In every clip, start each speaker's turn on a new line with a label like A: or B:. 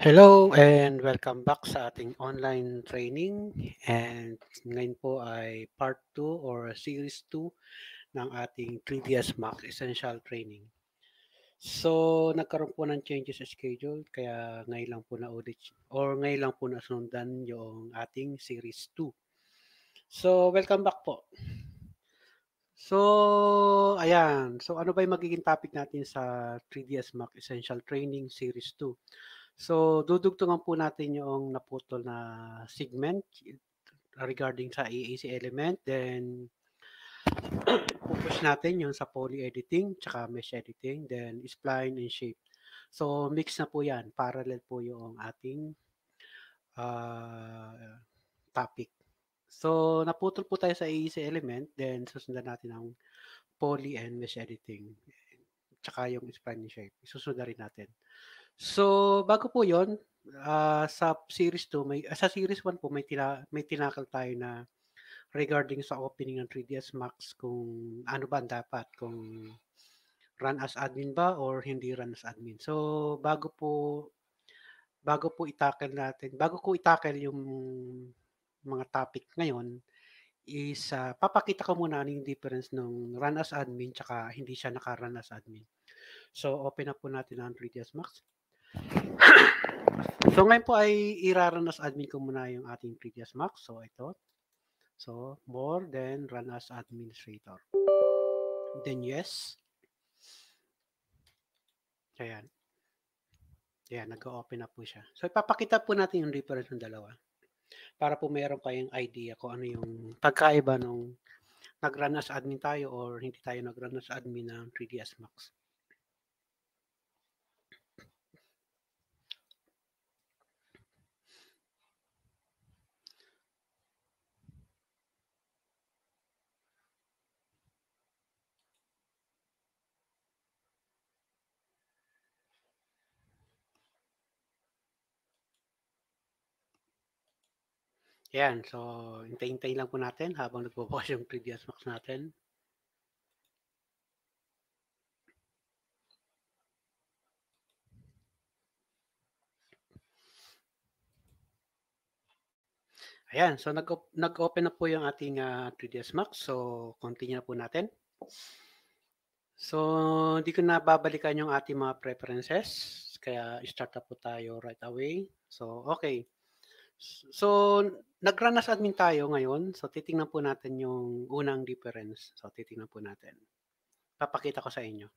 A: Hello and welcome back sa ating online training and ngayon po ay part 2 or series 2 ng ating 3ds Max Essential Training. So nagkaroon po ng changes sa schedule kaya ngayon lang po na audit or ngayon lang po na sundan yung ating series 2. So welcome back po. So ayan, so ano ba yung magiging topic natin sa 3ds Max Essential Training series 2? So, dudugtungan po natin yung naputol na segment ah, regarding sa EAC element. Then, pupush natin yung sa poly editing tsaka mesh editing. Then, spline and shape. So, mix na po yan. Parallel po yung ating uh, topic. So, naputol po tayo sa EAC element. Then, susundan natin ang poly and mesh editing. Tsaka yung spline and shape. Susundan rin natin. So, bago po yon uh, ah, sa series 2, may, uh, sa series 1 po, may, tila, may tinakal tayo na regarding sa opening ng 3ds Max kung ano ba ang dapat kung run as admin ba or hindi run as admin. So bago po bago po itackle natin, bago ko itackle yung mga topic ngayon is uh, papakita ko muna ano yung difference ng run as admin tsaka hindi siya naka-run as admin. So open up po natin ang 3ds Max. so ngayon po ay as admin ko muna yung ating previous mock. So ito. So more than run as administrator. Then yes. Ayan. Ayan, nag-open na po siya. So ipapakita po natin yung difference ng dalawa. Para po mayroon kayong idea kung ano yung pagkaiba nung nag-run as admin tayo or hindi tayo nag-run as admin ng 3ds Max. Ayan, so hintay-hintay lang po natin habang nagbubukas yung 3ds Max natin. Ayan, so nag-open na po yung ating uh, 3ds Max. So, continue na po natin. So, hindi ko na babalikan yung ating mga preferences. Kaya, start na po tayo right away. So, okay. So, nagranas admin tayo ngayon. So, titingnan po natin yung unang difference. So, titingnan po natin. Papakita ko sa inyo.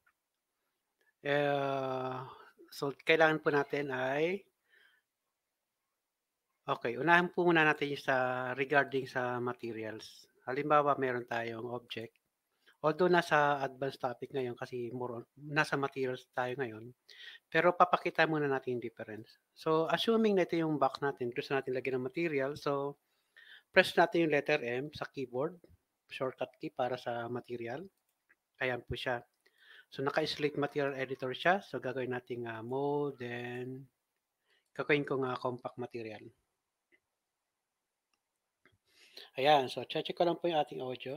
A: Uh, so, kailangan po natin ay Okay, unahin po muna natin sa regarding sa materials. Halimbawa, meron tayong object. Although nasa advanced topic ngayon kasi more on, nasa materials tayo ngayon, pero papakita muna natin yung difference. So, assuming na ito yung back natin, gusto natin lagi ng material. So, press natin yung letter M sa keyboard, shortcut key para sa material. Ayan po siya. So, naka-slate material editor siya. So, gagawin natin uh, mode and gagawin ko nga uh, compact material. Ayan, so check ko lang po yung ating audio.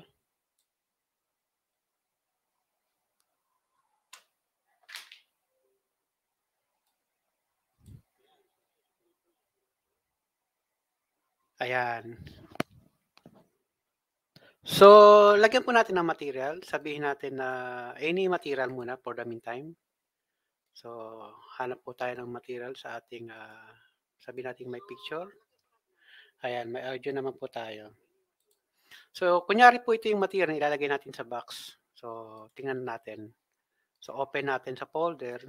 A: Ayan. So, lagyan po natin ng material. Sabihin natin na any material muna for the meantime. So, hanap po tayo ng material sa ating, uh, ah, sabihin natin may picture. Ayan, may audio naman po tayo. So, kunyari po ito yung material na ilalagay natin sa box. So, tingnan natin. So, open natin sa folder.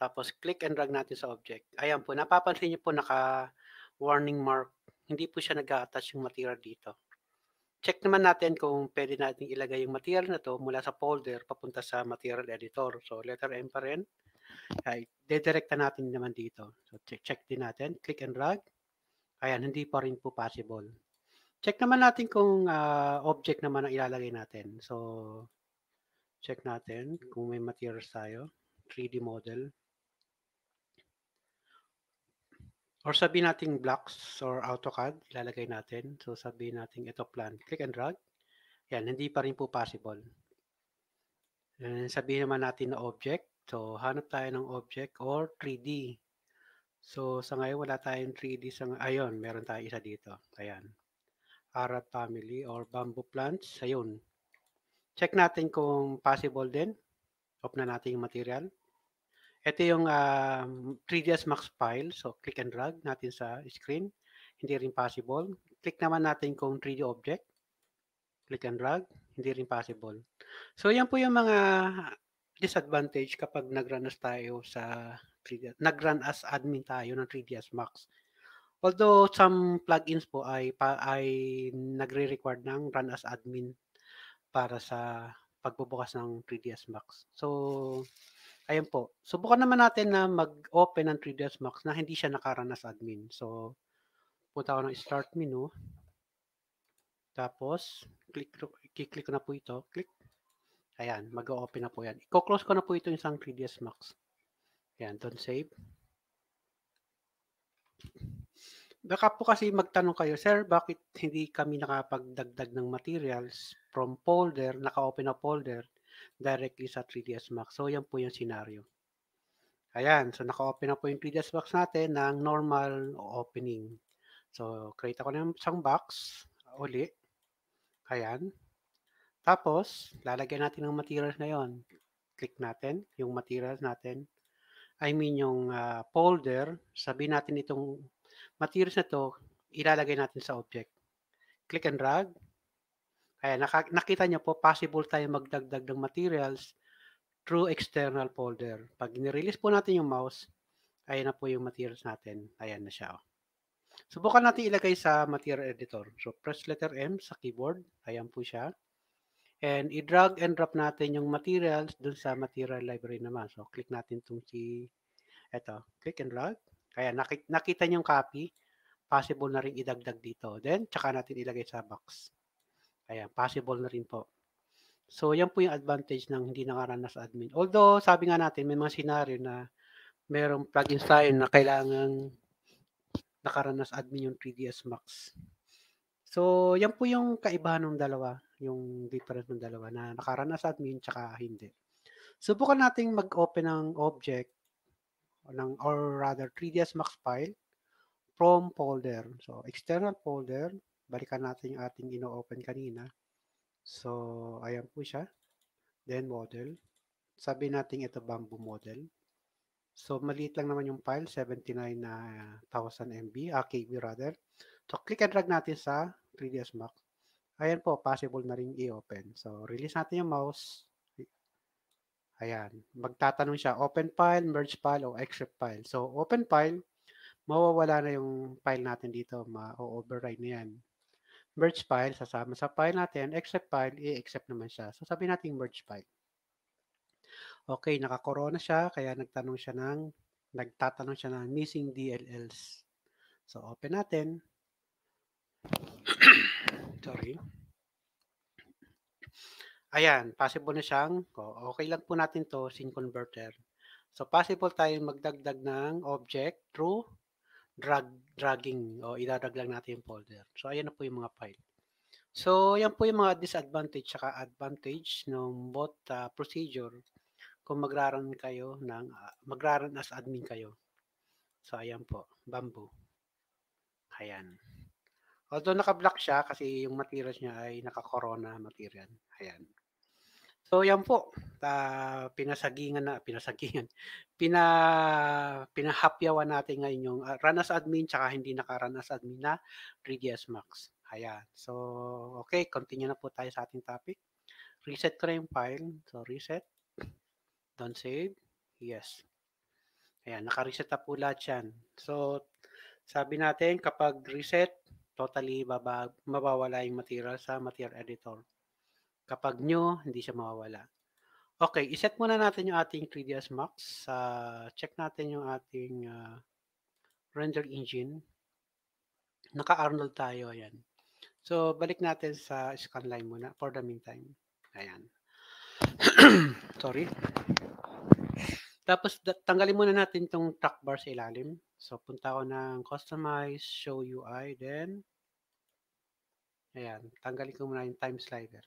A: Tapos, click and drag natin sa object. Ayan po, napapansin niyo po naka warning mark. Hindi po siya nag-attach yung material dito. Check naman natin kung pwede natin ilagay yung material na to mula sa folder papunta sa material editor. So, letter M pa rin. Ay, dedirecta natin naman dito. So, check, check din natin. Click and drag. Ayan, hindi pa rin po possible. Check naman natin kung uh, object naman ang ilalagay natin. So, check natin kung may materials tayo. 3D model. Or sabihin nating blocks or AutoCAD, ilalagay natin. So sabihin nating ito plan. Click and drag. Yan, hindi pa rin po possible. And sabihin naman natin na object. So hanap tayo ng object or 3D. So sa ngayon wala tayong 3D. Sa, ayun, meron tayo isa dito. Ayan. Arab family or bamboo plants. Ayun. Check natin kung possible din. Off na natin yung material. Ito yung uh, um, 3ds max file. So, click and drag natin sa screen. Hindi rin possible. Click naman natin kung 3D object. Click and drag. Hindi rin possible. So, yan po yung mga disadvantage kapag nagranas tayo sa 3ds, nag-run as admin tayo ng 3ds Max. Although some plugins po ay pa, ay nagre-require ng run as admin para sa pagbubukas ng 3ds Max. So ayun po, subukan naman natin na mag-open ng 3ds Max na hindi siya nakaranas admin. So, punta ko ng start menu. Tapos, click, kiklik ko na po ito. Click. Ayan, mag-open na po yan. I-close ko na po ito yung isang 3ds Max. Ayan, don't save. Baka po kasi magtanong kayo, sir, bakit hindi kami nakapagdagdag ng materials from folder, naka-open na folder? directly sa 3ds Max. So, yan po yung scenario. Ayan, so naka-open na po yung 3ds Max natin ng normal opening. So, create ako ng isang box uli. Ayan. Tapos, lalagyan natin ng materials na yon Click natin yung materials natin. I mean yung uh, folder, sabihin natin itong materials na to, ilalagay natin sa object. Click and drag. Ayan, nakita niyo po, possible tayo magdagdag ng materials through external folder. Pag nirelease po natin yung mouse, ayan na po yung materials natin. Ayan na siya. Oh. Subukan natin ilagay sa material editor. So, press letter M sa keyboard. Ayan po siya. And i-drag and drop natin yung materials dun sa material library naman. So, click natin itong si... Ito, click and drag. Kaya nakita, nakita niyo yung copy. Possible na rin idagdag dito. Then, tsaka natin ilagay sa box. Ayan, possible na rin po. So, yan po yung advantage ng hindi nakaranas admin. Although, sabi nga natin, may mga scenario na merong plugin tayo na kailangan nakaranas admin yung 3ds Max. So, yan po yung kaibahan ng dalawa, yung difference ng dalawa na nakaranas admin tsaka hindi. Subukan nating mag-open ng object ng or rather 3ds Max file from folder. So, external folder balikan natin yung ating ino-open kanina. So, ayan po siya. Then model. Sabi natin ito bamboo model. So, maliit lang naman yung file, 79,000 uh, MB, ah, KB rather. So, click and drag natin sa 3ds Max. Ayan po, possible na rin i-open. So, release natin yung mouse. Ayan. Magtatanong siya, open file, merge file, o extract file. So, open file, mawawala na yung file natin dito. Ma-override na yan merge file, sasama sa file natin, except file, i-accept naman siya. So, sabi natin merge file. Okay, naka-corona siya, kaya nagtanong siya ng, nagtatanong siya ng missing DLLs. So, open natin. Sorry. Ayan, possible na siyang, oh, okay lang po natin to, sin converter. So, possible tayong magdagdag ng object true drag dragging o idarag lang natin yung folder. So ayan na po yung mga file. So yan po yung mga disadvantage at advantage ng both uh, procedure kung magraran kayo ng uh, ah, magraran as admin kayo. So ayan po, bamboo. Ayan. Although naka block siya kasi yung materials niya ay naka-corona material. Ayan. So yan po, uh, pinasagingan na, pinasagingan, pina, pinahapyawan natin ngayon yung uh, ah, run as admin tsaka hindi naka as admin na 3ds Max. Ayan. So, okay, continue na po tayo sa ating topic. Reset ko na yung file. So, reset. Don't save. Yes. Ayan, naka-reset na po lahat yan. So, sabi natin, kapag reset, totally baba, mabawala yung material sa material editor. Kapag nyo, hindi siya mawawala. Okay, iset muna natin yung ating 3ds Max. Uh, check natin yung ating uh, render engine. Naka-Arnold tayo, ayan. So, balik natin sa scanline muna for the meantime. Ayan. Sorry. Tapos, tanggalin muna natin itong track bar sa ilalim. So, punta ako ng Customize, Show UI, then, ayan, tanggalin ko muna yung time slider.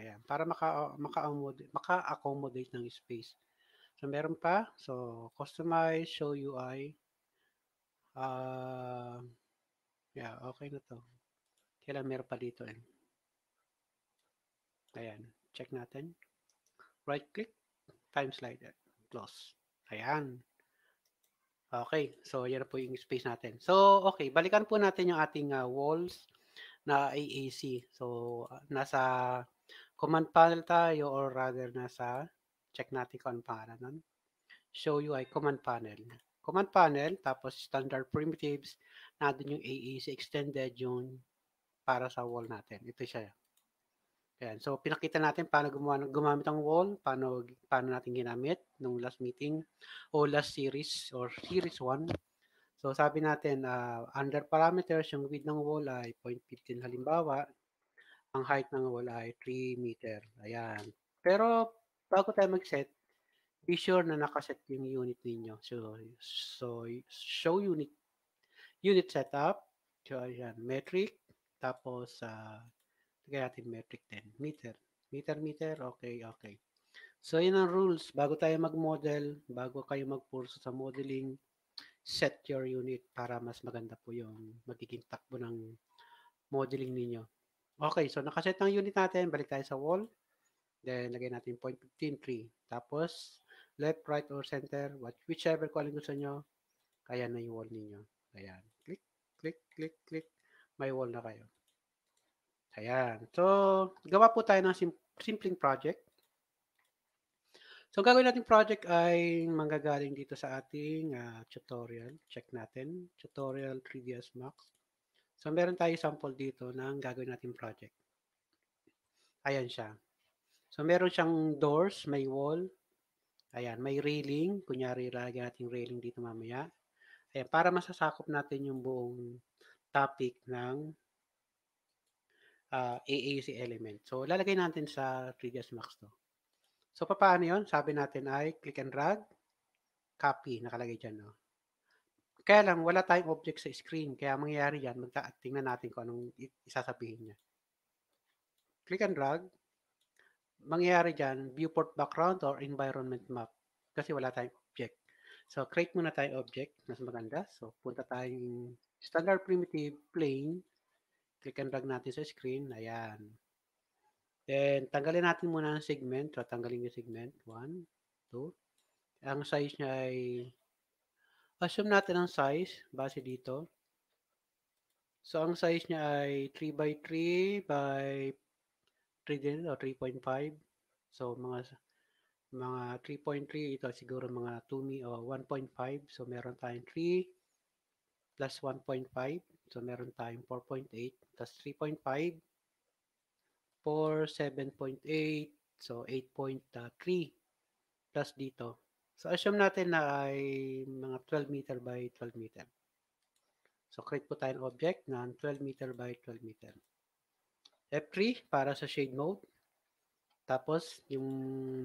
A: Ayan, para maka maka-accommodate, maka-accommodate ng space. So meron pa, so customize show UI. Uh, ah, yeah, okay na 'to. Kailan meron pa dito eh. Ayan, check natin. Right click, time slider, close. Ayan. Okay, so yan po yung space natin. So, okay, balikan po natin yung ating uh, walls na AAC. So, ah, nasa Command panel tayo or rather nasa check natin kung para pangalan nun. Show UI command panel. Command panel, tapos standard primitives, natin yung AEC extended yung para sa wall natin. Ito siya. Ayan. So, pinakita natin paano gumawa, gumamit ang wall, paano, paano natin ginamit nung last meeting o last series or series 1. So, sabi natin, uh, under parameters, yung width ng wall ay 0.15 halimbawa ang height ng wall ay 3 meter. Ayan. Pero bago tayo mag-set, be sure na nakaset yung unit ninyo. So, so show unit unit setup. So, ayan, metric. Tapos, uh, ah, tagay natin metric din. Meter. Meter, meter. Okay, okay. So, yun ang rules. Bago tayo mag-model, bago kayo magpurso sa modeling, set your unit para mas maganda po yung magiging takbo ng modeling ninyo. Okay, so nakaset ang unit natin. Balik tayo sa wall. Then, lagay natin 0.153. Tapos, left, right, or center, what, whichever calling gusto nyo, kaya na yung wall ninyo. Ayan. Click, click, click, click. May wall na kayo. Ayan. So, gawa po tayo ng sim simpleng project. So, gagawin natin project ay manggagaling dito sa ating uh, tutorial. Check natin. Tutorial 3ds Max. So, meron tayo sample dito ng gagawin natin project. Ayan siya. So, meron siyang doors, may wall. Ayan, may railing. Kunyari, lalagyan natin railing dito mamaya. Ayan, para masasakop natin yung buong topic ng uh, ah, AAC element. So, lalagay natin sa 3ds Max to. So, paano yun? Sabi natin ay click and drag, copy, nakalagay dyan. No? Kaya lang, wala tayong object sa screen. Kaya mangyayari yan, magta tingnan natin kung anong isasabihin niya. Click and drag. Mangyayari dyan, viewport background or environment map. Kasi wala tayong object. So, create muna tayong object. Mas maganda. So, punta tayong standard primitive plane. Click and drag natin sa screen. Ayan. Then, tanggalin natin muna ang segment. So, tanggalin yung segment. 1, 2. Ang size niya ay Assume natin ang size base dito. So, ang size niya ay 3 by 3 by 3 din, o 3.5. So, mga mga 3.3, ito siguro mga 2 o 1.5. So, meron tayong 3 plus 1.5. So, meron tayong 4.8 plus 3.5 4, 7.8. So, 8.3 ah, plus dito. So, assume natin na ay mga 12 meter by 12 meter. So, create po tayo ng object na 12 meter by 12 meter. F3 para sa shade mode. Tapos, yung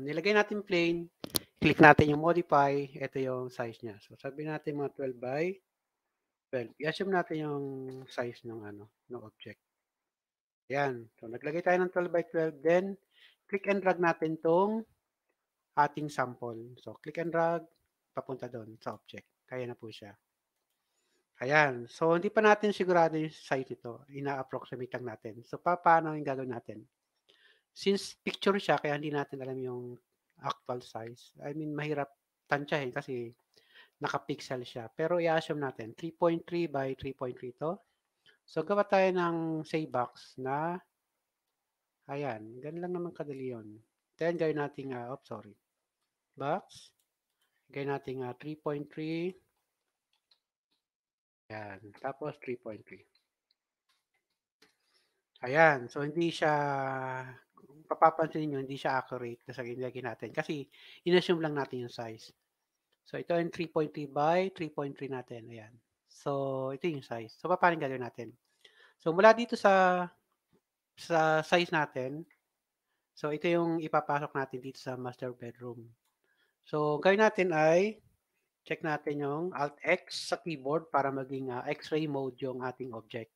A: nilagay natin plane, click natin yung modify, ito yung size niya. So, sabi natin mga 12 by 12. I-assume natin yung size ng ano, ng object. Yan. So, naglagay tayo ng 12 by 12. Then, click and drag natin tong ating sample. So, click and drag, papunta doon sa object. Kaya na po siya. Ayan. So, hindi pa natin sigurado yung size nito. Ina-approximate lang natin. So, pa paano yung gagawin natin? Since picture siya, kaya hindi natin alam yung actual size. I mean, mahirap tansyahin kasi nakapixel siya. Pero i-assume natin, 3.3 by 3.3 to. So, gawa tayo ng say box na, ayan, ganun lang naman kadali yun. Then, gawin natin, uh, oh, sorry box. Gawin natin uh, ah, 3.3. Ayan. Tapos 3.3. Ayan. So, hindi siya, papapansin nyo, hindi siya accurate sa ginagin natin. Kasi, inassume lang natin yung size. So, ito yung 3.3 by 3.3 natin. Ayan. So, ito yung size. So, paano gagawin natin? So, mula dito sa sa size natin, so ito yung ipapasok natin dito sa master bedroom. So, gawin natin ay check natin yung Alt-X sa keyboard para maging uh, X-ray mode yung ating object.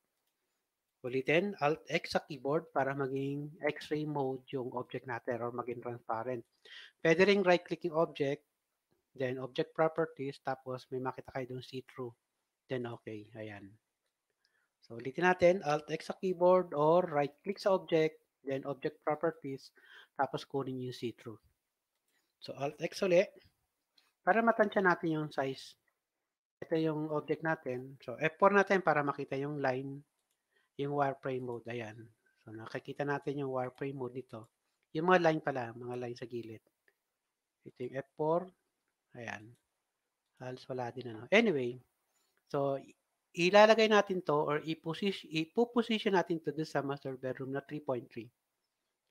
A: Ulitin, Alt-X sa keyboard para maging X-ray mode yung object natin or maging transparent. Pwede rin right clicking object, then object properties, tapos may makita kayo yung see-through. Then okay, ayan. So ulitin natin, Alt-X sa keyboard or right-click sa object, then object properties, tapos kunin yung see-through. So, Alt-X ulit. Para matansya natin yung size. Ito yung object natin. So, F4 natin para makita yung line, yung wireframe mode. Ayan. So, nakikita natin yung wireframe mode nito. Yung mga line pala, mga line sa gilid. Ito yung F4. Ayan. Halos wala din ano. Anyway, so, ilalagay natin to or iposition, natin to sa master bedroom na 3.3.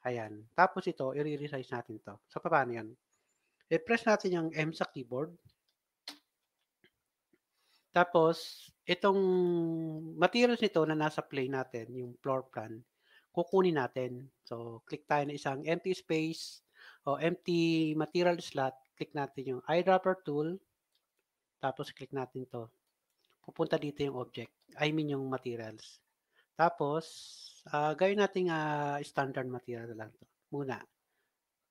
A: Ayan. Tapos ito, i-resize natin to. So, paano yan? i-press natin yung M sa keyboard. Tapos, itong materials nito na nasa play natin, yung floor plan, kukunin natin. So, click tayo ng isang empty space o empty material slot. Click natin yung eyedropper tool. Tapos, click natin to. Pupunta dito yung object. I mean, yung materials. Tapos, uh, gawin natin uh, standard material lang to. Muna.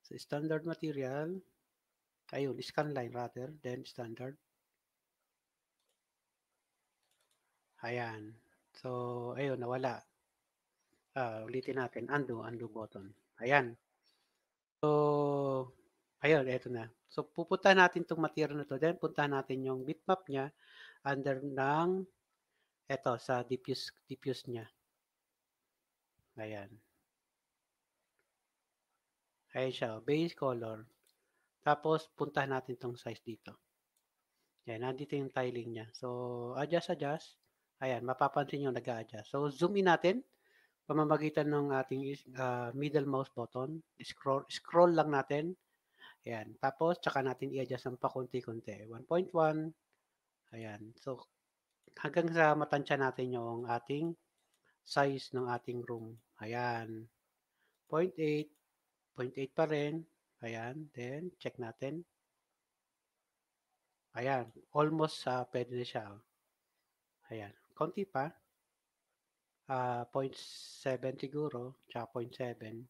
A: So, standard material ayun, scan line rather than standard. Ayan. So, ayun, nawala. Uh, ulitin natin, undo, undo button. Ayan. So, ayun, eto na. So, pupunta natin itong material na to. Then, punta natin yung bitmap niya under ng, eto, sa diffuse, diffuse niya. Ayan. Ayan siya, base color. Tapos, puntahan natin tong size dito. Yan, nandito yung tiling niya. So, adjust, adjust. Ayan, mapapansin nyo nag-a-adjust. So, zoom in natin pamamagitan ng ating uh, middle mouse button. Scroll, scroll lang natin. Ayan. Tapos, tsaka natin i-adjust ng pakunti-kunti. 1.1. Ayan. So, hanggang sa matansya natin yung ating size ng ating room. Ayan. 0.8. 0.8 pa rin. Ayan, then check natin. Ayan, almost uh, pwede na siya. Oh. Ayan, konti pa. Uh, ah, 0.7 siguro, tsaka 0.7.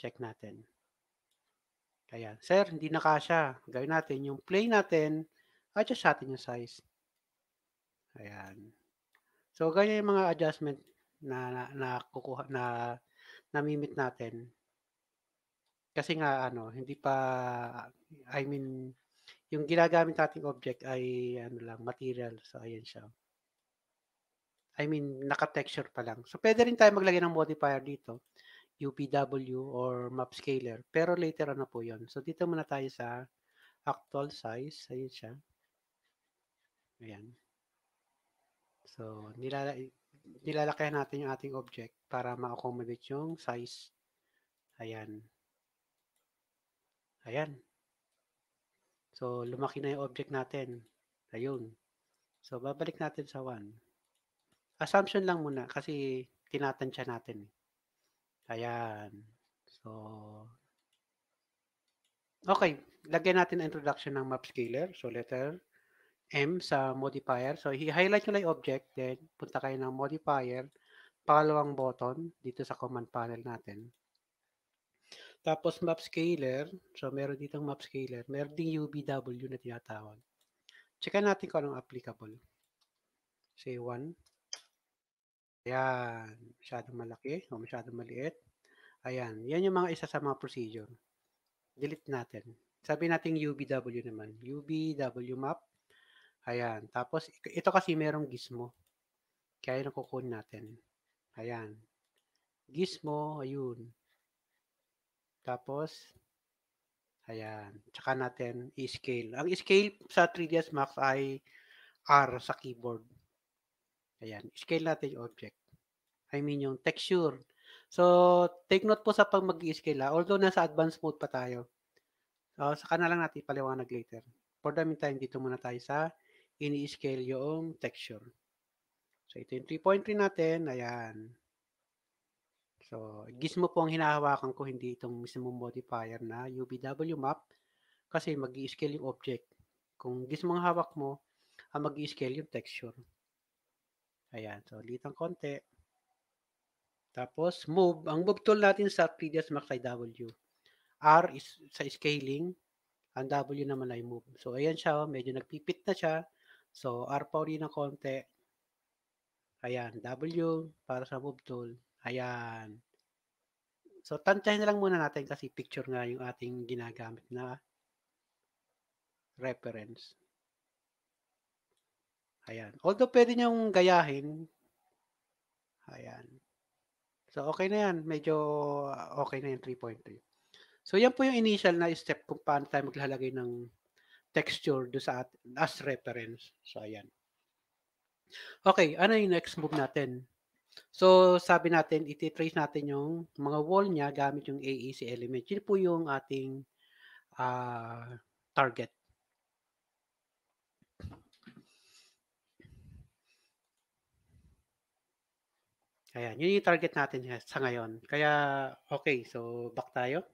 A: Check natin. Ayan, sir, hindi na kasha. Gawin natin yung play natin, adjust natin yung size. Ayan. So, ganyan yung mga adjustment na, na, na, kukuha, na namimit natin kasi nga ano, hindi pa I mean yung ginagamit nating object ay ano lang material. So ayan siya. I mean, naka-texture pa lang. So pwede rin tayo maglagay ng modifier dito, UPW or map scaler. Pero later na ano po 'yon. So dito muna tayo sa actual size. Ayan siya. Ayan. So, nilala nilalakihan natin yung ating object para ma-accommodate yung size. Ayan. Ayan. So, lumaki na yung object natin. Ayun. So, babalik natin sa 1. Assumption lang muna kasi tinatansya natin. Eh. Ayan. So, okay. Lagyan natin ang introduction ng map scaler. So, letter M sa modifier. So, i-highlight nyo lang yung object. Then, punta kayo ng modifier. Pangalawang button dito sa command panel natin. Tapos map scaler, so meron ditong map scaler, meron ding UBW na tinatawag. Checkan natin kung anong applicable. Say 1. Ayan, masyadong malaki o masyadong maliit. Ayan, yan yung mga isa sa mga procedure. Delete natin. Sabi natin UBW naman. UBW map. Ayan, tapos ito kasi merong gizmo. Kaya yung kukunin natin. Ayan. Gizmo, ayun. Tapos, ayan, tsaka natin i-scale. Ang scale sa 3ds Max ay R sa keyboard. Ayan, scale natin yung object. I mean yung texture. So, take note po sa pag mag-scale. Ah. Although nasa advanced mode pa tayo. So, saka na lang natin paliwanag later. For the meantime, dito muna tayo sa ini-scale yung texture. So, ito yung 3.3 natin. Ayan. So, gizmo po ang hinahawakan ko, hindi itong mismo modifier na UVW map kasi mag scale yung object. Kung gizmo ang hawak mo, ang mag scale yung texture. Ayan, so ulit ang konti. Tapos, move. Ang move tool natin sa 3ds Max ay W. R is sa scaling. Ang W naman ay move. So, ayan siya. Medyo nagpipit na siya. So, R pa ulit ng konti. Ayan, W para sa move tool. Ayan. So, tantyahin na lang muna natin kasi picture nga yung ating ginagamit na reference. Ayan. Although, pwede niyong gayahin. Ayan. So, okay na yan. Medyo ah, okay na yung 3.3. So, yan po yung initial na step kung paano tayo maglalagay ng texture do sa as reference. So, ayan. Okay, ano yung next move natin? So, sabi natin, iti-trace natin yung mga wall niya gamit yung AEC element. Yun po yung ating uh, target. Ayan, yun yung target natin sa ngayon. Kaya, okay, so back tayo.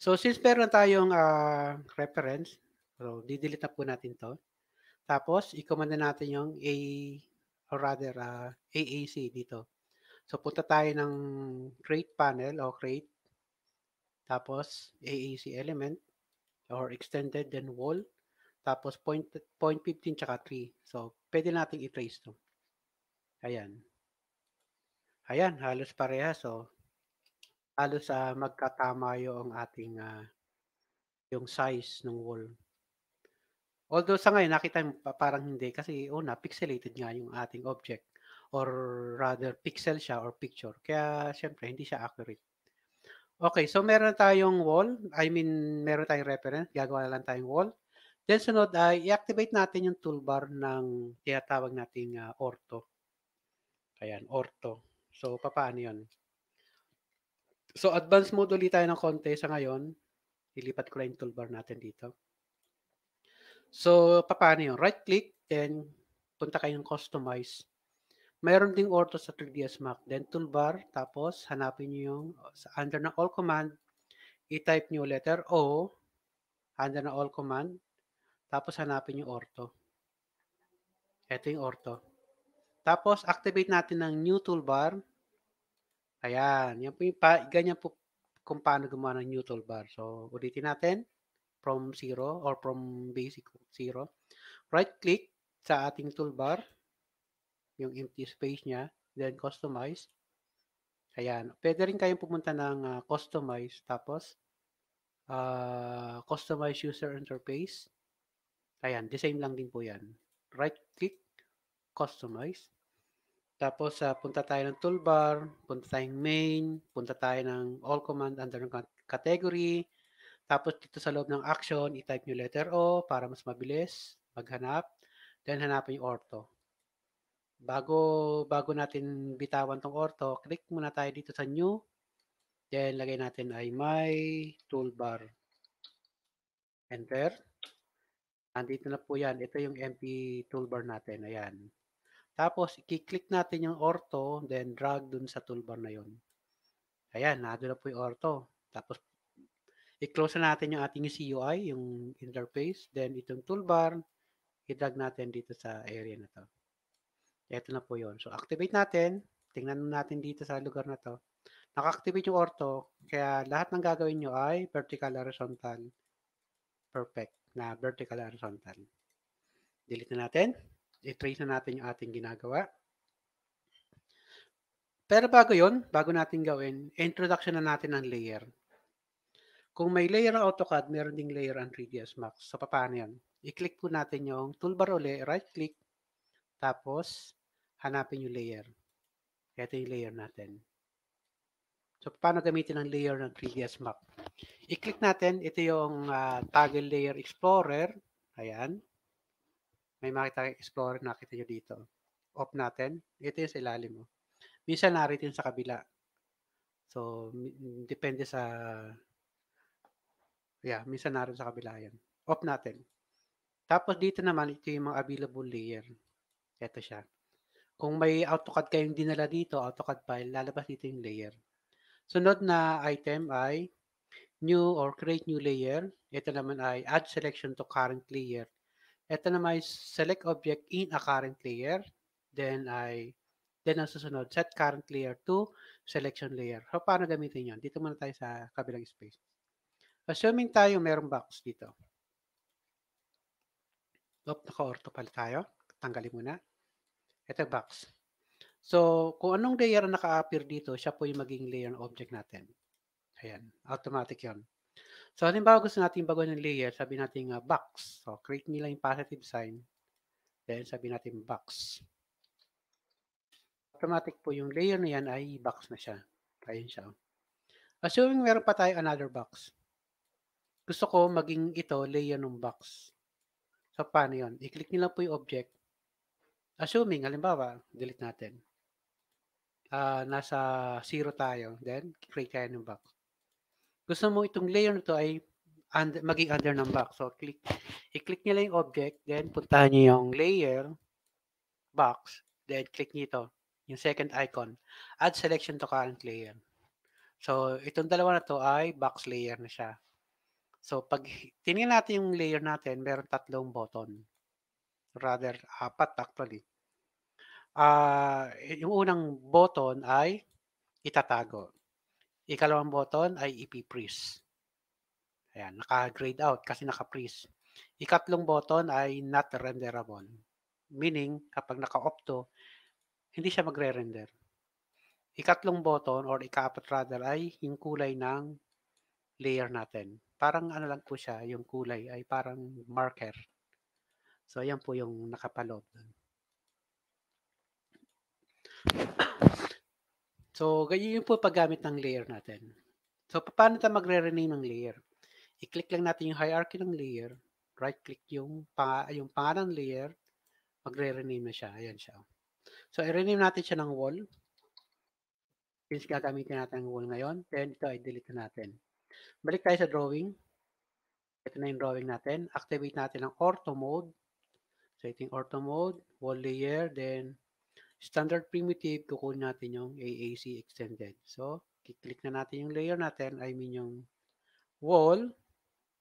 A: So, since meron tayong uh, reference, so, didelete na po natin to. Tapos, i-command na natin yung A or rather uh, ah, AAC dito. So punta tayo ng create panel o create tapos AAC element or extended then wall tapos point, point 15 tsaka 3. So pwede nating i-trace 'to. Ayan. Ayan, halos pareha. So oh. halos uh, magkatama 'yung ating uh, yung size ng wall. Although sa ngayon, nakita mo parang hindi kasi una, oh, pixelated nga yung ating object or rather pixel siya or picture. Kaya syempre, hindi siya accurate. Okay, so meron tayong wall. I mean, meron tayong reference. Gagawa na lang tayong wall. Then sunod ay i-activate natin yung toolbar ng tinatawag nating uh, ortho. Ayan, ortho. So, paano yun? So, advanced mode ulit tayo ng konti sa ngayon. Ilipat ko lang yung toolbar natin dito. So, paano yun? Right-click, then punta kayo kayong customize. Mayroon ding auto sa 3ds Max. Then toolbar, tapos hanapin nyo yung oh, sa under ng all command, i-type nyo letter O, under ng all command, tapos hanapin yung ortho. Ito yung ortho. Tapos activate natin ng new toolbar. Ayan, yan po yung pa, ganyan po kung paano gumawa ng new toolbar. So, ulitin natin from zero or from basic zero. Right click sa ating toolbar, yung empty space niya, then customize. Ayan. Pwede rin kayong pumunta ng uh, customize, tapos uh, customize user interface. Ayan, the same lang din po yan. Right click, customize. Tapos uh, punta tayo ng toolbar, punta tayong main, punta tayo ng all command under ng category, tapos dito sa loob ng action, i-type nyo letter O para mas mabilis maghanap. Then hanapin yung ortho. Bago, bago natin bitawan tong ortho, click muna tayo dito sa new. Then lagay natin ay my toolbar. Enter. Andito na po yan. Ito yung MP toolbar natin. Ayan. Tapos, i-click natin yung ortho, then drag dun sa toolbar na yon. Ayan, nado na po yung ortho. Tapos, i-close na natin yung ating CUI, yung interface. Then, itong toolbar, i-drag natin dito sa area na to. Ito na po yon So, activate natin. Tingnan natin dito sa lugar na to. Naka-activate yung ortho, kaya lahat ng gagawin nyo ay vertical, horizontal, perfect na vertical, horizontal. Delete na natin. I-trace na natin yung ating ginagawa. Pero bago yon bago natin gawin, introduction na natin ng layer. Kung may layer ng AutoCAD, meron ding layer ang 3ds Max. So, paano yan? I-click po natin yung toolbar uli, right-click, tapos hanapin yung layer. Ito yung layer natin. So, paano gamitin ang layer ng 3ds Max? I-click natin, ito yung uh, toggle layer explorer. Ayan. May makita kayo explorer, nakita nyo dito. Off natin. Ito yung sa ilalim mo. Oh. Minsan narito yung sa kabila. So, depende sa Yeah, minsan naroon sa kabila yan. Off natin. Tapos dito naman, ito yung mga available layer. Ito siya. Kung may AutoCAD kayong dinala dito, AutoCAD file, lalabas dito yung layer. Sunod na item ay new or create new layer. Ito naman ay add selection to current layer. Ito naman ay select object in a current layer. Then ay then ang susunod set current layer to selection layer. So paano gamitin 'yon? Dito muna tayo sa kabilang space. Assuming tayo merong box dito. Oop, naka-ortho pala tayo. Tanggalin muna. Ito box. So, kung anong layer na naka-appear dito, siya po yung magiging layer ng object natin. Ayan, automatic yon. So, halimbawa gusto natin baguhin ng layer, sabi natin uh, box. So, create nila yung positive sign. Then, sabi natin box. Automatic po yung layer na yan ay box na siya. Ayan siya. Assuming meron pa tayo another box gusto ko maging ito layer ng box. So, paano yun? I-click nila po yung object. Assuming, halimbawa, delete natin. Uh, nasa 0 tayo. Then, create tayo ng box. Gusto mo itong layer na to ay under, maging under ng box. So, click, i-click nila yung object. Then, puntahan nyo yung layer box. Then, click nyo ito. Yung second icon. Add selection to current layer. So, itong dalawa na to ay box layer na siya. So pag tinignan natin yung layer natin, meron tatlong button. Rather, apat actually. Uh, yung unang button ay itatago. Ikalawang button ay ipiprease. Ayan, naka-grade out kasi naka-freeze. Ikatlong button ay not renderable. Meaning, kapag naka-opto, hindi siya magre-render. Ikatlong button or ikaapat rather ay yung kulay ng layer natin. Parang ano lang po siya, yung kulay ay parang marker. So ayan po yung nakapaloob doon. So, ganyan po paggamit ng layer natin. So, paano tayo magre-rename ng layer? I-click lang natin yung hierarchy ng layer. Right-click yung, pang yung pangalan layer. Magre-rename na siya. Ayan siya. Oh. So, i-rename natin siya ng wall. Since gagamitin natin ang wall ngayon, then ito ay delete natin. Balik tayo sa drawing. Ito na yung drawing natin. Activate natin ang ortho mode. So ito yung ortho mode, wall layer, then standard primitive, kukunin natin yung AAC extended. So, kiklik na natin yung layer natin, I mean yung wall,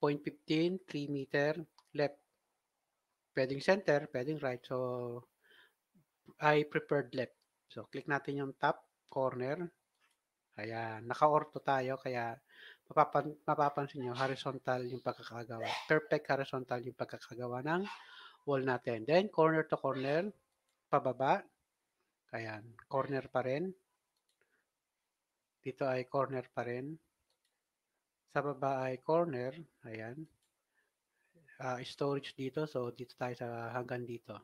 A: 0.15, 3 meter, left. Pwedeng center, pwedeng right. So, I preferred left. So, click natin yung top corner. Kaya, naka-ortho tayo. Kaya, mapapan, mapapansin nyo, horizontal yung pagkakagawa. Perfect horizontal yung pagkakagawa ng wall natin. Then, corner to corner, pababa. Ayan, corner pa rin. Dito ay corner pa rin. Sa baba ay corner. Ayan. Uh, storage dito. So, dito tayo sa hanggang dito.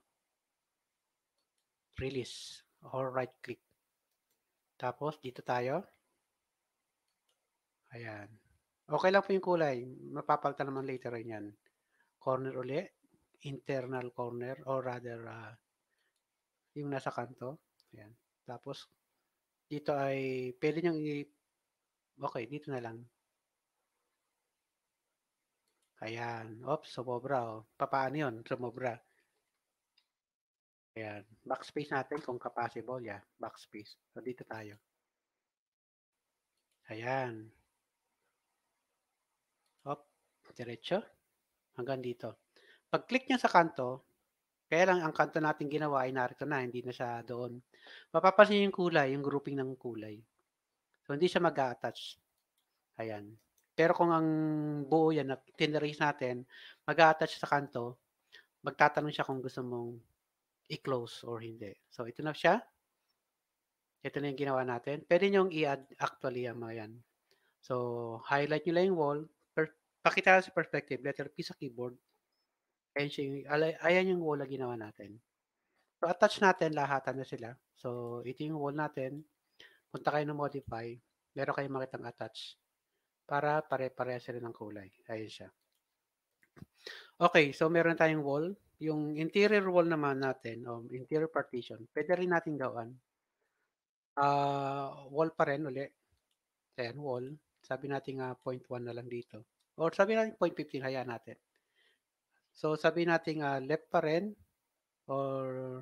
A: Release or right click. Tapos, dito tayo. Ayan. Okay lang po yung kulay. Mapapalitan naman later rin yan. Corner uli. Internal corner or rather uh, yung nasa kanto. Ayan. Tapos dito ay pwede niyang i- Okay, dito na lang. Ayan. Oops, sumobra. Oh. Paano yun? Sumobra. Ayan. Backspace natin kung ka-possible. Yeah, backspace. So, dito tayo. Ayan. Diretso. Hanggang dito. Pag-click niya sa kanto, kaya lang ang kanto natin ginawa ay narito na, hindi na siya doon. Mapapansin yung kulay, yung grouping ng kulay. So, hindi siya mag-attach. Ayan. Pero kung ang buo yan, na natin, mag-attach sa kanto, magtatanong siya kung gusto mong i-close or hindi. So, ito na siya. Ito na yung ginawa natin. Pwede nyo i-add actually ang mga yan. So, highlight nyo lang yung wall pakita sa perspective, letter P sa keyboard, and siya, ayan yung wall na ginawa natin. So, attach natin, lahat na sila. So, ito yung wall natin. Punta kayo ng modify. Meron kayong makitang attach para pare-pareha sila ng kulay. Ayan siya. Okay, so meron tayong wall. Yung interior wall naman natin, um, interior partition, pwede rin natin gawin. Uh, ah, wall pa rin ulit. Ayan, wall. Sabi natin nga 0.1 na lang dito. Or sabi natin 0.15, hayaan natin. So sabi natin uh, left pa rin or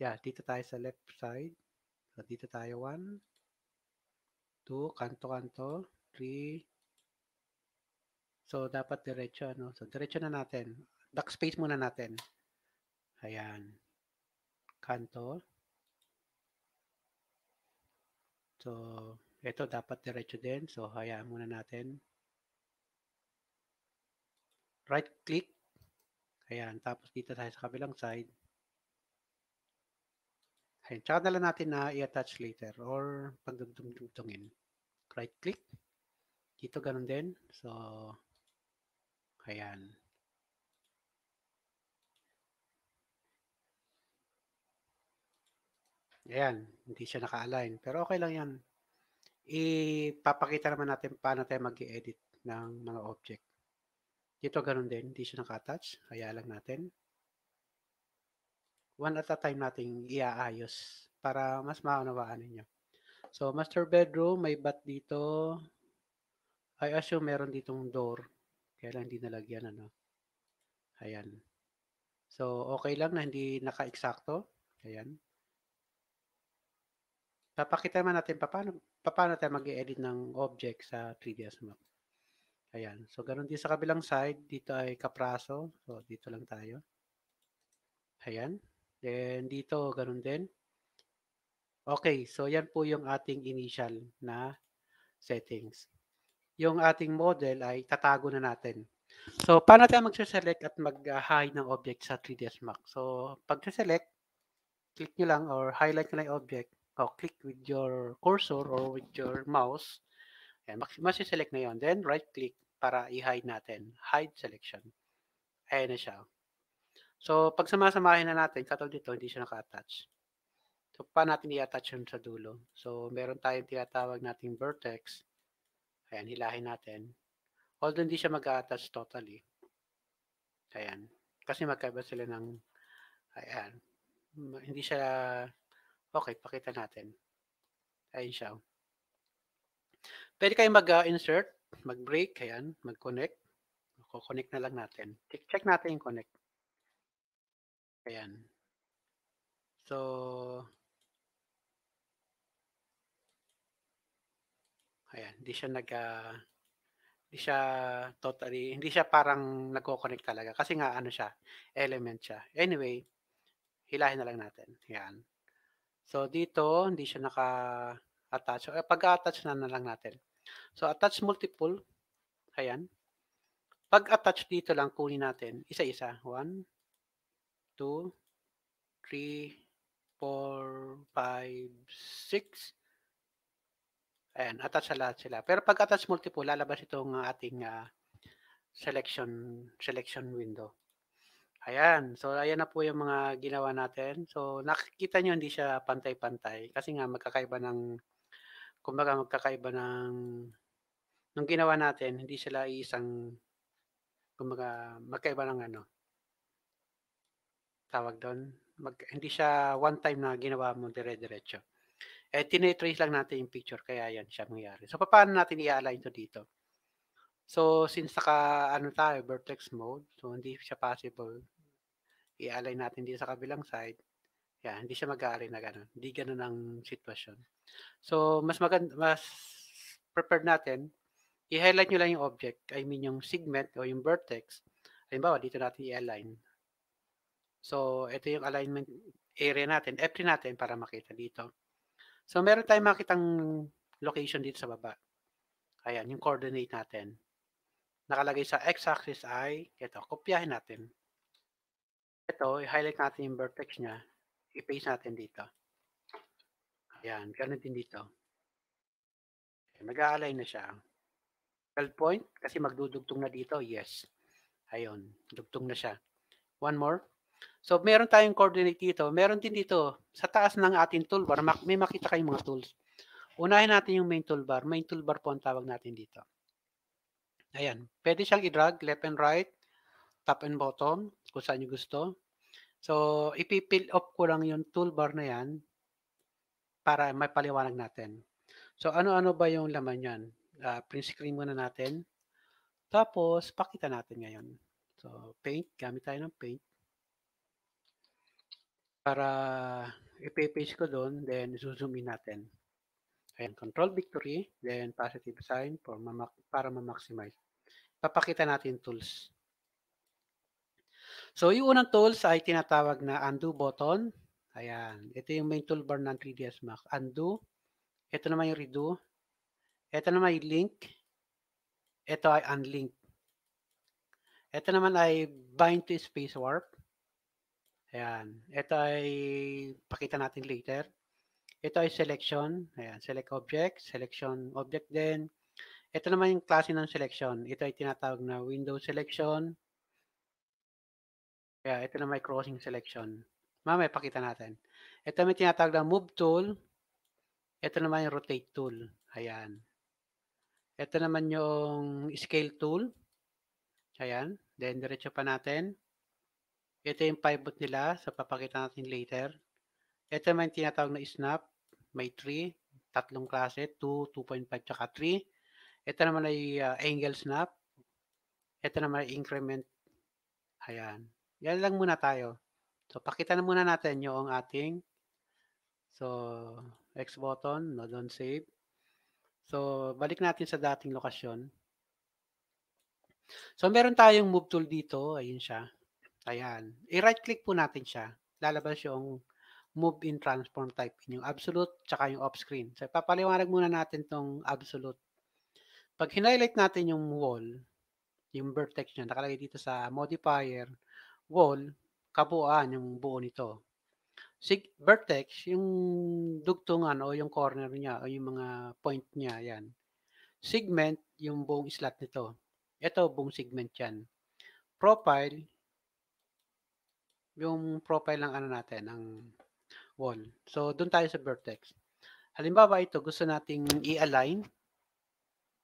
A: yeah, dito tayo sa left side. So dito tayo 1 2 kanto-kanto 3 So dapat diretso ano. So diretso na natin. Backspace muna natin. Ayan. Kanto. So ito dapat diretso din. So hayaan muna natin right click. Ayan, tapos dito tayo sa kabilang side. Ayan, tsaka na lang natin na i-attach later or pagdugtungin. Right click. Dito ganun din. So, ayan. Ayan, hindi siya naka-align. Pero okay lang yan. Ipapakita naman natin paano tayo mag-edit ng mga object. Dito ganun din, hindi siya naka-attach. Kaya lang natin. One at a time nating iaayos para mas maunawaan ninyo. So, master bedroom, may bat dito. I assume meron ditong door. Kaya lang hindi nalagyan, ano. Ayan. So, okay lang na hindi naka-eksakto. Ayan. Papakita naman natin paano, paano tayo mag-edit ng object sa 3ds map. Ayan. So, ganun din sa kabilang side. Dito ay kapraso. So, dito lang tayo. Ayan. Then, dito, ganun din. Okay. So, yan po yung ating initial na settings. Yung ating model ay tatago na natin. So, paano tayo mag-select at mag-hide ng object sa 3ds Max? So, pag-select, click nyo lang or highlight nyo lang yung object. O, oh, click with your cursor or with your mouse Ayan, And select na yon. Then right-click para i-hide natin. Hide selection. Ayan na siya. So, pag samasamahin na natin, katulad dito, hindi siya naka-attach. So, pa natin i-attach yun sa dulo. So, meron tayong tinatawag nating vertex. Ayan, hilahin natin. Although hindi siya mag-attach totally. Ayan. Kasi magkaiba sila ng, ayan. Hmm, hindi siya, okay, pakita natin. Ayan siya. Pwede kayo mag-insert, uh, mag-break, ayan, mag-connect. Kukonek na lang natin. Check, check natin yung connect. Ayan. So, ayan, hindi siya nag, uh, hindi siya totally, hindi siya parang nagko-connect talaga. Kasi nga, ano siya, element siya. Anyway, hilahin na lang natin. Ayan. So, dito, hindi siya naka-attach. Eh, Pag-attach na na lang natin. So, attach multiple. Ayan. Pag attach dito lang, kunin natin. Isa-isa. 1, 2, 3, 4, 5, 6. Ayan, attach sa lahat sila. Pero pag attach multiple, lalabas itong ah, ating uh, selection selection window. Ayan. So, ayan na po yung mga ginawa natin. So, nakikita nyo hindi siya pantay-pantay kasi nga magkakaiba ng kumbaga magkakaiba ng nung ginawa natin, hindi sila isang kumbaga magkaiba ng ano tawag doon. Mag, hindi siya one time na ginawa mo dire-diretso. Eh, tinetrace lang natin yung picture, kaya yan siya mangyari. So, paano natin i-align to dito? So, since naka, ano tayo, vertex mode, so hindi siya possible, i-align natin dito sa kabilang side. Yeah, hindi siya mag-aari na ganun. Hindi ganun ang sitwasyon. So, mas maganda, mas prepared natin, i-highlight nyo lang yung object, I mean yung segment o yung vertex. Halimbawa, dito natin i-align. So, ito yung alignment area natin, F3 natin para makita dito. So, meron tayong makitang location dito sa baba. Ayan, yung coordinate natin. Nakalagay sa x-axis ay, ito, kopyahin natin. Ito, i-highlight natin yung vertex niya i-paste natin dito. Ayan, ganun din dito. Mag-a-align na siya. 12 point, kasi magdudugtong na dito, yes. Ayun, dugtong na siya. One more. So, meron tayong coordinate dito. Meron din dito, sa taas ng ating toolbar, may makita kayong mga tools. Unahin natin yung main toolbar. Main toolbar po ang tawag natin dito. Ayan, pwede siyang i-drag left and right, top and bottom, kung saan nyo gusto. So, ipipil up ko lang yung toolbar na yan para may paliwanag natin. So, ano-ano ba yung laman yan? Uh, print screen muna natin. Tapos, pakita natin ngayon. So, paint. Gamit tayo ng paint. Para ipipaste ko doon, then zoom in natin. Ayan, control victory, then positive sign for mamak para ma-maximize. Papakita natin tools. So, yung unang tools ay tinatawag na undo button. Ayan. Ito yung main toolbar ng 3ds Max. Undo. Ito naman yung redo. Ito naman yung link. Ito ay unlink. Ito naman ay bind to space warp. Ayan. Ito ay pakita natin later. Ito ay selection. Ayan, select object, selection object din. Ito naman yung klase ng selection. Ito ay tinatawag na window selection. Yeah, ito na may crossing selection. Mamaya pakita natin. Ito may tinatawag na move tool. Ito naman yung rotate tool. Ayan. Ito naman yung scale tool. Ayan. Then, diretso pa natin. Ito yung pivot nila. So, papakita natin later. Ito naman yung tinatawag na snap. May 3. Tatlong klase. 2, 2.5, tsaka 3. Ito naman ay uh, angle snap. Ito naman ay increment. Ayan. Yan lang muna tayo. So, pakita na muna natin yung ating so, X button, no, don't save. So, balik natin sa dating lokasyon. So, meron tayong move tool dito. Ayun siya. Ayan. I-right click po natin siya. Lalabas yung move in transform type. Yung absolute, tsaka yung off screen. So, papaliwanag muna natin tong absolute. Pag hinighlight natin yung wall, yung vertex niya, nakalagay dito sa modifier, wall, kabuuan yung buo nito. Si vertex, yung dugtungan o yung corner niya o yung mga point niya, yan. Segment, yung buong slot nito. Ito, buong segment yan. Profile, yung profile ng ano natin, ang wall. So, doon tayo sa vertex. Halimbawa ito, gusto nating i-align.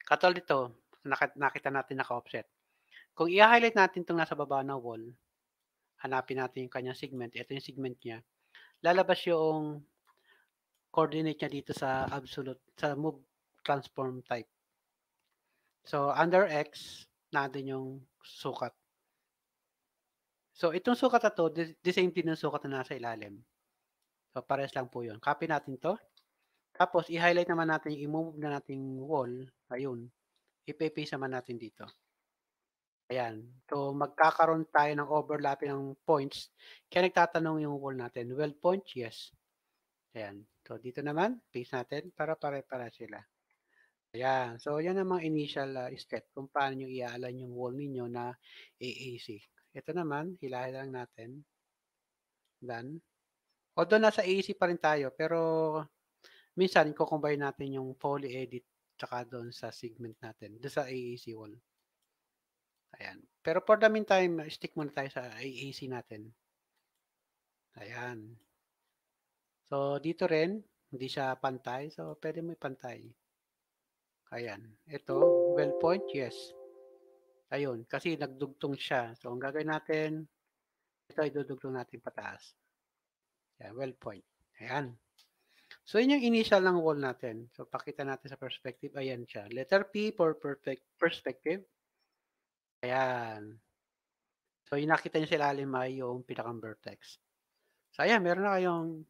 A: Katulad ito, nakita natin naka-offset. Kung i-highlight natin itong nasa baba na wall, hanapin natin yung kanyang segment. Ito yung segment niya. Lalabas yung coordinate niya dito sa absolute, sa move transform type. So, under X, natin yung sukat. So, itong sukat na to, the, same din ng sukat na nasa ilalim. So, pares lang po yun. Copy natin to. Tapos, i-highlight naman natin yung i-move na nating wall. Ayun. I-paste naman natin dito. Ayan. So, magkakaroon tayo ng overlapping ng points. Kaya nagtatanong yung wall natin, well point, yes. Ayan. So, dito naman, paste natin para pare-para sila. Ayan. So, yan ang mga initial uh, step kung paano nyo iaalan yung wall ninyo na AAC. Ito naman, hilahin lang natin. Done. Although nasa AAC pa rin tayo, pero minsan, kukumbay natin yung poly edit tsaka doon sa segment natin, doon sa AAC wall. Ayan. Pero for the meantime, ah, stick muna tayo sa AAC natin. Ayan. So, dito rin, hindi siya pantay. So, pwede mo ipantay. Ayan. Ito, well point, yes. Ayun, kasi nagdugtong siya. So, ang gagawin natin, ito idudugtong natin pataas. Ayan, well point. Ayan. So, yun yung initial ng wall natin. So, pakita natin sa perspective. Ayan siya. Letter P for perfect perspective. Ayan. So, yung nakita niyo si ilalim ay yung pinakang vertex. So, ayan, meron na kayong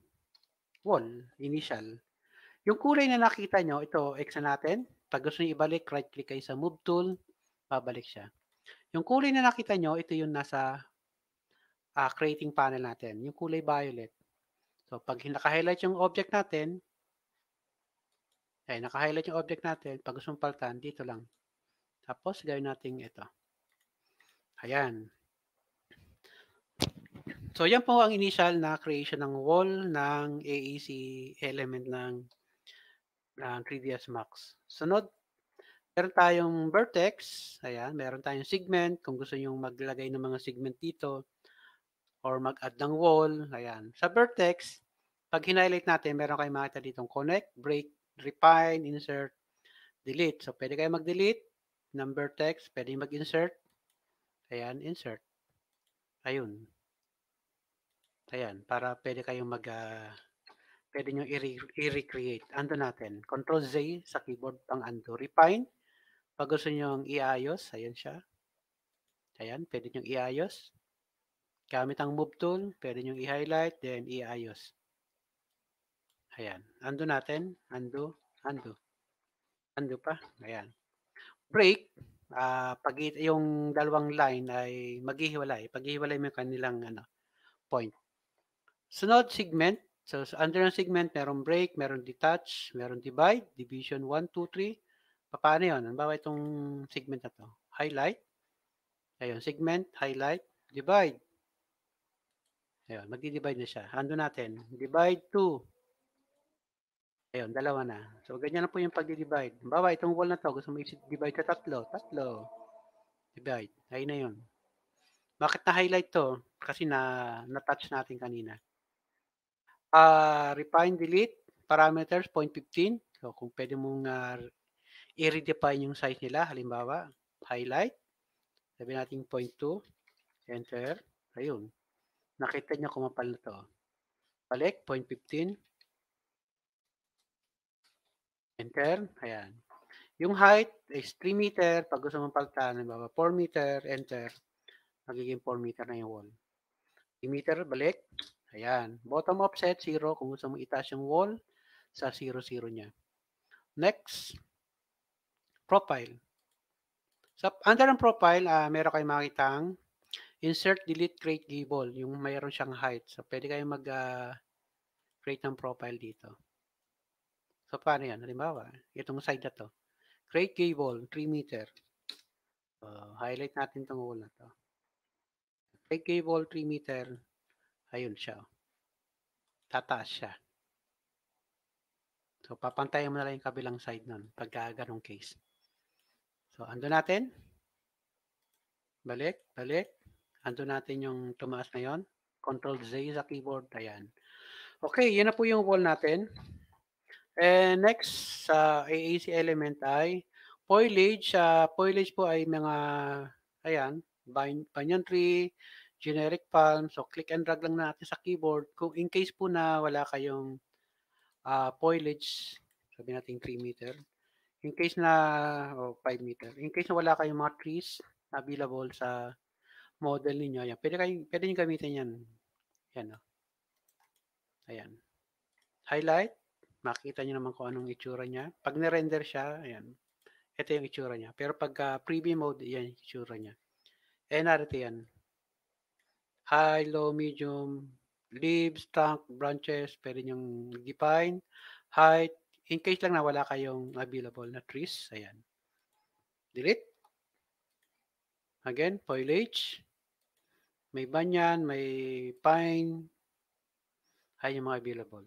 A: wall, initial. Yung kulay na nakita nyo, ito, X na natin. Pag gusto nyo ibalik, right-click kayo sa Move Tool, babalik siya. Yung kulay na nakita nyo, ito yung nasa uh, creating panel natin, yung kulay violet. So, pag naka-highlight yung object natin, ay, naka-highlight yung object natin, pag gusto mong palitan, dito lang. Tapos, gawin natin ito. Ayan. So, yan po ang initial na creation ng wall ng AEC element ng, ng 3ds Max. Sunod, meron tayong vertex. Ayan, meron tayong segment. Kung gusto nyo maglagay ng mga segment dito or mag-add ng wall. Ayan. Sa vertex, pag hinighlight natin, meron kayong makita ditong connect, break, refine, insert, delete. So, pwede kayo mag-delete ng vertex. Pwede mag-insert Ayan, insert. Ayun. Ayan, para pwede kayong mag, uh, pwede nyo i-recreate. Ando natin. Control Z sa keyboard pang undo. Refine. Pag gusto nyo iayos, ayan siya. Ayan, pwede nyo iayos. Gamit ang move tool, pwede nyo i-highlight, then iayos. Ayan. Undo natin. Undo. Undo. Undo pa. Ayan. Break uh, ah, pag yung dalawang line ay maghihiwalay, paghihiwalay mo yung kanilang ano, point. Sunod segment, so, so under ng segment, meron break, meron detach, meron divide, division 1, 2, 3. Paano 'yon? Halimbawa itong segment na to. Highlight. Ayun, segment, highlight, divide. Ayun, magdi-divide na siya. Ando natin. Divide 2. Ayun, dalawa na. So, ganyan na po yung pag-divide. Halimbawa, itong wall na to, gusto mo i-divide sa tatlo. Tatlo. Divide. Ayun na yun. Bakit na-highlight to? Kasi na, na-touch natin kanina. Uh, refine, delete, parameters, 0.15. So, kung pwede mong uh, i-redefine yung size nila. Halimbawa, highlight. Sabi natin 0.2. Enter. Ayun. Nakita nyo kumapal na to. Balik, 0.15. Enter, ayan. Yung height is 3 meter. Pag gusto mong palitan, halimbawa 4 meter, enter. Magiging 4 meter na yung wall. 3 meter, balik. Ayan. Bottom offset, 0. Kung gusto mong itas yung wall, sa 0, 0 niya. Next, profile. Sa under ng profile, uh, meron kayong makitang insert, delete, create gable. Yung mayroon siyang height. So, pwede kayong mag-create ah, uh, ng profile dito. So, paano yan? Halimbawa, itong side na to. Create cable, 3 meter. Uh, highlight natin itong wall na to. Create cable, 3 meter. Ayun siya. Oh. Tataas siya. So, papantayin mo na lang yung kabilang side nun pag ganong case. So, ando natin. Balik, balik. Ando natin yung tumaas na yon. Control Z sa keyboard. Ayan. Okay, yan na po yung wall natin. And eh, next sa uh, AAC element ay foliage. Uh, foliage po ay mga, ayan, banyan tree, generic palm. So click and drag lang natin sa keyboard. Kung in case po na wala kayong uh, foliage, sabi natin 3 meter. In case na, o oh, 5 meter. In case na wala kayong mga trees available sa model ninyo, ayan, pwede, kayo, pwede nyo gamitin yan. Ayan, Oh. Ayan. Highlight. Makita nyo naman kung anong itsura niya. Pag na-render siya, ayan. Ito yung itsura niya. Pero pagka ah, preview mode, yan yung itsura niya. Eh, narito yan. High, low, medium, leaves, trunk, branches, pwede nyong define. Height, in case lang na wala kayong available na trees. Ayan. Delete. Again, foliage. May banyan, may pine. Ayan yung mga available.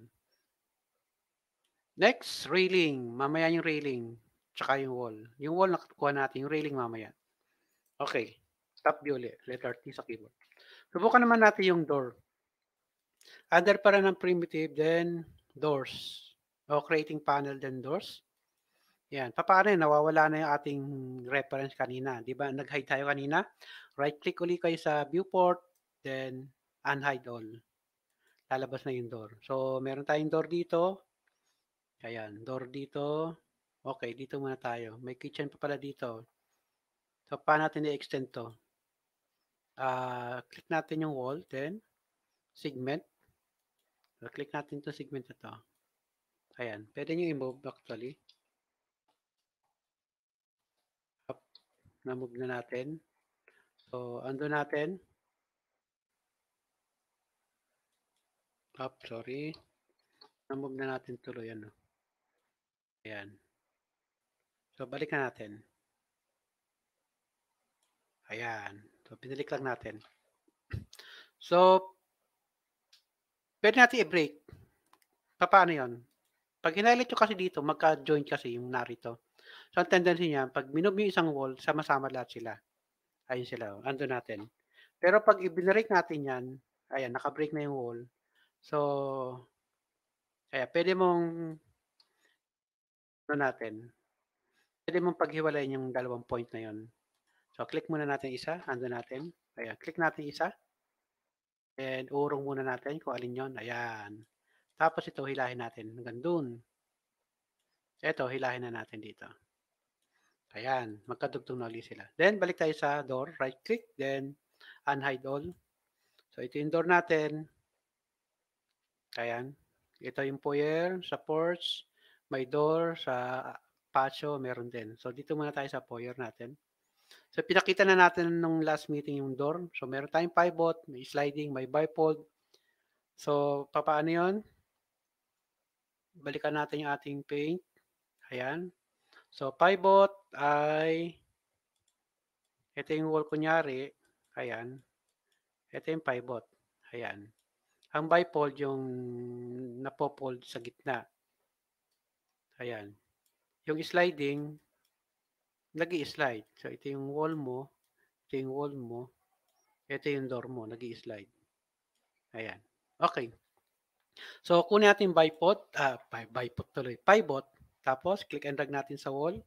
A: Next, railing. Mamaya yung railing. Tsaka yung wall. Yung wall nakuha natin. Yung railing mamaya. Okay. Stop view ulit. Letter T sa keyboard. Subukan naman natin yung door. Other para ng primitive, then doors. O creating panel, then doors. Yan. Paano Nawawala na yung ating reference kanina. Di ba? Nag-hide tayo kanina. Right-click ulit kayo sa viewport, then unhide all. Lalabas na yung door. So, meron tayong door dito. Ayan, door dito. Okay, dito muna tayo. May kitchen pa pala dito. So, paano natin i-extend to? Uh, click natin yung wall, then segment. So, click natin to segment na to. Ayan, pwede nyo i-move actually. Up, na-move na natin. So, ando natin. Up, sorry. Na-move na natin tuloy. Ano. Ayan. So, balikan natin. Ayan. So, pinalik lang natin. So, pwede natin i-break. Paano yon? Pag hinalit nyo kasi dito, magka joint kasi yung narito. So, ang tendency niya, pag minove nyo isang wall, sama-sama lahat sila. Ayun sila. Oh. Ando natin. Pero pag i-break natin yan, ayan, naka-break na yung wall. So, kaya pwede mong ano natin, pwede mong paghiwalayin yung dalawang point na yon. So, click muna natin isa. Ando natin. Ayan. Click natin isa. And urong muna natin kung alin yon. Ayan. Tapos ito, hilahin natin. Hanggang dun. Ito, hilahin na natin dito. Ayan. Magkadugtong na ulit sila. Then, balik tayo sa door. Right click. Then, unhide all. So, ito yung door natin. Ayan. Ito yung foyer, supports, may door, sa patio, meron din. So, dito muna tayo sa foyer natin. So, pinakita na natin nung last meeting yung door. So, meron tayong pivot, may sliding, may bifold. So, papaano 'yon? Balikan natin yung ating paint. Ayan. So, pivot ay ito yung wall kunyari. Ayan. Ito yung pivot. Ayan. Ang bifold yung napopold sa gitna. Ayan. Yung sliding, nag slide So, ito yung wall mo. Ito yung wall mo. Ito yung door mo. nag slide Ayan. Okay. So, kunin natin bipod. Ah, uh, bipod tuloy. Pivot. Tapos, click and drag natin sa wall.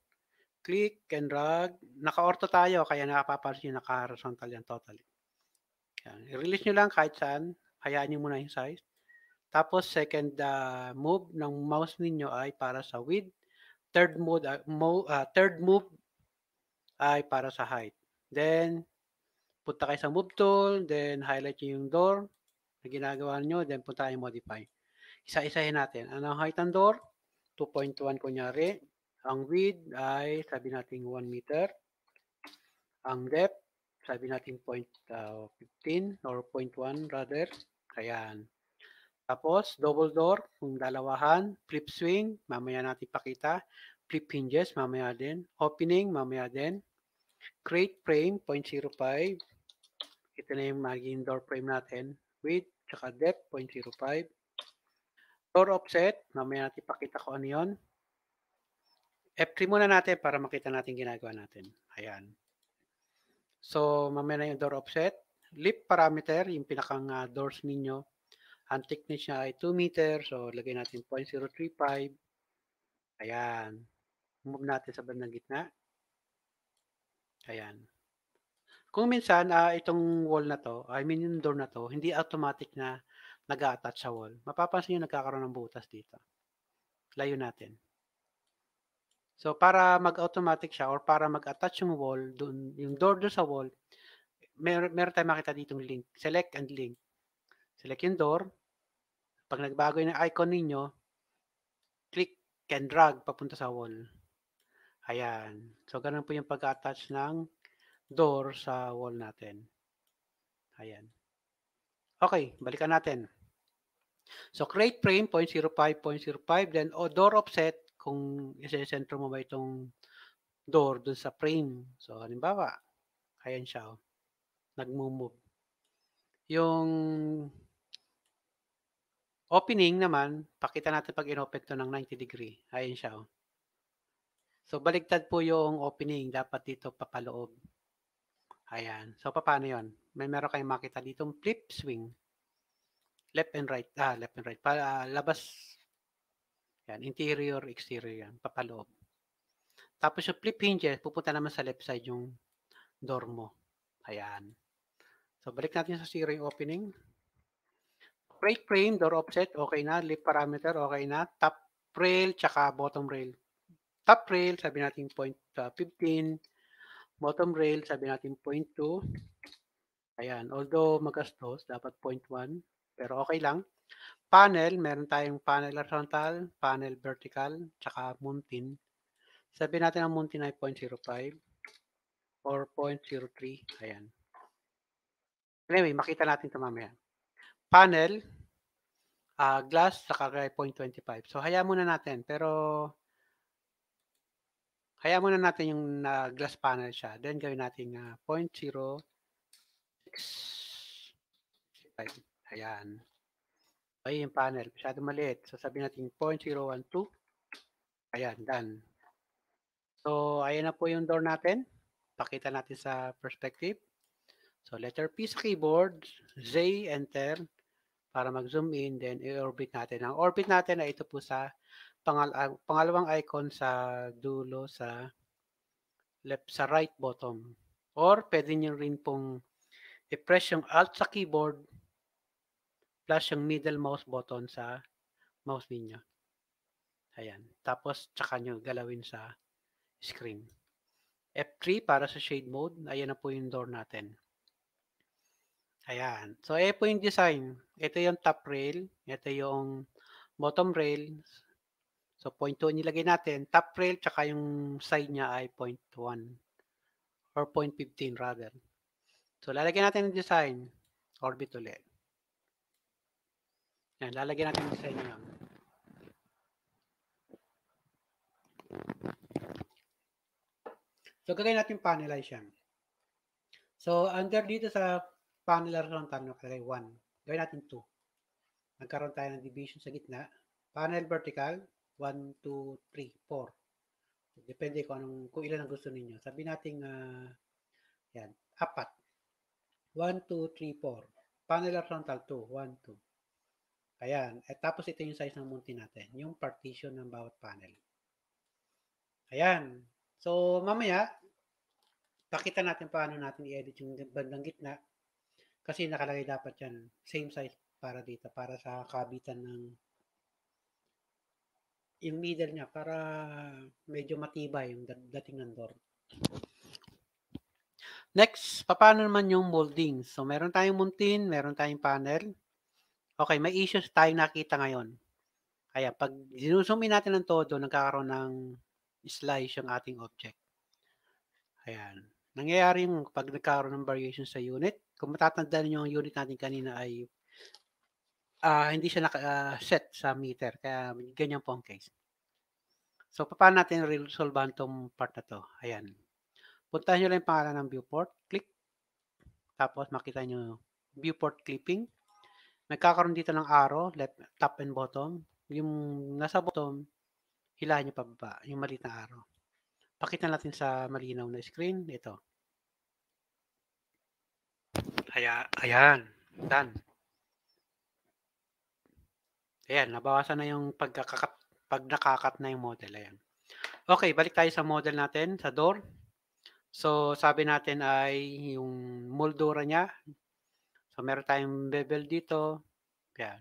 A: Click and drag. Naka-ortho tayo, kaya nakapapansin naka-horizontal yan totally. Yan. I-release nyo lang kahit saan. Hayaan nyo muna yung size. Tapos second uh, move ng mouse ninyo ay para sa width. Third move, uh, ah, mo, uh, third move ay para sa height. Then punta kayo sa move tool, then highlight niyo yung door na ginagawa niyo, then punta kayo modify. Isa-isahin natin. Ano ang height ng door? 2.1 kunyari. Ang width ay sabi natin 1 meter. Ang depth sabi natin 0.15 uh, or 0.1 rather. Ayan. Tapos, double door, yung hmm, dalawahan, flip swing, mamaya natin pakita. Flip hinges, mamaya din. Opening, mamaya din. Crate frame, 0.05. Ito na yung magiging door frame natin. Width, tsaka depth, 0.05. Door offset, mamaya natin pakita ko ano yun. F3 muna natin para makita natin ginagawa natin. Ayan. So, mamaya na yung door offset. Lip parameter, yung pinakang uh, doors ninyo, ang thickness niya ay 2 meter. So, lagay natin 0.035. Ayan. Move natin sa bandang gitna. Ayan. Kung minsan, uh, itong wall na to, I mean yung door na to, hindi automatic na nag-attach sa wall. Mapapansin nyo nagkakaroon ng butas dito. Layo natin. So, para mag-automatic siya or para mag-attach yung wall, dun, yung door doon sa wall, mer meron tayong makita ditong link. Select and link. Select yung door. Pag nagbago yung icon ninyo, click and drag papunta sa wall. Ayan. So, ganun po yung pag-attach ng door sa wall natin. Ayan. Okay, balikan natin. So, create frame 0.05.05, then o oh, door offset kung isa-sentro mo ba itong door dun sa frame. So, halimbawa, ayan siya. Oh. Nag-move. Yung Opening naman, pakita natin pag inopen to ng 90 degree. Ayan siya. Oh. So, baligtad po yung opening. Dapat dito papaloob. Ayan. So, paano yon? May meron kayong makita dito flip swing. Left and right. Ah, left and right. Pa, ah, labas. Yan. Interior, exterior yan. Papaloob. Tapos yung flip hinges, pupunta naman sa left side yung door mo. Ayan. So, balik natin sa zero yung opening rake frame, door offset, okay na. Lip parameter, okay na. Top rail, tsaka bottom rail. Top rail, sabi natin 0.15. Ah, bottom rail, sabi natin 0.2. Ayan, although magastos, dapat 0.1. Pero okay lang. Panel, meron tayong panel horizontal, panel vertical, tsaka muntin. Sabi natin ang muntin ay 0.05 or 0.03. Ayan. Anyway, makita natin ito mamaya panel, uh, glass, saka kay 0.25. So, hayaan muna natin. Pero, hayaan muna natin yung uh, glass panel siya. Then, gawin natin uh, ah, 0.06. Ayan. Okay, yung panel. Masyado maliit. So, sabihin natin 0.012. Ayan, done. So, ayan na po yung door natin. Pakita natin sa perspective. So, letter P sa keyboard, Z, enter para mag-zoom in, then i-orbit natin. Ang orbit natin ay ito po sa pangal ah, pangalawang icon sa dulo sa left sa right bottom. Or pwede niyo rin pong i-press yung alt sa keyboard plus yung middle mouse button sa mouse wheel niyo. Ayan. Tapos tsaka niyo galawin sa screen. F3 para sa shade mode. Ayan na po yung door natin. Ayan. So, ito po yung design. Ito yung top rail. Ito yung bottom rail. So, point 2 nilagay natin. Top rail, tsaka yung side niya ay 0.1 or 0.15 rather. So, lalagyan natin ng design. Orbit ulit. Yan, lalagyan natin ng design niya. So, gagawin natin panelize yan. So, under dito sa Paano laro ng tanong? Kalagay 1. Gawin natin 2. Nagkaroon tayo ng division sa gitna. Panel vertical, 1, 2, 3, 4. Depende kung, anong, kung ilan ang gusto ninyo. Sabi natin, uh, ah, yan, apat. 1, 2, 3, 4. Panel horizontal, 2, 1, 2. Ayan. At tapos ito yung size ng munti natin. Yung partition ng bawat panel. Ayan. So, mamaya, pakita natin paano natin i-edit yung bandang gitna kasi nakalagay dapat yan, same size para dito, para sa kabitan ng yung middle niya para medyo matibay yung dating ng door. Next, paano naman yung molding? So, meron tayong muntin, meron tayong panel. Okay, may issues tayo nakita ngayon. Kaya pag dinusumin natin ng todo, nagkakaroon ng slice yung ating object. Ayan. Nangyayari yung pag nagkaroon ng variation sa unit, kung matatandaan niyo yung unit natin kanina ay uh, hindi siya naka-set ah, uh, sa meter. Kaya ganyan po ang case. So, paano natin resolve itong part na to? Ayan. Puntahan nyo lang yung pangalan ng viewport. Click. Tapos, makita nyo viewport clipping. Nagkakaroon dito ng arrow, left, top and bottom. Yung nasa bottom, hilahin nyo pababa, yung maliit na arrow. Pakita natin sa malinaw na screen. Ito. Kaya, ayan. Done. Ayan, nabawasan na yung pagkakakap, pag nakakat na yung model. Ayan. Okay, balik tayo sa model natin, sa door. So, sabi natin ay yung moldura niya. So, meron tayong bevel dito. Ayan.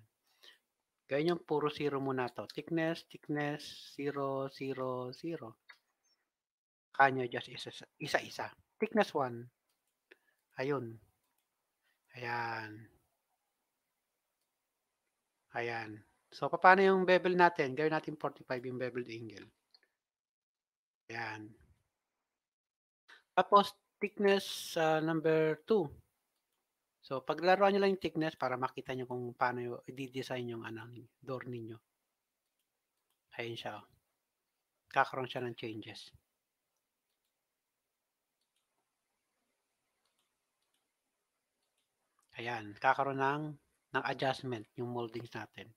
A: Ganyan yung puro zero muna to. Thickness, thickness, zero, zero, zero. Kanya just isa-isa. Thickness 1. Ayun. Ayan. Ayan. So, paano yung bevel natin? Gawin natin 45 yung beveled angle. Ayan. Tapos, thickness uh, number 2. So, paglaruan nyo lang yung thickness para makita nyo kung paano i-design yung anong door ninyo. Ayan siya. Oh. Kakaroon siya ng changes. Ayan, kakaroon ng, ng adjustment yung moldings natin.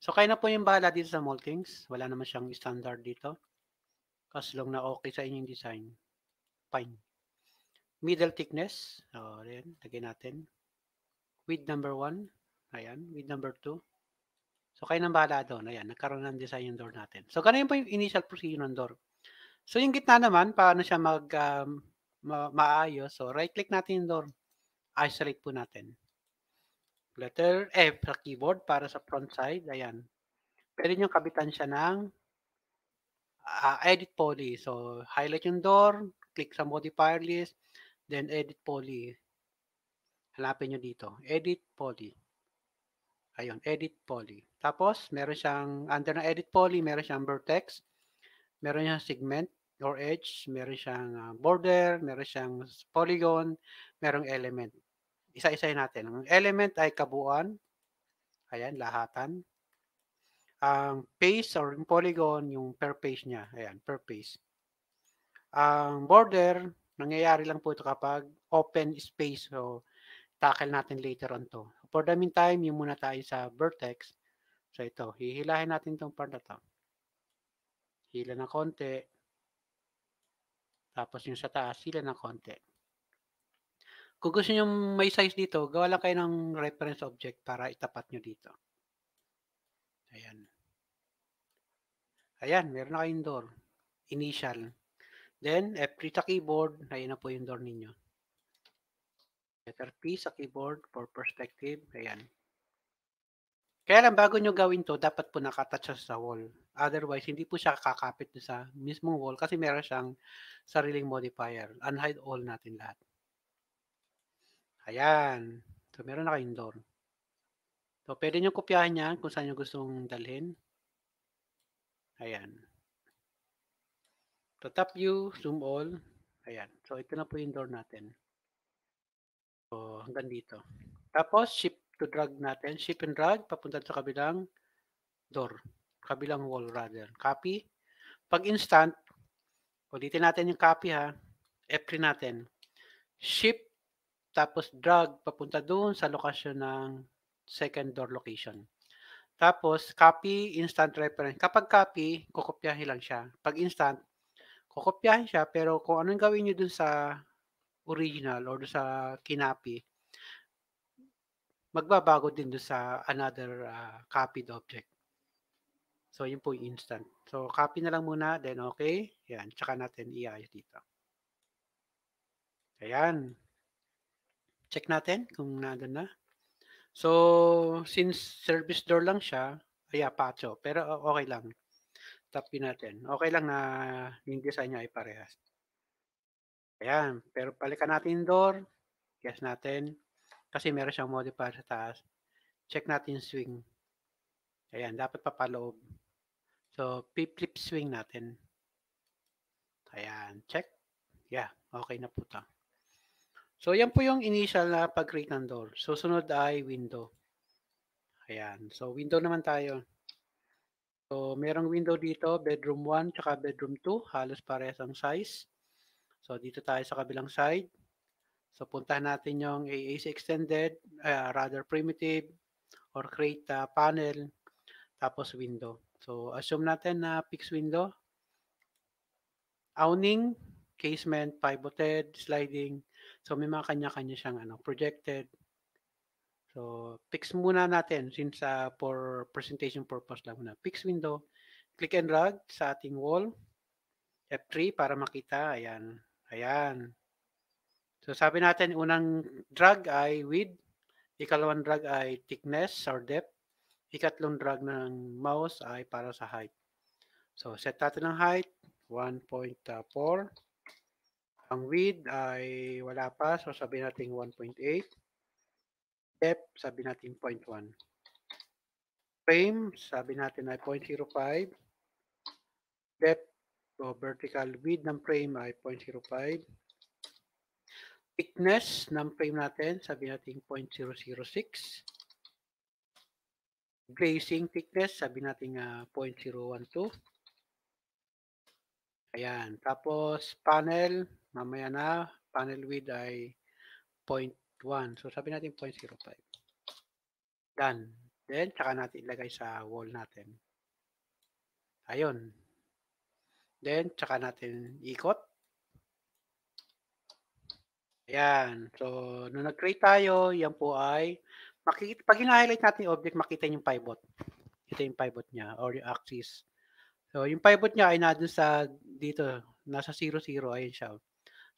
A: So, kayo na po yung bahala dito sa moldings. Wala naman siyang standard dito. As long na okay sa inyong design. Fine. Middle thickness. O, ayan, lagyan natin. Width number 1. Ayan, width number 2. So, kayo nang bahala doon. Ayan, nagkaroon ng design yung door natin. So, ganun po yung initial procedure ng door. So, yung gitna naman, paano siya mag, um, ma maayos? So, right-click natin yung door isolate po natin. Letter F sa keyboard para sa front side. Ayan. Pwede nyo kabitan siya ng uh, edit poly. So, highlight yung door, click sa modifier list, then edit poly. Halapin nyo dito. Edit poly. Ayun, edit poly. Tapos, meron siyang, under na edit poly, meron siyang vertex, meron siyang segment or edge, meron siyang ah, border, meron siyang polygon, merong element isa-isahin natin. Ang element ay kabuuan. Ayan, lahatan. Ang face or polygon, yung per face niya. Ayan, per face. Ang border, nangyayari lang po ito kapag open space. So, tackle natin later on to. For the meantime, yung muna tayo sa vertex. So, ito. Hihilahin natin itong part na to. Hila na konti. Tapos yung sa taas, hila na konti. Kung gusto nyo may size dito, gawa lang kayo ng reference object para itapat nyo dito. Ayan. Ayan, meron na kayong door. Initial. Then, F3 sa keyboard. Ayan na po yung door ninyo. Letter P sa keyboard for perspective. Ayan. Kaya lang, bago nyo gawin to, dapat po nakatouch sa wall. Otherwise, hindi po siya kakapit sa mismong wall kasi meron siyang sariling modifier. Unhide all natin lahat. Ayan. So, meron na kayong dorm. So, pwede nyo kopyahin yan kung saan nyo gustong dalhin. Ayan. So, top view, zoom all. Ayan. So, ito na po yung door natin. So, hanggang dito. Tapos, shift to drag natin. Shift and drag, papunta sa kabilang door. Kabilang wall rather. Copy. Pag instant, ulitin natin yung copy ha. F3 natin. Shift tapos drag papunta doon sa lokasyon ng second door location. Tapos, copy, instant reference. Kapag copy, kukopyahin lang siya. Pag instant, kukopyahin siya, pero kung anong gawin nyo dun sa original or dun sa kinapi, magbabago din dun sa another uh, copied object. So, yun po yung instant. So, copy na lang muna, then okay. Yan, tsaka natin iayos dito. Ayan. Check natin kung nandun na. So, since service door lang siya, ay apacho. Pero okay lang. Tap natin. Okay lang na yung design niya ay parehas. Ayan. Pero palikan natin yung door. Guess natin. Kasi meron siyang modifier sa taas. Check natin swing. Ayan. Dapat papaloob. So, flip swing natin. Ayan. Check. Yeah. Okay na po ito. So, yan po yung initial na pag-create ng door. So, sunod ay window. Ayan. So, window naman tayo. So, merong window dito, bedroom 1 tsaka bedroom 2. Halos parehas ang size. So, dito tayo sa kabilang side. So, puntahan natin yung AAC extended, uh, rather primitive, or create a ah, panel, tapos window. So, assume natin na fixed window. Awning, casement, pivoted, sliding, So may mga kanya-kanya siyang ano, projected. So fix muna natin since uh, for presentation purpose lang muna. Fix window, click and drag sa ating wall. F3 para makita. Ayan. Ayan. So sabi natin unang drag ay width, ikalawang drag ay thickness or depth, ikatlong drag ng mouse ay para sa height. So set natin ng height 1.4 ang width ay wala pa, so sabi natin 1.8. Depth, sabi natin 0.1. Frame, sabi natin ay 0.05. Depth, o vertical width ng frame ay 0.05. Thickness ng frame natin, sabi natin 0.006. Glazing thickness, sabi natin uh, 0.012. Ayan. Tapos, panel, Mamaya na, panel width ay 0.1. So, sabi natin 0.05. Done. Then, saka natin ilagay sa wall natin. Ayun. Then, saka natin ikot. Ayan. So, nung nag-create tayo, yan po ay, makikita, pag hina-highlight natin yung object, makita yung pivot. Ito yung pivot niya or yung axis. So, yung pivot niya ay na sa dito, nasa 0, 0. Ayan siya.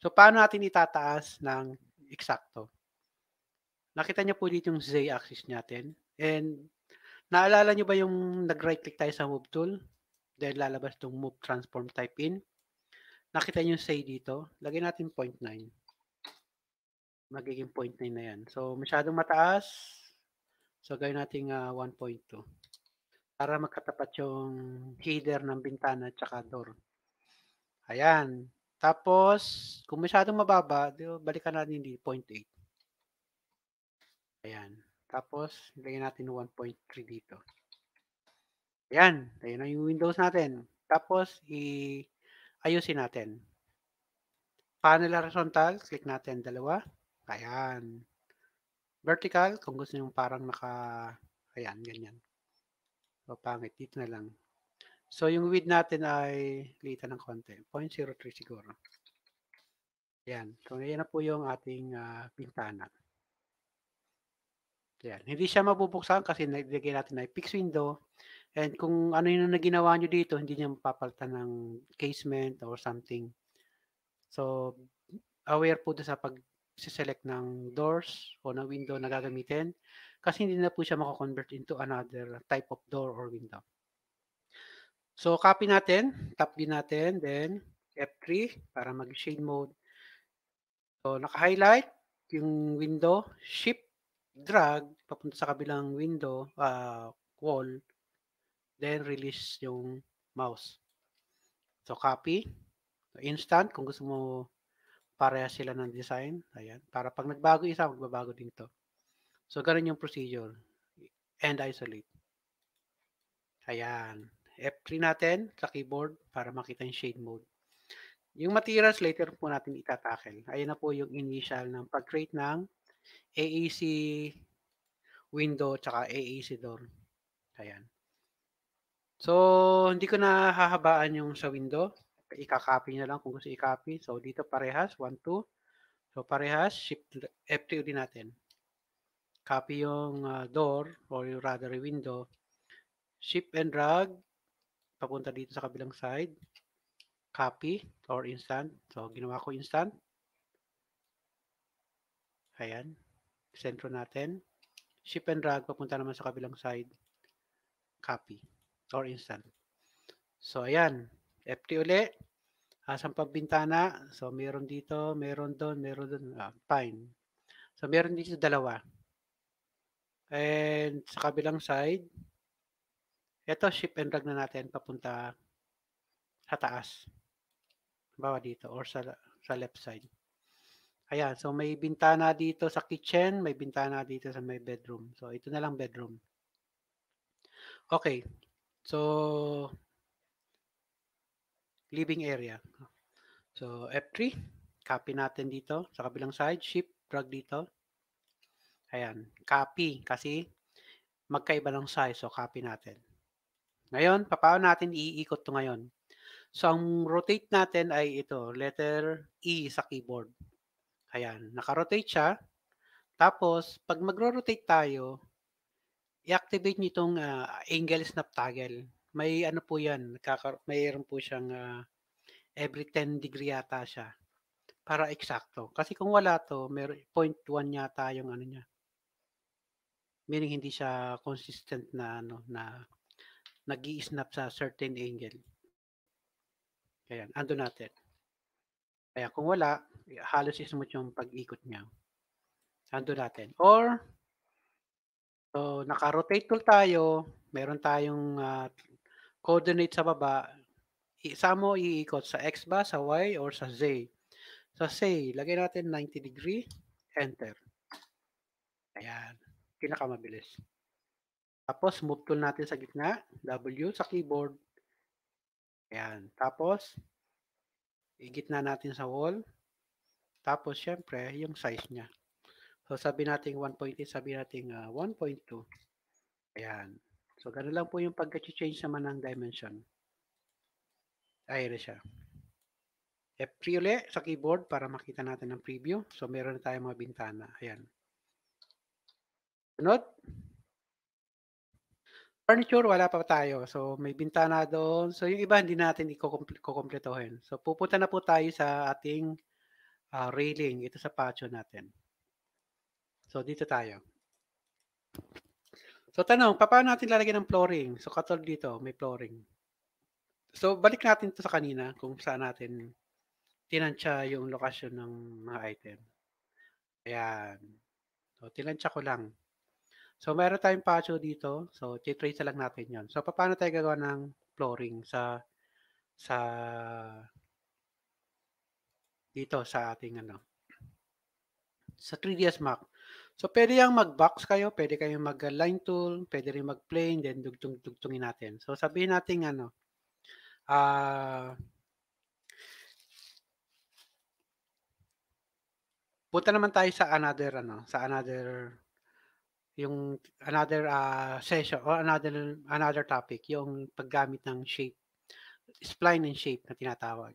A: So, paano natin itataas ng eksakto? Nakita niyo po dito yung z-axis natin. And naalala niyo ba yung nag-right click tayo sa move tool? Then lalabas itong move transform type in. Nakita niyo yung say dito. Lagyan natin 0.9. Magiging 0.9 na yan. So masyadong mataas. So gawin natin uh, ah, 1.2 para magkatapat yung header ng bintana at saka door. Ayan. Tapos, kung masyadong mababa, balikan natin hindi, 0.8. Ayan. Tapos, ilagay natin 1.3 dito. Ayan. Ayan na yung windows natin. Tapos, i ayusin natin. Panel horizontal, click natin dalawa. Ayan. Vertical, kung gusto nyo parang naka, ayan, ganyan. O, pangit. Dito na lang. So, yung width natin ay lita ng konti. 0.03 siguro. Yan. So, yan na po yung ating uh, ah, pintana. Yan. Hindi siya mabubuksan kasi nilagay natin ay fixed window. And kung ano yung na ginawa nyo dito, hindi niya mapapalitan ng casement or something. So, aware po doon sa pag-select ng doors o ng window na gagamitin kasi hindi na po siya mako-convert into another type of door or window. So, copy natin. Tap din natin. Then, F3 para mag-shade mode. So, naka-highlight yung window. Shift, drag, papunta sa kabilang window, uh, wall. Then, release yung mouse. So, copy. Instant, kung gusto mo pareha sila ng design. Ayan. Para pag nagbago isa, magbabago din to. So, ganun yung procedure. And isolate. Ayan. F3 natin sa keyboard para makita yung shade mode. Yung materials later po natin itatakel. Ayan na po yung initial ng pag-create ng AAC window tsaka AAC door. Ayan. So, hindi ko na hahabaan yung sa window. Ika-copy na lang kung gusto i-copy. So, dito parehas. 1, 2. So, parehas. Shift F3 din natin. Copy yung uh, door or rather window. Shift and drag papunta dito sa kabilang side. Copy or instant. So, ginawa ko instant. Ayan. Sentro natin. Ship and drag papunta naman sa kabilang side. Copy or instant. So, ayan. FT uli. Asang pagbintana. So, meron dito, meron doon, meron doon. Ah, fine. So, meron dito dalawa. And sa kabilang side, ito, ship and drag na natin papunta sa taas. Bawa dito or sa, sa left side. Ayan, so may bintana dito sa kitchen, may bintana dito sa may bedroom. So, ito na lang bedroom. Okay, so living area. So, F3, copy natin dito sa kabilang side, Ship, drag dito. Ayan, copy kasi magkaiba ng size, so copy natin. Ngayon, paano natin iikot to ngayon? So, ang rotate natin ay ito, letter E sa keyboard. Ayan, nakarotate siya. Tapos, pag magro-rotate tayo, i-activate nyo itong uh, ah, angle snap toggle. May ano po yan, kaka- mayroon po siyang uh, every 10 degree yata siya para eksakto. Kasi kung wala to, may 0.1 yata yung ano niya. Meaning hindi siya consistent na ano na nag snap sa certain angle. Ayan, ando natin. Kaya kung wala, halos ismut yung pag-ikot niya. Ando natin. Or, so naka-rotate tool tayo, meron tayong uh, coordinate sa baba, isa mo iikot sa X ba, sa Y, or sa Z. Sa so, Z, lagay natin 90 degree, enter. Ayan, pinakamabilis. Tapos, move tool natin sa gitna. W sa keyboard. Ayan. Tapos, igitna natin sa wall. Tapos, syempre, yung size niya. So, sabi natin 1.8, sabi natin uh, 1.2. Ayan. So, ganun lang po yung pagka-change naman ng dimension. Ay, siya. F3 ulit sa keyboard para makita natin ang preview. So, meron na tayong mga bintana. Ayan. Sunod furniture, wala pa tayo. So, may bintana doon. So, yung iba, hindi natin ikukumpletuhin. So, pupunta na po tayo sa ating uh, railing. Ito sa patio natin. So, dito tayo. So, tanong, paano natin lalagyan ng flooring? So, katulad dito, may flooring. So, balik natin to sa kanina kung saan natin tinantya yung lokasyon ng mga item. Ayan. So, tinantya ko lang. So, meron tayong patio dito. So, titrace lang natin yon So, paano tayo gagawa ng flooring sa sa dito sa ating ano sa 3ds map. So, pwede yung mag-box kayo, pwede kayong mag-line tool, pwede rin mag-plane, then dugtong-dugtongin natin. So, sabihin natin ano, ah, uh, punta naman tayo sa another, ano, sa another yung another uh, session or another another topic yung paggamit ng shape spline and shape na tinatawag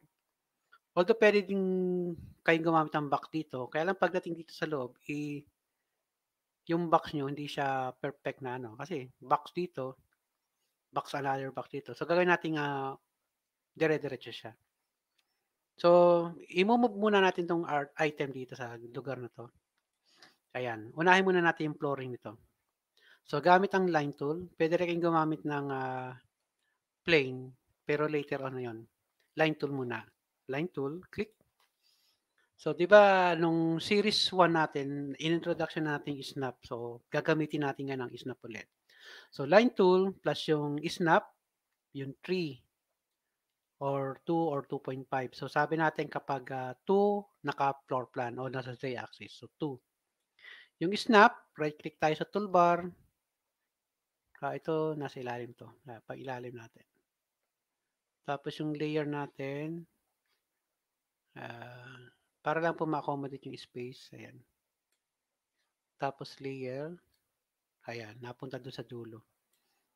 A: although pwede din kayong gumamit ng box dito kaya lang pagdating dito sa loob i eh, yung box nyo hindi siya perfect na ano kasi box dito box another box dito so gagawin natin uh, dire-diretso siya so i-move muna natin tong art item dito sa lugar na to Ayan. Unahin muna natin yung flooring nito. So, gamit ang line tool. Pwede rin gumamit ng uh, plane, pero later on ano na yun. Line tool muna. Line tool, click. So, di ba, nung series 1 natin, in-introduction natin snap. So, gagamitin natin nga ng snap ulit. So, line tool plus yung snap, yung 3 or 2 or 2.5. So, sabi natin kapag uh, ah, 2, naka-floor plan o nasa z-axis. So, 2. Yung snap, right-click tayo sa toolbar. Ah, ito, nasa ilalim to. Ah, pag-ilalim natin. Tapos yung layer natin, ah, para lang po ma-accommodate yung space. Ayan. Tapos layer. Ayan, napunta doon sa dulo.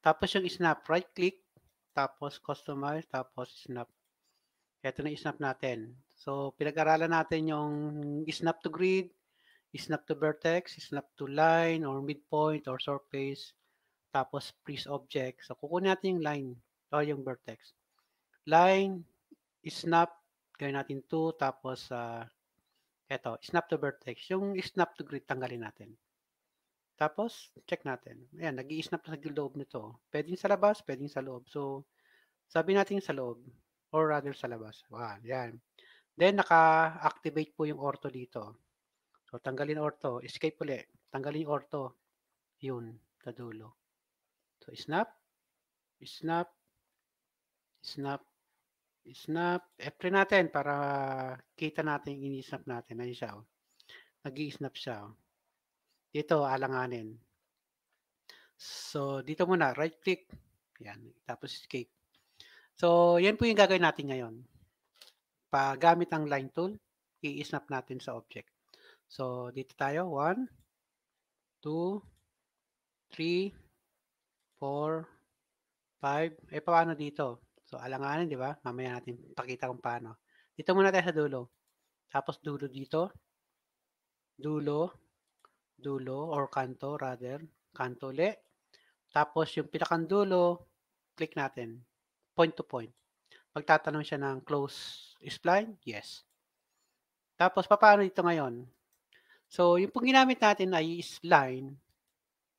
A: Tapos yung snap, right-click. Tapos customize, tapos snap. Ito na yung snap natin. So, pinag-aralan natin yung snap to grid, snap to vertex, snap to line or midpoint or surface, tapos freeze object. So, kukunin natin yung line or yung vertex. Line, snap, gawin natin to, tapos uh, eto, snap to vertex. Yung snap to grid, tanggalin natin. Tapos, check natin. Ayan, nag snap na sa loob nito. Pwedeng sa labas, pwedeng sa loob. So, sabi natin sa loob or rather sa labas. Wow, yan. Then, naka-activate po yung ortho dito. So, tanggalin ortho. Escape ulit. Tanggalin ortho. Yun, sa dulo. So, snap. Snap. Snap. Snap. Epre eh, natin para kita natin yung in-snap natin. Ayun siya. Oh. Nag-i-snap siya. Oh. Dito, alanganin. So, dito muna. Right click. Yan. Tapos escape. So, yan po yung gagawin natin ngayon. Pagamit ang line tool, i-snap natin sa object. So, dito tayo. 1, 2, 3, 4, 5. Eh, paano dito? So, alanganin, di ba? Mamaya natin pakita kung paano. Dito muna tayo sa dulo. Tapos dulo dito. Dulo. Dulo or kanto rather. Kanto ulit. Tapos yung pinakang dulo, click natin. Point to point. Magtatanong siya ng close spline? Yes. Tapos paano dito ngayon? So, yung pag ginamit natin ay is line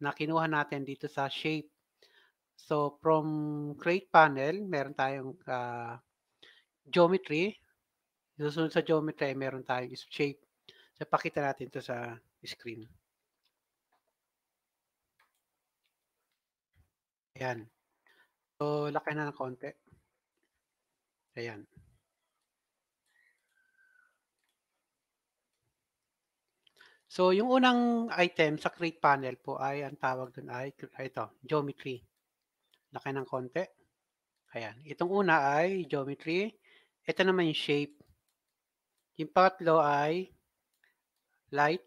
A: na kinuha natin dito sa shape. So, from create panel, meron tayong uh, geometry. Susunod sa geometry meron tayong is shape. So, pakita natin to sa screen. Ayan. So, laki na ng konti. Ayan. So, yung unang item sa create panel po ay, ang tawag dun ay, ito, geometry. Laki ng konti. Ayan. Itong una ay geometry. Ito naman yung shape. Yung pangatlo ay light.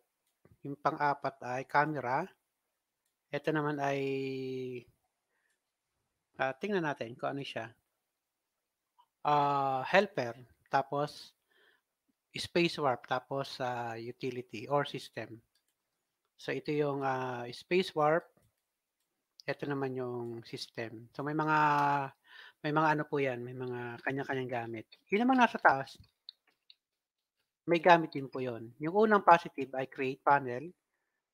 A: Yung pang-apat ay camera. Ito naman ay, uh, tingnan natin kung ano siya. Uh, helper. Tapos, space warp tapos sa uh, utility or system. So ito yung uh, space warp. Ito naman yung system. So may mga may mga ano po 'yan, may mga kanya-kanyang gamit. Yun naman nasa taas. May gamit din po 'yon. Yung unang positive ay create panel.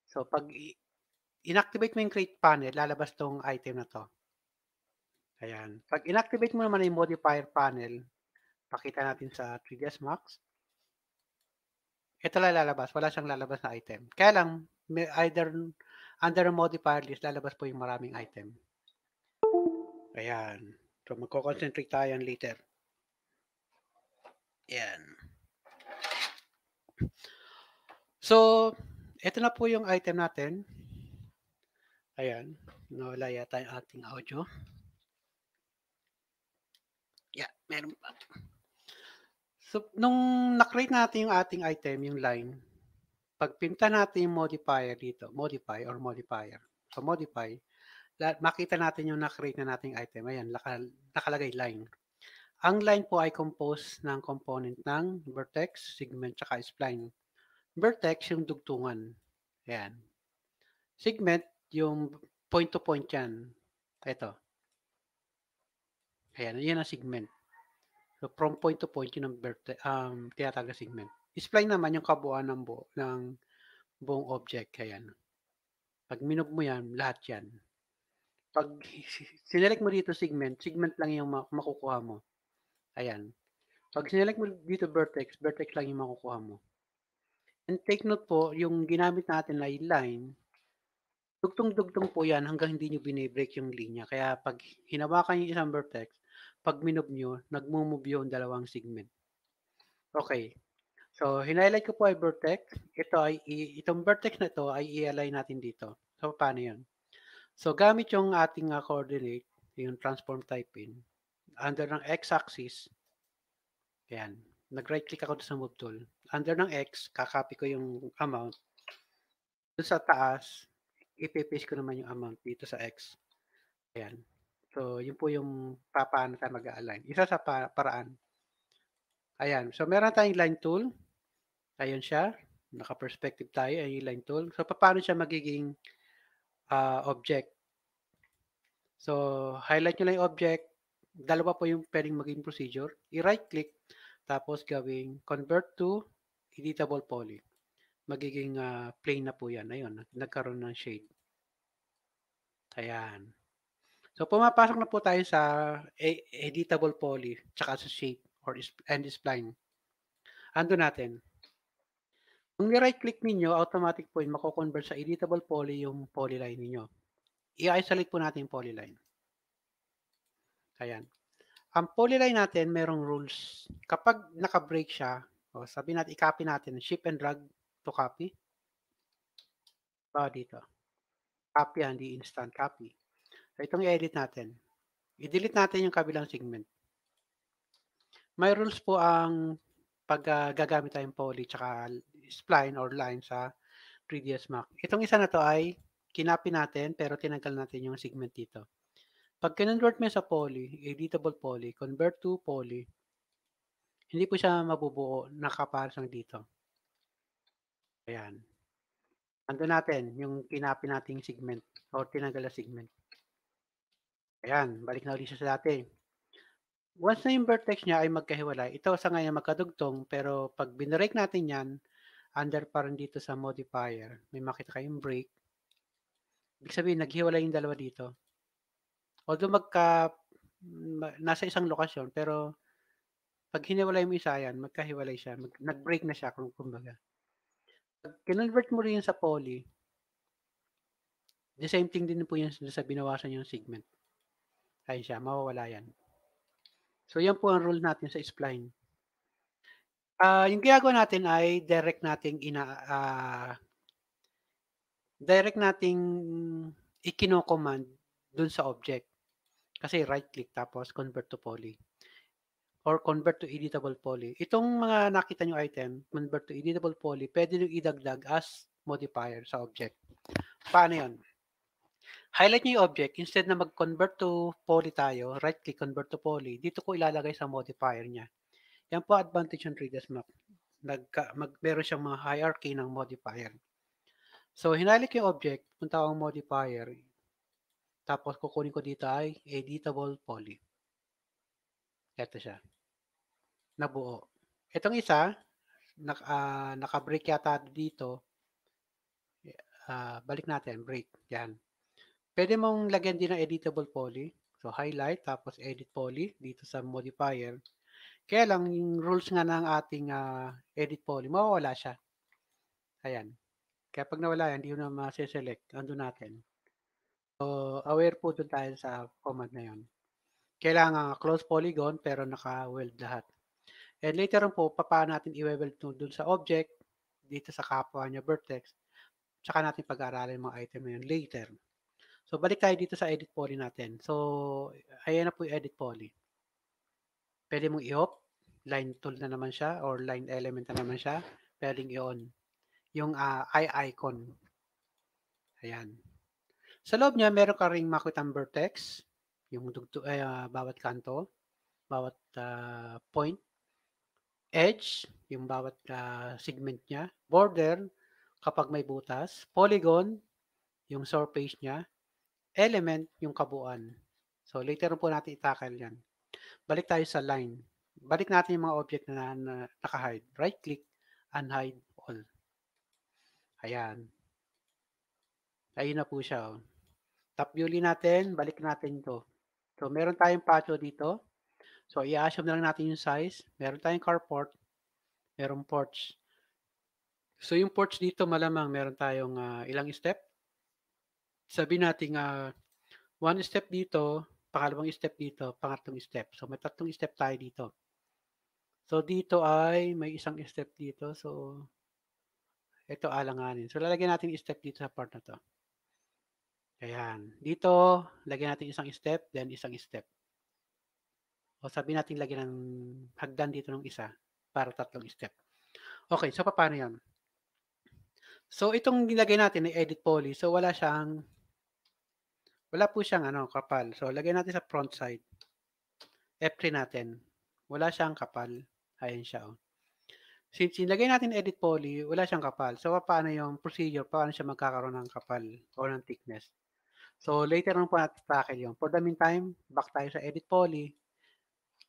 A: So pag inactivate mo yung create panel, lalabas tong item na to. Ayan. Pag inactivate mo naman yung modifier panel, pakita natin sa 3ds Max ito lang lalabas. Wala siyang lalabas na item. Kaya lang, either under a modifier list, lalabas po yung maraming item. Ayan. So, magko-concentrate tayo later. Ayan. So, ito na po yung item natin. Ayan. Nawala yata yung ating audio. Yeah, meron pa. So, nung na-create natin yung ating item, yung line, pagpinta natin yung modifier dito, modify or modifier. So, modify, makita natin yung na-create na nating item. Ayan, nakalagay line. Ang line po ay composed ng component ng vertex, segment, tsaka spline. Vertex, yung dugtungan. Ayan. Segment, yung point-to-point -point yan. Ito. Ayan, yan ang segment. So, from point to point, yun ang verte, um, tinataga segment. Spline naman yung kabuuan ng, bu ng buong object. Ayan. Pag minob mo yan, lahat yan. Pag sinelect mo dito segment, segment lang yung makukuha mo. Ayan. Pag sinelect mo dito vertex, vertex lang yung makukuha mo. And take note po, yung ginamit natin na line, dugtong-dugtong po yan hanggang hindi nyo binibreak yung linya. Kaya pag hinawakan yung isang vertex, pag minob nyo, nagmumove yung dalawang segment. Okay. So, hinighlight ko po ay vertex. Ito ay, itong vertex na ito ay i-align natin dito. So, paano yun? So, gamit yung ating ah, coordinate, yung transform type in, under ng x-axis, ayan, nag-right click ako sa move tool. Under ng x, kakopy ko yung amount. Doon sa taas, ipipaste ko naman yung amount dito sa x. Ayan. So, yun po yung paano tayo mag-align. Isa sa pa- paraan. Ayan. So, meron tayong line tool. Ayun siya. Naka-perspective tayo. Ayun yung line tool. So, paano siya magiging uh, object? So, highlight nyo lang yung object. Dalawa po yung pwedeng maging procedure. I-right click. Tapos gawing convert to editable poly. Magiging uh, ah, plane na po yan. Ayun. Nagkaroon ng shade. Ayan. So pumapasok na po tayo sa e, editable poly tsaka sa shape or end spline. Ando natin. Kung ni-right click ninyo, automatic po yun, mako-convert sa editable poly yung polyline ninyo. I-isolate po natin yung polyline. Ayan. Ang polyline natin, merong rules. Kapag naka-break siya, oh, sabi natin, i-copy natin, ship and drag to copy. O, dito. Copy, ah, hindi instant copy. So, itong i-edit natin. I-delete natin yung kabilang segment. May rules po ang paggagamit uh, gagamit tayong poly tsaka spline or line sa 3ds Max. Itong isa na to ay kinapi natin pero tinanggal natin yung segment dito. Pag kinonvert mo sa poly, editable poly, convert to poly, hindi po siya mabubuo nakaparsang dito. Ayan. Ando natin yung kinapi nating segment or tinanggal na segment. Ayan, balik na ulit siya sa dati. Once na yung vertex niya ay magkahiwalay, ito sa ngayon magkadugtong, pero pag binrake natin yan, under pa rin dito sa modifier, may makita kayong break. Ibig sabihin, naghiwalay yung dalawa dito. Although magka, nasa isang lokasyon, pero pag hiniwalay mo isa yan, magkahiwalay siya, mag, mm. nag-break na siya kung kumbaga. Pag kinonvert mo rin sa poly, the same thing din po yan sa binawasan yung segment ay siya, mawawala yan. So, yan po ang rule natin sa spline. Uh, yung ginagawa natin ay direct nating ina uh, direct nating ikino-command dun sa object. Kasi right click tapos convert to poly or convert to editable poly. Itong mga nakita nyo item, convert to editable poly, pwede nyo idagdag as modifier sa object. Paano yun? highlight nyo yung object, instead na mag-convert to poly tayo, right-click convert to poly, dito ko ilalagay sa modifier niya. Yan po advantage ng 3ds map. Nagka, mag, meron siyang mga hierarchy ng modifier. So, hinalik yung object, punta akong modifier. Tapos, kukunin ko dito ay editable poly. Ito siya. Nabuo. Itong isa, nak, uh, naka-break yata dito. Uh, balik natin, break. Yan. Pwede mong lagyan din ng editable poly. So, highlight, tapos edit poly dito sa modifier. Kaya lang, yung rules nga ng ating uh, edit poly, mawawala siya. Ayan. Kaya pag nawala yan, hindi na ma-select. Ando natin. So, aware po dun tayo sa command na yon. Kailangan close polygon pero naka-weld lahat. And later on po, papaan natin i-weld dun sa object, dito sa kapwa niya vertex, tsaka natin pag-aaralan mga item na yun later. So, balik tayo dito sa edit poly natin. So, ayan na po yung edit poly. Pwede mong i hop Line tool na naman siya or line element na naman siya. Pwede i-on. Yung uh, ah, eye icon. Ayan. Sa loob niya, meron ka ring makitang vertex. Yung dugto, uh, ah, bawat kanto. Bawat uh, point. Edge. Yung bawat uh, segment niya. Border. Kapag may butas. Polygon. Yung surface niya element yung kabuuan. So later po natin itakal yan. Balik tayo sa line. Balik natin yung mga object na, na naka-hide. Right click, unhide all. Ayan. Ayun na po siya. Oh. Tap view natin, balik natin ito. So meron tayong patio dito. So i-assume na lang natin yung size. Meron tayong carport. Meron porch. So yung porch dito malamang meron tayong uh, ilang step? sabi natin uh, one step dito, pangalawang step dito, pangatlong step. So may tatlong step tayo dito. So dito ay may isang step dito. So ito alanganin. So lalagyan natin step dito sa part na to. Ayan. Dito, lagyan natin isang step, then isang step. O sabi natin lagyan ng hagdan dito ng isa para tatlong step. Okay, so paano yan? So itong nilagay natin ay edit poly. So wala siyang wala po siyang ano, kapal. So, lagay natin sa front side. F3 natin. Wala siyang kapal. Ayan siya. Oh. Since nilagay natin edit poly, wala siyang kapal. So, paano yung procedure? Paano siya magkakaroon ng kapal o ng thickness? So, later nung po natin tackle yun. For the meantime, back tayo sa edit poly.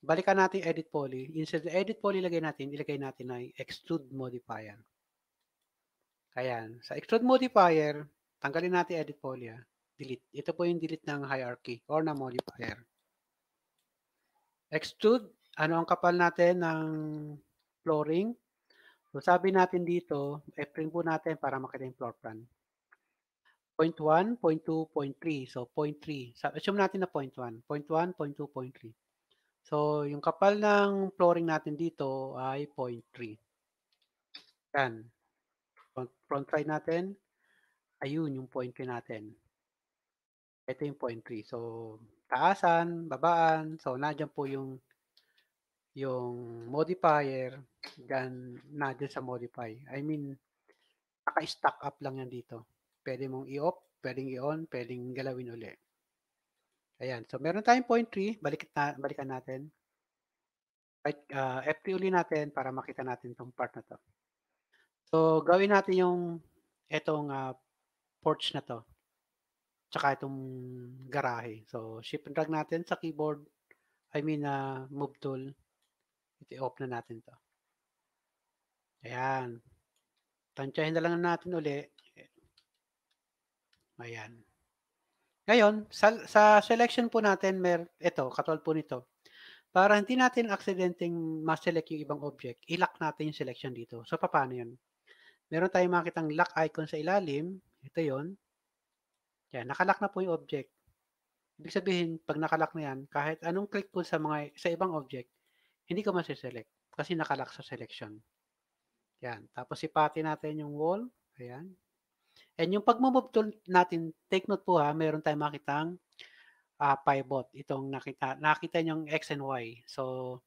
A: Balikan natin edit poly. Instead na edit poly ilagay natin, ilagay natin ay extrude modifier. Ayan. Sa extrude modifier, tanggalin natin edit poly. Ha. Ah delete. Ito po yung delete ng hierarchy or na modifier. Extrude, ano ang kapal natin ng flooring? So sabi natin dito, i-print po natin para makita yung floor plan. Point 1, point 2, point 3. So point 3. So, assume natin na point 1. Point 1, point 2, point 3. So yung kapal ng flooring natin dito ay point 3. Yan. Front, try natin. Ayun yung point 3 natin. Ito yung point 3. So, taasan, babaan. So, nandiyan po yung yung modifier gan nandiyan sa modify. I mean, naka-stack up lang yan dito. Pwede mong i-off, pwedeng i-on, pwedeng galawin uli. Ayan. So, meron tayong point 3. Balik na, balikan natin. Right, uh, F3 uli natin para makita natin itong part na to. So, gawin natin yung itong uh, ah, porch na to tsaka itong garahe. So, shift and drag natin sa keyboard. I mean, uh, move tool. I-open na natin to. Ayan. Tansyahin na lang natin uli. Ayan. Ngayon, sa, sa selection po natin, mer, ito, katulad po nito. Para hindi natin accidenting ma-select yung ibang object, ilock natin yung selection dito. So, paano yun? Meron tayong makitang lock icon sa ilalim. Ito yon yan, nakalock na po yung object. Ibig sabihin, pag nakalock na yan, kahit anong click ko sa mga sa ibang object, hindi ko masi-select kasi nakalock sa selection. Yan. Tapos ipati natin yung wall. Ayan. And yung pag-move tool natin, take note po ha, meron tayong makitang uh, ah, pivot. Itong nakita, nakita yung X and Y. So,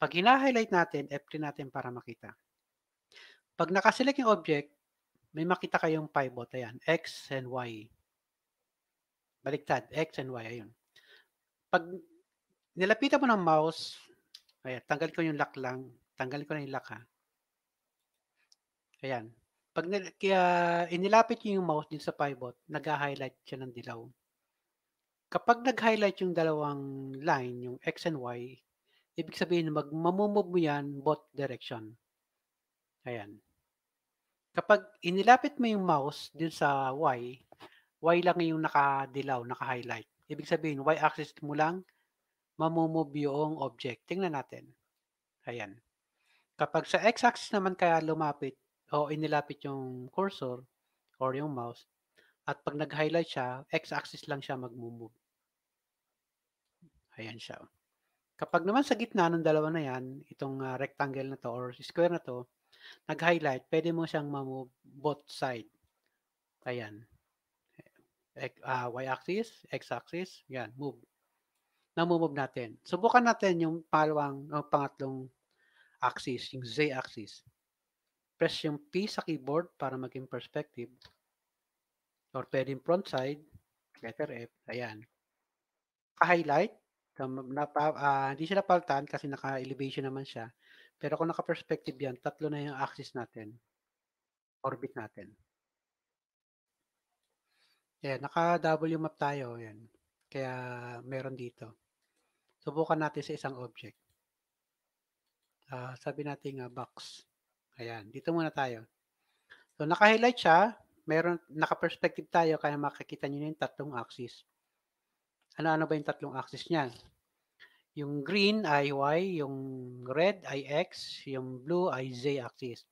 A: pag hina-highlight natin, F3 natin para makita. Pag nakaselect yung object, may makita kayong pivot. Ayan, X and Y. Baliktad, X and Y, ayun. Pag nilapitan mo ng mouse, ayan, tanggal ko yung lock lang. tanggal ko na yung lock ha. Ayan. Pag kaya inilapit niyo yung mouse dito sa pivot, nag-highlight siya ng dilaw. Kapag nag-highlight yung dalawang line, yung X and Y, ibig sabihin mag mamumove mo yan both direction. Ayan. Kapag inilapit mo yung mouse dun sa Y, Y lang yung nakadilaw, naka-highlight. Ibig sabihin, Y axis mo lang, mamumove yung object. Tingnan natin. Ayan. Kapag sa X axis naman kaya lumapit o inilapit yung cursor or yung mouse, at pag nag-highlight siya, X axis lang siya mag-move. Ayan siya. Kapag naman sa gitna ng dalawa na yan, itong uh, rectangle na to or square na to, nag-highlight, pwede mo siyang ma-move both side. Ayan uh, y-axis, x-axis, yan, move. Namumove natin. Subukan natin yung palawang, o pangatlong axis, yung z-axis. Press yung P sa keyboard para maging perspective. Or pwedeng front side, letter F, ayan. Ka-highlight, napa, uh, ah, hindi siya napaltan kasi naka-elevation naman siya. Pero kung naka-perspective yan, tatlo na yung axis natin, orbit natin. Ayan, naka-W map tayo. yan. Kaya meron dito. Subukan natin sa isang object. Uh, sabi natin uh, box. Ayan, dito muna tayo. So naka-highlight siya. Meron, naka-perspective tayo kaya makikita niyo yung tatlong axis. Ano-ano ba yung tatlong axis niya? Yung green ay Y, yung red ay X, yung blue ay Z axis.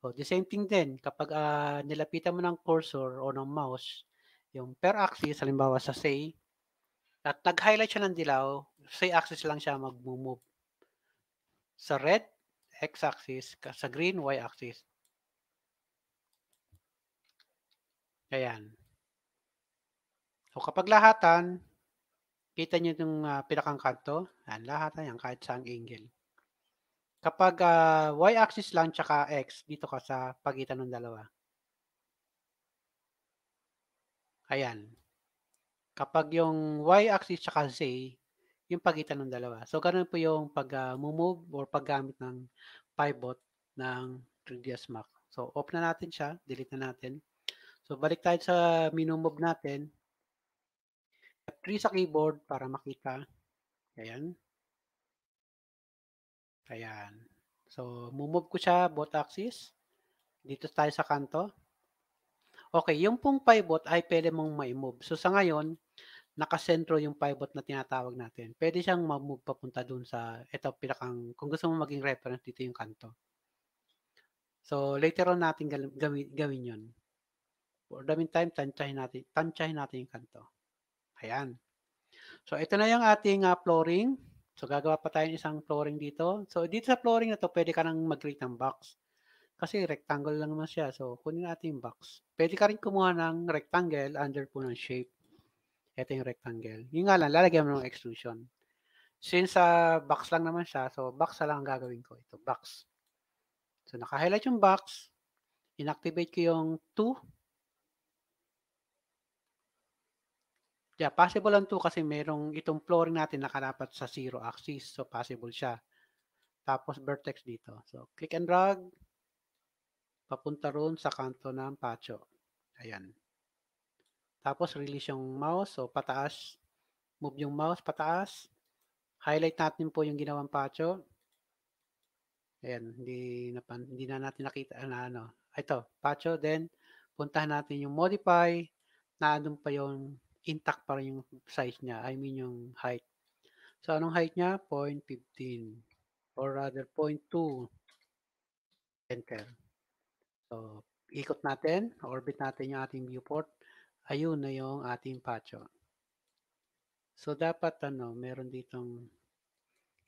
A: So the same thing din, kapag uh, nilapitan mo ng cursor o ng mouse, yung per axis, halimbawa sa say, at nag-highlight siya ng dilaw, say axis lang siya mag-move. Sa red, x-axis, sa green, y-axis. Ayan. So kapag lahatan, kita nyo itong uh, pinakang kanto. Ayan, lahatan yan kahit saang angle. Kapag uh, ah, y-axis lang tsaka x, dito ka sa pagitan ng dalawa. Ayan. Kapag yung y-axis tsaka z, yung pagitan ng dalawa. So, ganun po yung pag-move ah, uh, or paggamit ng pivot ng 3ds Max. So, open na natin siya. Delete na natin. So, balik tayo sa minumove natin. F3 sa keyboard para makita. Ayan. Ayan. So, move ko siya, both axis. Dito tayo sa kanto. Okay, yung pong pivot ay pwede mong ma-move. So sa ngayon, nakasentro yung pivot na tinatawag natin. Pwede siyang ma-move papunta dun sa, ito pinakang, kung gusto mo maging reference, dito yung kanto. So later on natin gawin, gawin yun. For the meantime, tansyahin natin, tansyahin natin yung kanto. Ayan. So ito na yung ating uh, flooring. So gagawa pa tayo ng isang flooring dito. So dito sa flooring na to, pwede ka nang mag-create ng box. Kasi rectangle lang naman siya. So, kunin natin yung box. Pwede ka rin kumuha ng rectangle under po ng shape. Ito yung rectangle. Yung nga lang, lalagyan mo ng extrusion. Since uh, box lang naman siya, so box lang ang gagawin ko. Ito, box. So, naka-highlight yung box. Inactivate ko yung 2. Yeah, possible ang 2 kasi merong itong flooring natin nakarapat sa zero axis. So, possible siya. Tapos, vertex dito. So, click and drag papunta roon sa kanto ng patio. Ayan. Tapos release yung mouse, so pataas. Move yung mouse pataas. Highlight natin po yung ginawang patio. Ayan, hindi na, hindi na natin nakita ah, na ano. Ah, ito, patio. Then, puntahan natin yung modify. Na doon pa yung intact para yung size niya. I mean yung height. So, anong height niya? 0.15 or rather 0.2 enter. So, ikot natin, orbit natin yung ating viewport. Ayun na yung ating patio. So, dapat ano, meron ditong,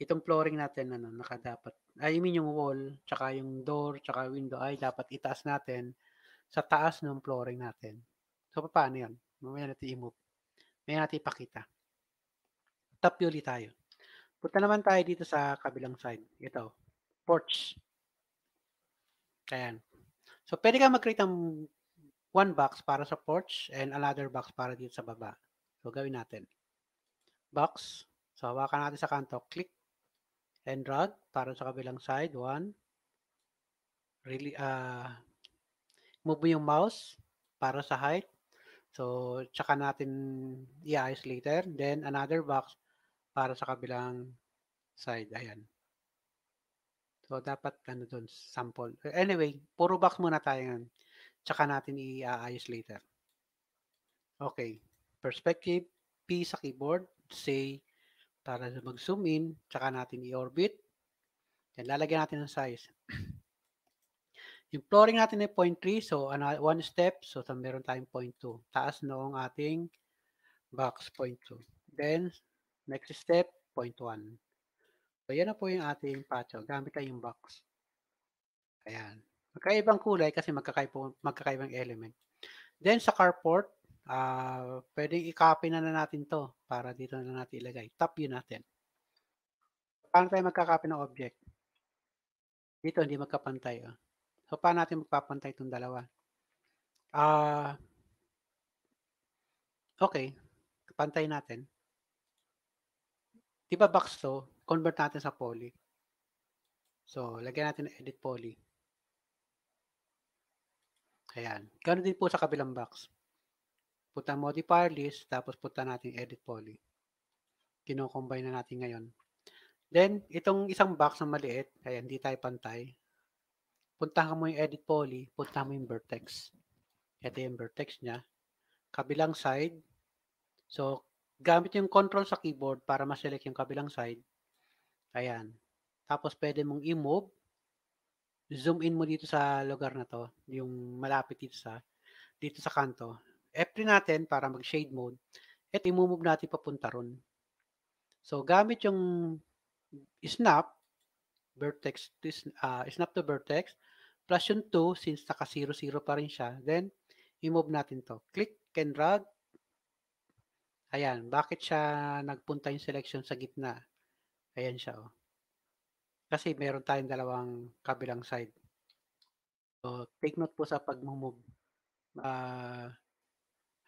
A: itong flooring natin, ano, nakadapat, ah, I mean yung wall, tsaka yung door, tsaka window, ay dapat itaas natin sa taas ng flooring natin. So, paano yan? Mamaya natin i-move. Mamaya natin ipakita. Tap ulit tayo. Punta naman tayo dito sa kabilang side. Ito, porch. Ayan. So, pwede ka mag-create ng one box para sa porch and another box para dito sa baba. So, gawin natin. Box. So, hawakan natin sa kanto. Click and drag para sa kabilang side. One. Really, uh, move yung mouse para sa height. So, tsaka natin i-ayos later. Then, another box para sa kabilang side. Ayan. So, dapat ano doon, sample. Anyway, puro box muna tayo ngayon. Tsaka natin i iaayos later. Okay. Perspective, P sa keyboard, say, para mag-zoom in, tsaka natin i-orbit. Then, lalagyan natin ng size. Yung flooring natin ay 0.3, so ano, one step, so meron tayong 0.2. Taas noong ating box 0.2. Then, next step, 0.1. So, yan na po yung ating patio. Gamit lang yung box. Ayan. Magkaibang kulay kasi magkakaipo, magkakaibang element. Then, sa carport, uh, pwedeng i-copy na na natin to para dito na natin ilagay. Top view natin. Paano tayo magkakopy ng object? Dito, hindi magkapantay. Oh. So, paano natin magpapantay itong dalawa? Ah... Uh, okay. Pantay natin. Di ba box to? Convert natin sa poly. So, lagyan natin ng edit poly. Ayan. Ganun din po sa kabilang box. Puta modifier list, tapos punta natin edit poly. Kinocombine na natin ngayon. Then, itong isang box na maliit, ayan, hindi tayo pantay. Puntahan mo yung edit poly, punta mo yung vertex. Ito yung vertex niya. Kabilang side. So, gamit yung control sa keyboard para ma-select yung kabilang side. Ayan. Tapos pwede mong i-move. Zoom in mo dito sa lugar na to, yung malapit dito sa dito sa kanto. F3 natin para mag-shade mode. At i-move natin papunta ron. So gamit yung snap vertex to uh, ah, snap to vertex plus yung 2 since naka 0 0 pa rin siya. Then i-move natin to. Click and drag Ayan, bakit siya nagpunta yung selection sa gitna? Ayan siya, oh. Kasi meron tayong dalawang kabilang side. So, take note po sa pag-move. Uh, ah,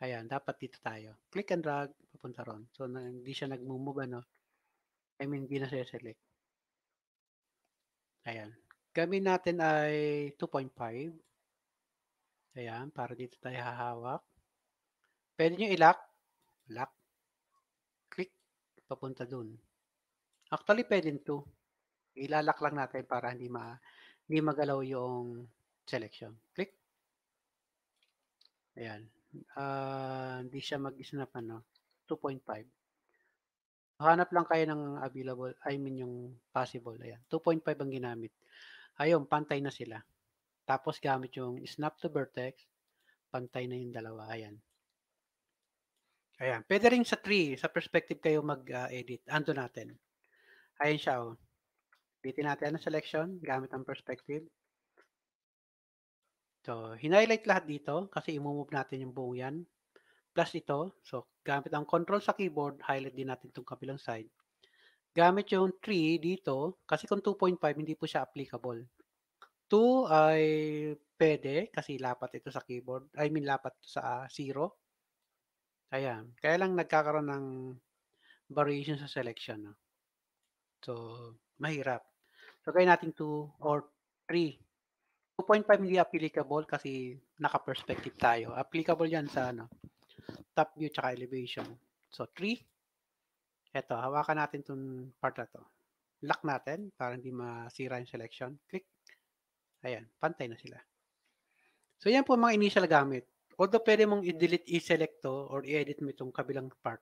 A: ayan, dapat dito tayo. Click and drag, papunta ron. So, na, hindi siya nag-move, ano. I mean, hindi na siya select. Ayan. Gawin natin ay 2.5. Ayan, para dito tayo hahawak. Pwede nyo i-lock. Lock papunta doon. Actually, pwede to. Ilalak lang natin para hindi, ma, hindi magalaw yung selection. Click. Ayan. Uh, hindi siya mag-snap ano. 2.5. Hanap lang kayo ng available, I mean yung possible. Ayan. 2.5 ang ginamit. Ayun, pantay na sila. Tapos gamit yung snap to vertex, pantay na yung dalawa. Ayan. Ayan. Pwede rin sa 3, sa perspective kayo mag-edit. Ah, uh, Ando natin. Ayan siya. Oh. Bitin natin ang selection gamit ang perspective. So, hinighlight lahat dito kasi imove natin yung buong yan. Plus ito. So, gamit ang control sa keyboard, highlight din natin itong kabilang side. Gamit yung 3 dito kasi kung 2.5 hindi po siya applicable. 2 ay pwede kasi lapat ito sa keyboard. I mean, lapat sa uh, ah, 0. Ayan. Kaya lang nagkakaroon ng variation sa selection. No? So, mahirap. So, gawin natin 2 or 3. 2.5 hindi applicable kasi naka-perspective tayo. Applicable yan sa ano, top view tsaka elevation. So, 3. Ito, hawakan natin itong part na to. Lock natin para hindi masira yung selection. Click. Ayan, pantay na sila. So, yan po mga initial gamit although pwede mong i-delete, i-select to or i-edit mo itong kabilang part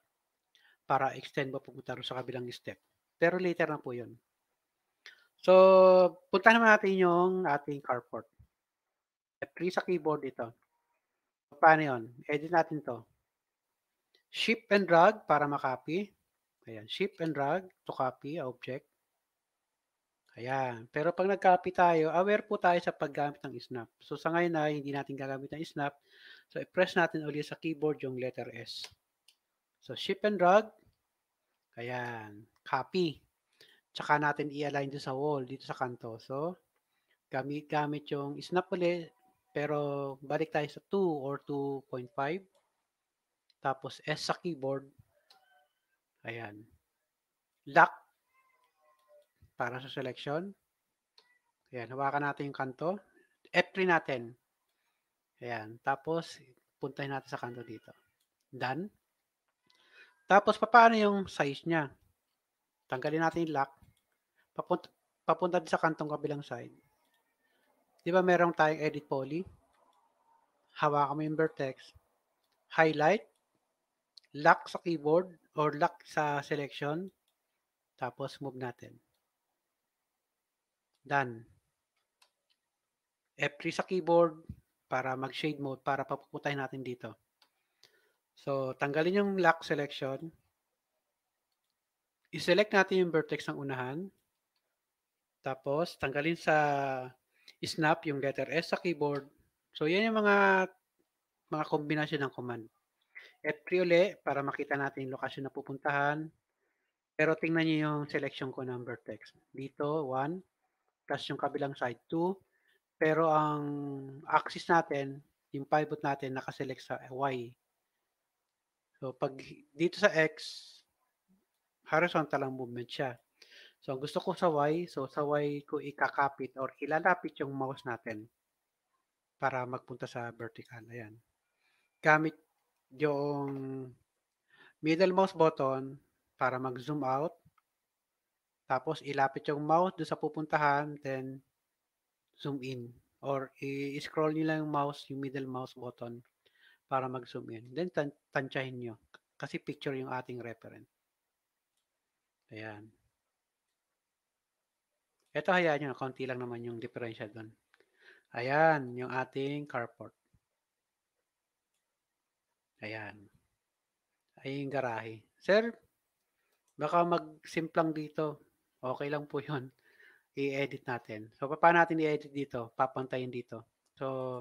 A: para extend mo pumunta sa kabilang step. Pero later na po yun. So, punta naman natin yung ating carport. F3 sa keyboard ito. paano yun? Edit natin to. Shift and drag para makopy. Ayan, shift and drag to copy object. Ayan. Pero pag nag-copy tayo, aware po tayo sa paggamit ng snap. So sa ngayon na, hindi natin gagamit ng snap So, i-press natin ulit sa keyboard yung letter S. So, ship and drag. Ayan. Copy. Tsaka natin i-align dito sa wall, dito sa kanto. So, gamit-gamit yung snap ulit. Pero, balik tayo sa 2 or 2.5. Tapos, S sa keyboard. Ayan. Lock para sa selection. Ayan, hawakan natin yung kanto. F3 natin. Ayan. Tapos, puntahin natin sa kanto dito. Done. Tapos, paano yung size niya? Tanggalin natin yung lock. Papunta, papunta din sa kantong kabilang side. Di ba merong tayong edit poly? Hawakan mo yung vertex. Highlight. Lock sa keyboard or lock sa selection. Tapos, move natin. Done. F3 sa keyboard para mag-shade mode para papuputahin natin dito. So, tanggalin yung lock selection. I-select natin yung vertex ng unahan. Tapos, tanggalin sa snap yung letter S sa keyboard. So, yan yung mga mga kombinasyon ng command. F3 uli para makita natin yung lokasyon na pupuntahan. Pero tingnan nyo yung selection ko ng vertex. Dito, 1. Tapos yung kabilang side, 2. Pero ang axis natin, yung pivot natin nakaselect sa Y. So pag dito sa X, horizontal ang movement siya. So ang gusto ko sa Y, so sa Y ko ikakapit or ilalapit yung mouse natin para magpunta sa vertical. Ayan. Gamit yung middle mouse button para mag-zoom out. Tapos ilapit yung mouse doon sa pupuntahan, then zoom in or i-scroll nyo lang yung mouse, yung middle mouse button para mag-zoom in. Then, tan tansyahin nyo kasi picture yung ating referent. Ayan. Ito, hayaan nyo Konti lang naman yung differential doon. Ayan, yung ating carport. Ayan. Ayan yung garahe. Sir, baka magsimplang dito. Okay lang po yun i-edit natin. So, paano natin i-edit dito? Papantayin dito. So,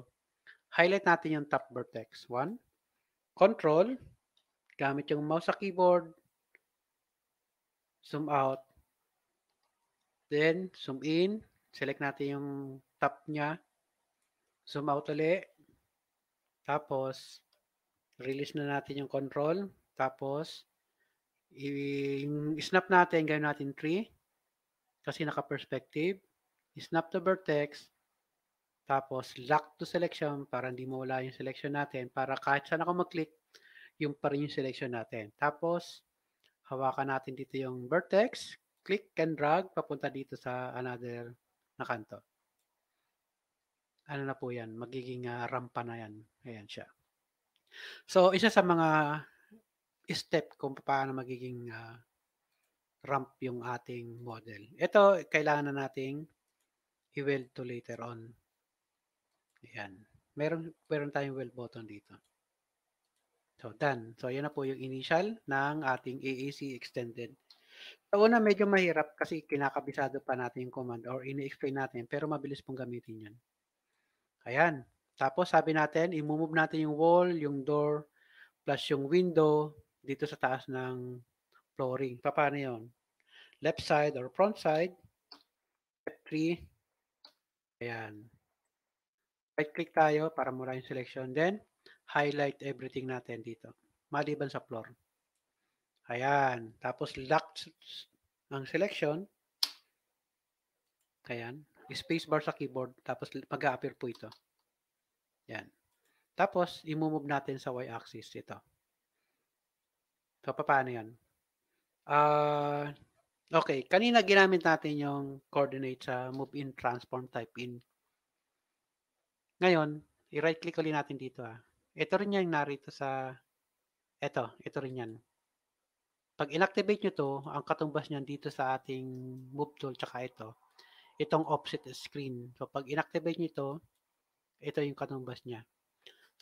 A: highlight natin yung top vertex. One, control, gamit yung mouse sa keyboard, zoom out, then zoom in, select natin yung top niya, zoom out ulit, tapos, release na natin yung control, tapos, i-snap natin, gawin natin 3, kasi naka-perspective, snap the vertex, tapos lock to selection para hindi mawala yung selection natin para kahit saan ako mag-click, yung pa rin yung selection natin. Tapos, hawakan natin dito yung vertex, click and drag papunta dito sa another na kanto. Ano na po yan? Magiging uh, rampa na yan. Ayan siya. So, isa sa mga step kung paano magiging uh, ramp yung ating model. Ito, kailangan na nating i-weld to later on. Ayan. Meron, meron tayong weld button dito. So, done. So, ayan na po yung initial ng ating AAC extended. Sa una, medyo mahirap kasi kinakabisado pa natin yung command or ini-explain natin, pero mabilis pong gamitin yan. Ayan. Tapos, sabi natin, i-move natin yung wall, yung door, plus yung window dito sa taas ng flooring. Paano yun? Left side or front side. Step 3. Ayan. Right-click tayo para mura yung selection. Then, highlight everything natin dito. Maliban sa floor. Ayan. Tapos, lock ang selection. Ayan. Spacebar sa keyboard. Tapos, mag appear po ito. Ayan. Tapos, i-move natin sa y-axis ito. So, paano yan? Ah, okay, kanina ginamit natin yung coordinate sa move in transform type in. Ngayon, i-right click ulit natin dito ah. Ito rin yung narito sa ito, ito rin yan. Pag inactivate nyo to, ang katumbas niyan dito sa ating move tool tsaka ito, itong offset screen. So pag inactivate nyo to, ito yung katumbas niya.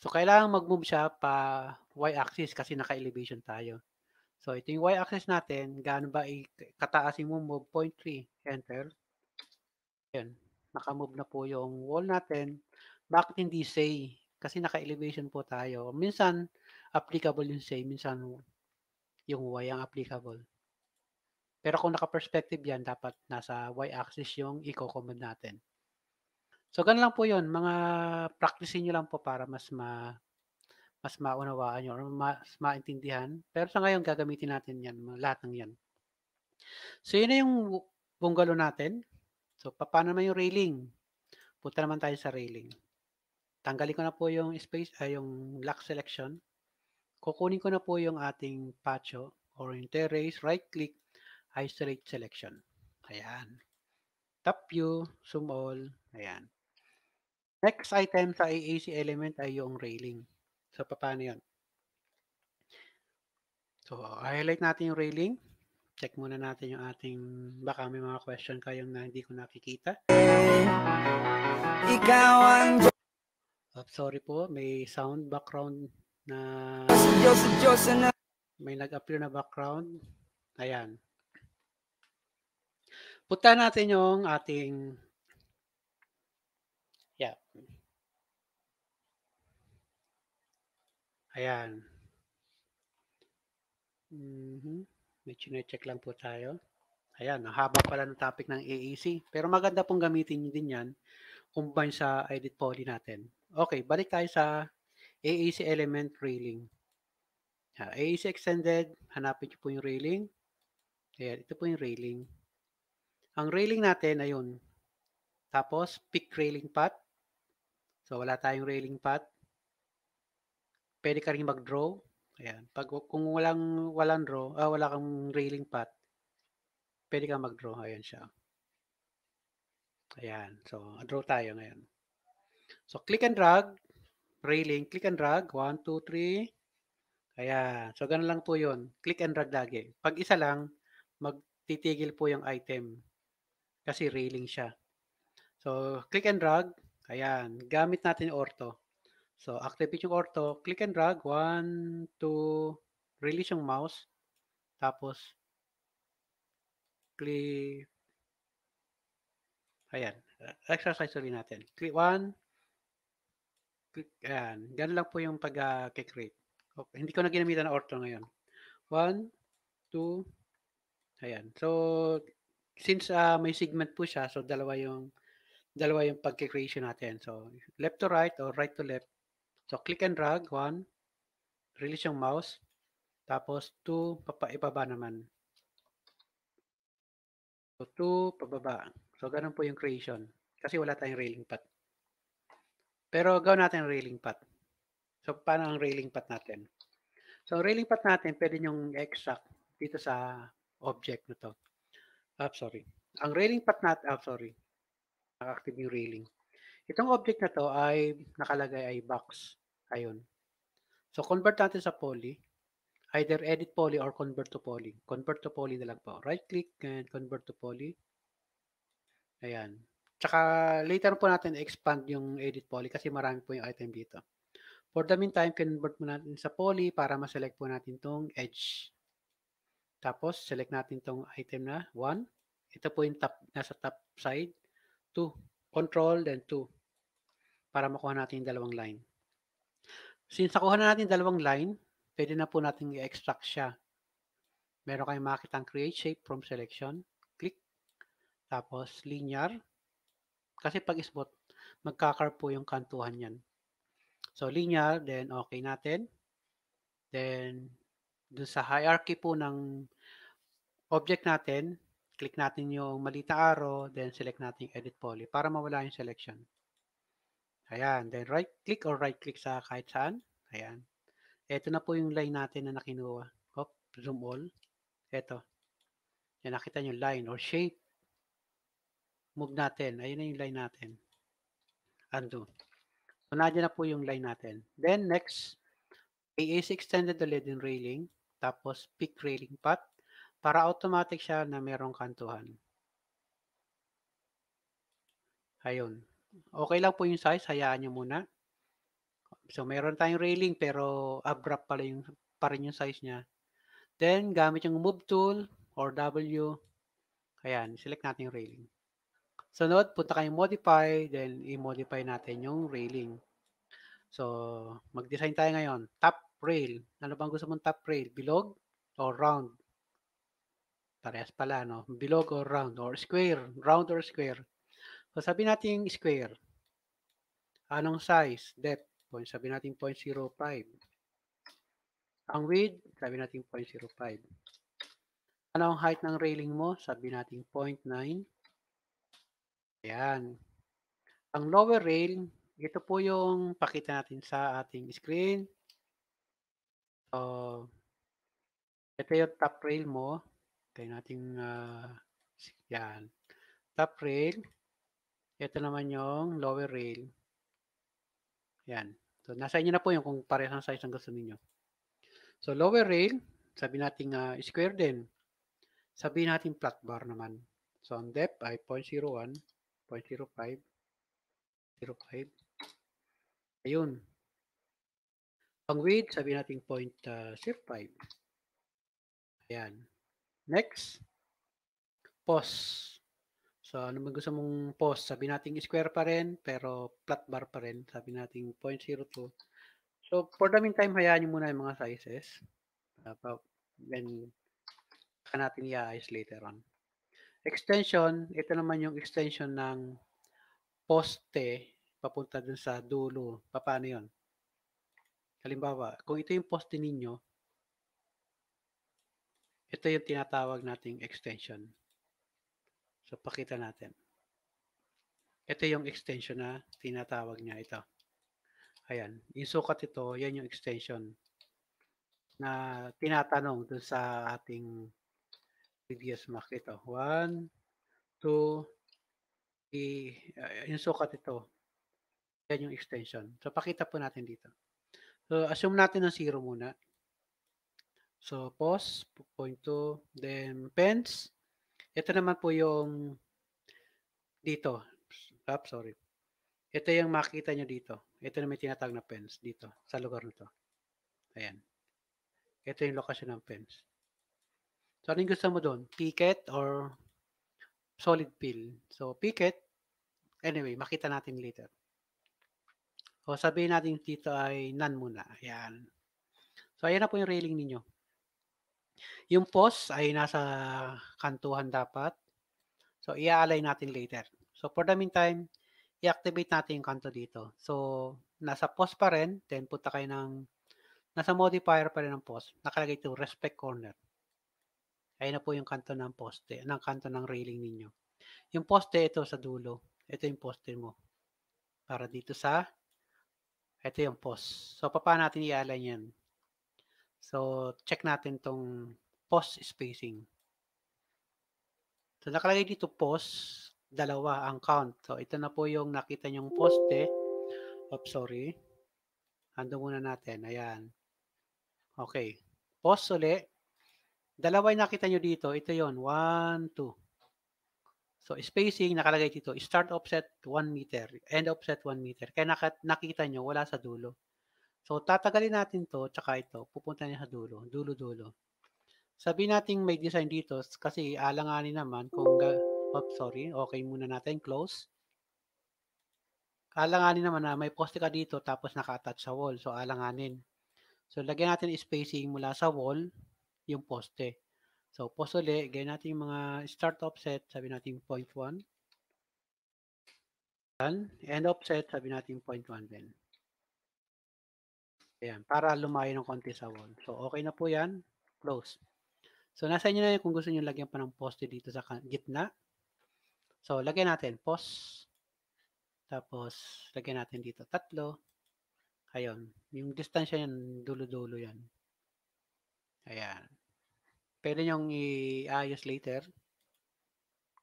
A: So kailangan mag-move siya pa y-axis kasi naka-elevation tayo. So, ito yung y-axis natin. Gaano ba kataas yung move? 0.3. Enter. Yan. Nakamove na po yung wall natin. Bakit hindi say? Kasi naka-elevation po tayo. Minsan, applicable yung say. Minsan, yung y ang applicable. Pero kung naka-perspective yan, dapat nasa y-axis yung i-command natin. So, ganun lang po yon Mga practice nyo lang po para mas ma- mas maunawaan nyo or mas maintindihan. Pero sa ngayon, gagamitin natin yan, lahat ng yan. So, yun na yung bungalo natin. So, paano naman yung railing? Punta naman tayo sa railing. Tanggalin ko na po yung space, ay uh, yung lock selection. Kukunin ko na po yung ating patio or yung terrace, right click, isolate selection. Ayan. Top view, zoom all. Ayan. Next item sa AAC element ay yung railing. So, paano yun? So, highlight natin yung railing. Check muna natin yung ating, baka may mga question kayong na hindi ko nakikita. Ikaw ang... Oh, sorry po, may sound background na... May nag-appear na background. Ayan. Punta natin yung ating... Yeah. Ayan. Mm-hmm. May chinecheck lang po tayo. Ayan, ang haba pala ng topic ng AAC. Pero maganda pong gamitin nyo din yan combine sa edit poly natin. Okay, balik tayo sa AAC element railing. Ha, ah, AAC extended, hanapin nyo po yung railing. Ayan, ito po yung railing. Ang railing natin, ayun. Tapos, pick railing path. So, wala tayong railing path pwede ka rin mag-draw. Ayan. Pag, kung walang, walang draw, ah, wala kang railing path, pwede ka mag-draw. Ayan siya. Ayan. So, draw tayo ngayon. So, click and drag. Railing. Click and drag. 1, 2, 3. Ayan. So, ganun lang po yun. Click and drag lagi. Pag isa lang, magtitigil po yung item. Kasi railing siya. So, click and drag. Ayan. Gamit natin yung ortho. So, activate yung ortho. Click and drag. One, two, release yung mouse. Tapos, click. Ayan. Exercise ulit natin. Click one. Click. Ayan. Ganun lang po yung pag create ah, uh, Okay. Hindi ko na ginamitan ng ortho ngayon. One, two, ayan. So, since uh, may segment po siya, so dalawa yung dalawa yung pag-creation natin. So, left to right or right to left, So, click and drag. One. Release yung mouse. Tapos, two, papaibaba naman. So, two, pababa. So, ganun po yung creation. Kasi wala tayong railing path. Pero, gawin natin railing path. So, paano ang railing path natin? So, railing path natin, pwede yung extract dito sa object na to. Ah, sorry. Ang railing path natin, ah, sorry. naka yung railing. Itong object na to ay nakalagay ay box. Ayun. So, convert natin sa poly. Either edit poly or convert to poly. Convert to poly na lang po. Right click and convert to poly. Ayan. Tsaka later po natin expand yung edit poly kasi marami po yung item dito. For the meantime, convert mo natin sa poly para ma-select po natin tong edge. Tapos, select natin tong item na 1. Ito po yung top, nasa top side. 2. Control, then 2. Para makuha natin yung dalawang line. Since nakuha na natin dalawang line, pwede na po natin i-extract siya. Meron kayong makita ang create shape from selection. Click. Tapos linear. Kasi pag isbot, magkakarve po yung kantuhan yan. So linear, then okay natin. Then, dun sa hierarchy po ng object natin, click natin yung malita arrow, then select natin edit poly para mawala yung selection. Ayan. Then right click or right click sa kahit saan. Ayan. Ito na po yung line natin na nakinuha. Hop, zoom all. Ito. Yan, nakita nyo line or shape. Move natin. Ayan na yung line natin. Undo. So, nandiyan na po yung line natin. Then, next, is extended the leaden railing, tapos pick railing path, para automatic siya na merong kantuhan. Ayun. Okay lang po yung size, hayaan nyo muna. So, meron tayong railing pero abrupt pala yung, pa rin yung size niya. Then, gamit yung move tool or W. Ayan, select natin yung railing. Sunod, punta kayong modify, then i-modify natin yung railing. So, mag-design tayo ngayon. Top rail. Ano bang gusto mong top rail? Bilog or round? Parehas pala, no? Bilog or round or square. Round or square. So, sabi natin square. Anong size? Depth. Point, sabi natin 0.05. Ang width, sabi natin 0.05. Anong height ng railing mo? Sabi natin 0.9. Ayan. Ang lower rail, ito po yung pakita natin sa ating screen. So, ito yung top rail mo. Kaya natin, uh, ah, yan. Top rail. Ito naman yung lower rail. Yan. So, nasa inyo na po yung kung parehas ang size ang gusto ninyo. So, lower rail, sabi natin uh, square din. Sabi natin flat bar naman. So, ang depth ay 0.01, 0.05, 0.5. Ayun. Ang width, sabi natin 0.05. Ayan. Next. post. So, ano man gusto mong post? Sabi nating square pa rin, pero flat bar pa rin. Sabi nating 0.02. So, for the meantime, hayaan nyo muna yung mga sizes. Uh, then, saka natin i-ayos later on. Extension, ito naman yung extension ng poste papunta dun sa dulo. Paano yon? Halimbawa, kung ito yung poste ninyo, ito yung tinatawag nating extension. So, pakita natin. Ito yung extension na tinatawag niya ito. Ayan. Yung sukat ito, yan yung extension na tinatanong dun sa ating previous mark ito. 1, 2, 3. Uh, yung sukat ito. Yan yung extension. So, pakita po natin dito. So, assume natin ng zero muna. So, pause, point 2, then pens, ito naman po yung dito. Oh, sorry. Ito yung makita nyo dito. Ito na may tinatag na fence dito sa lugar na to. Ayan. Ito yung lokasyon ng fence. So, anong gusto mo doon? Picket or solid fill? So, picket. Anyway, makita natin later. O sabihin natin dito ay none muna. Ayan. So, ayan na po yung railing ninyo. Yung post ay nasa kantuhan dapat. So, iaalay natin later. So, for the meantime, i-activate natin yung kanto dito. So, nasa post pa rin. Then, punta kayo ng, nasa modifier pa rin ng post. Nakalagay ito, respect corner. Ayun na po yung kanto ng poste, ng kanto ng railing ninyo. Yung poste, ito sa dulo. Ito yung poste mo. Para dito sa, ito yung post. So, paano natin i-align yan? So, check natin tong post spacing. So, nakalagay dito post, dalawa ang count. So, ito na po yung nakita nyong post eh. Oops, sorry. Ando muna natin. Ayan. Okay. Post ulit. Dalawa yung nakita nyo dito. Ito yon 1, 2. So, spacing, nakalagay dito. Start offset 1 meter. End offset 1 meter. Kaya nakita nyo, wala sa dulo. So, tatagalin natin to, tsaka ito, pupunta niya sa dulo, dulo-dulo. Sabi natin may design dito kasi alanganin naman kung, ga- oh, sorry, okay muna natin, close. Alanganin naman na may poste ka dito tapos naka-attach sa wall, so alanganin. So, lagyan natin spacing mula sa wall, yung poste. So, post ulit, gawin natin mga start offset, sabi natin 0.1. End offset, sabi natin 0.1 din. Ayan, para lumayo ng konti sa wall. So, okay na po yan. Close. So, nasa inyo na yun kung gusto nyo lagyan pa ng post dito sa gitna. So, lagyan natin. Post. Tapos, lagyan natin dito. Tatlo. Ayun. Yung distansya yan, dulo-dulo yan. Ayan. Pwede nyong i-ayos later.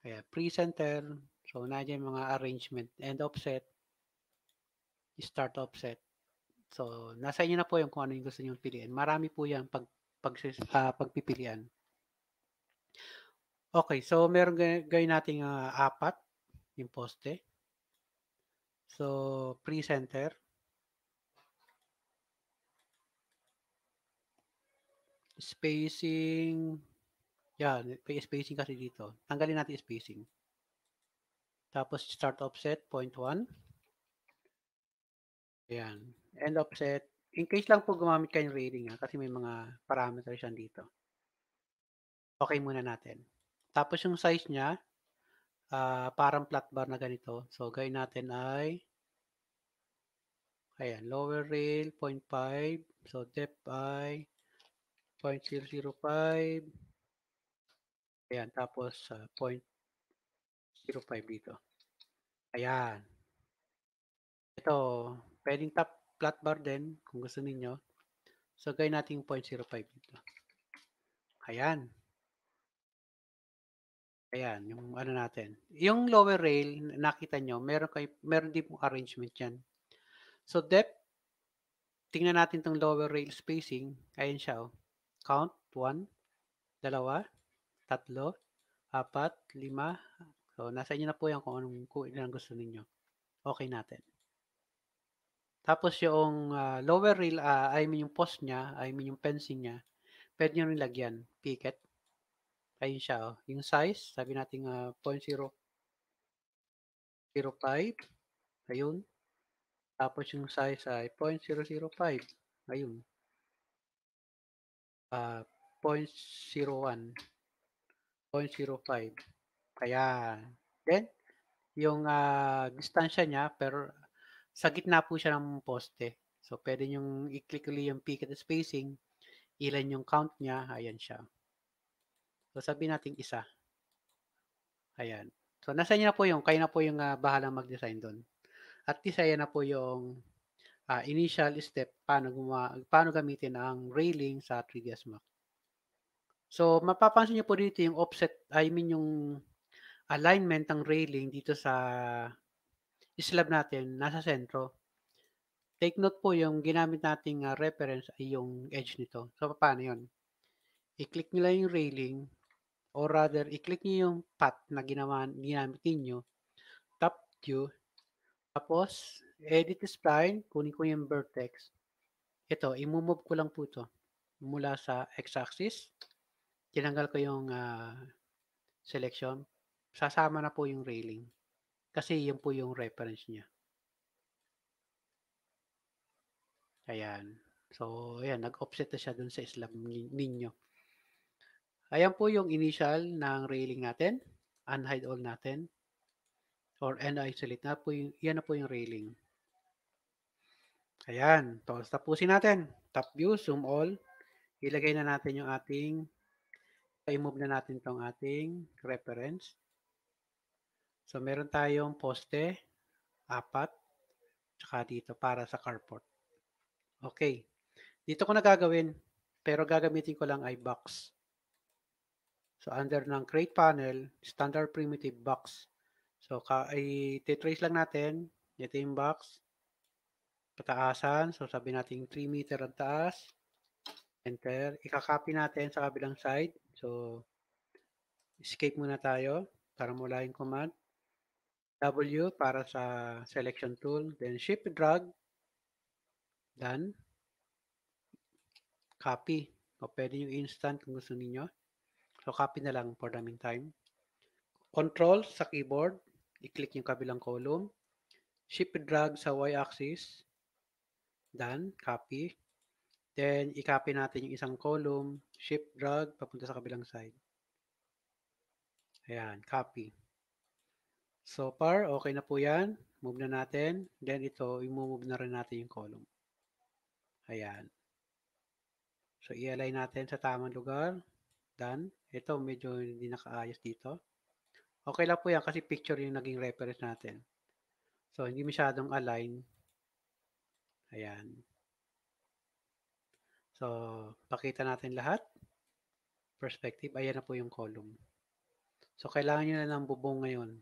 A: Ayan. Pre-center. So, nandiyan mga arrangement. End offset. Start offset. So, nasa inyo na po yung kung ano yung gusto niyo piliin. Marami po yan pag, pag, uh, pagpipilian. Okay, so meron gay nating uh, apat yung poste. So, pre-center. Spacing. Yeah, may spacing kasi dito. Tanggalin natin spacing. Tapos start offset, 0.1. Ayan and offset. In case lang po gumamit kayo ng rating ha, ah, kasi may mga parameters yan dito. Okay muna natin. Tapos yung size niya, uh, parang flat bar na ganito. So, gawin natin ay ayan, lower rail 0.5. So, depth ay 0.005. Ayan, tapos uh, ah, 0.05 dito. Ayan. Ito, pwedeng top flat bar din kung gusto ninyo. So, gawin natin yung 0.05 dito. Ayan. Ayan, yung ano natin. Yung lower rail, nakita nyo, meron, kayo, meron din pong arrangement yan. So, depth, tingnan natin tong lower rail spacing. Ayan siya, oh. Count, 1, dalawa, tatlo, apat, lima. So, nasa inyo na po yan kung anong kung ilan gusto ninyo. Okay natin. Tapos yung ah, lower rail, ah, I mean yung post niya, I mean yung fencing niya, pwede nyo rin picket. Ayun siya, oh. Yung size, sabi natin ah, 0.0 0.05. Ayun. Tapos yung size ay 0.005. Ayun. Ah, 0.01. 0.05. Kaya, then, yung ah, distansya niya pero sa gitna po siya ng poste. So, pwede niyong i-click ulit yung picket spacing, ilan yung count niya, ayan siya. So, sabi natin isa. Ayan. So, nasa niya na po yung, kayo na po yung uh, bahalang mag-design doon. At least, ayan na po yung uh, initial step paano, gumawa, paano gamitin ang railing sa 3ds Max. So, mapapansin niyo po dito yung offset, I mean yung alignment ng railing dito sa slab natin nasa sentro. Take note po yung ginamit nating uh, reference ay yung edge nito. So, paano yun? I-click nyo lang yung railing or rather, i-click nyo yung path na ginawa, ginamit ninyo. Top view. Tapos, edit spline. Kunin ko yung vertex. Ito, imumove ko lang po ito mula sa x-axis. Tinanggal ko yung uh, selection. Sasama na po yung railing. Kasi yun po yung reference niya. Ayan. So, ayan, nag-offset na siya dun sa slab ninyo. Ayan po yung initial ng railing natin. Unhide all natin. Or n-isolate. Na po yung, yan na po yung railing. Ayan. Tapos tapusin natin. Top view, zoom all. Ilagay na natin yung ating, i-move na natin tong ating reference. So meron tayong poste, apat, tsaka dito para sa carport. Okay. Dito ko na gagawin, pero gagamitin ko lang ay box. So under ng crate panel, standard primitive box. So i-trace lang natin, ito yung box. Pataasan, so sabi natin 3 meter ang taas. Enter. Ika-copy natin sa kabilang side. So escape muna tayo para mula command. W para sa selection tool. Then shift drag. Done. Copy. O pwede yung instant kung gusto niyo. So copy na lang for the meantime. Control sa keyboard. I-click yung kabilang column. Shift drag sa y-axis. Done. Copy. Then, i-copy natin yung isang column. Shift drag papunta sa kabilang side. Ayan. Copy. So far, okay na po yan. Move na natin. Then ito, i-move na rin natin yung column. Ayan. So i-align natin sa tamang lugar. Done. Ito, medyo hindi nakaayos dito. Okay lang po yan kasi picture yung naging reference natin. So hindi masyadong align. Ayan. So, pakita natin lahat. Perspective. Ayan na po yung column. So, kailangan nyo na ng bubong ngayon.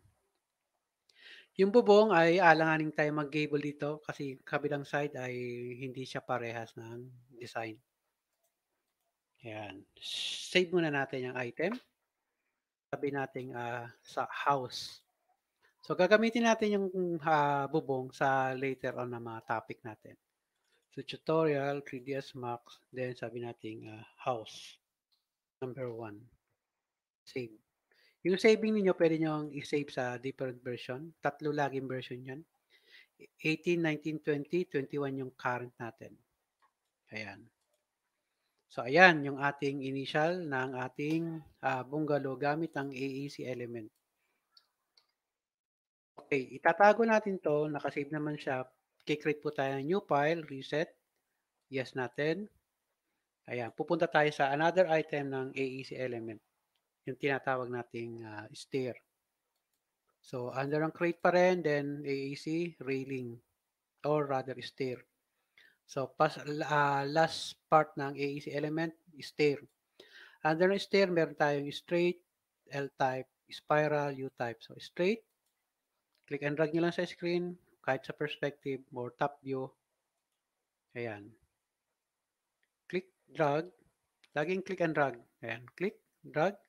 A: Yung bubong ay alanganing tayo mag-gable dito kasi kabilang side ay hindi siya parehas ng design. Ayan. Save muna natin yung item. Sabi natin uh, sa house. So gagamitin natin yung uh, bubong sa later on na mga topic natin. So tutorial, 3ds max, then sabi natin uh, house. Number 1. Save. Yung saving niyo pwede niyo i-save sa different version. Tatlo laging version 'yan. 18, 19, 20, 21 yung current natin. Ayan. So ayan yung ating initial ng ating uh, bungalow gamit ang AEC element. Okay, itatago natin to, nakasave naman siya. Kikreate po tayo ng new file, reset. Yes natin. Ayan, pupunta tayo sa another item ng AEC element yung tinatawag nating uh, ah, steer. So, under ang crate pa rin, then AAC, railing, or rather stair. So, pas, uh, last part ng AAC element, stair. Under ang steer, meron tayong straight, L-type, spiral, U-type. So, straight, click and drag nyo lang sa screen, kahit sa perspective or top view. Ayan. Click, drag. Laging click and drag. Ayan. Click, drag.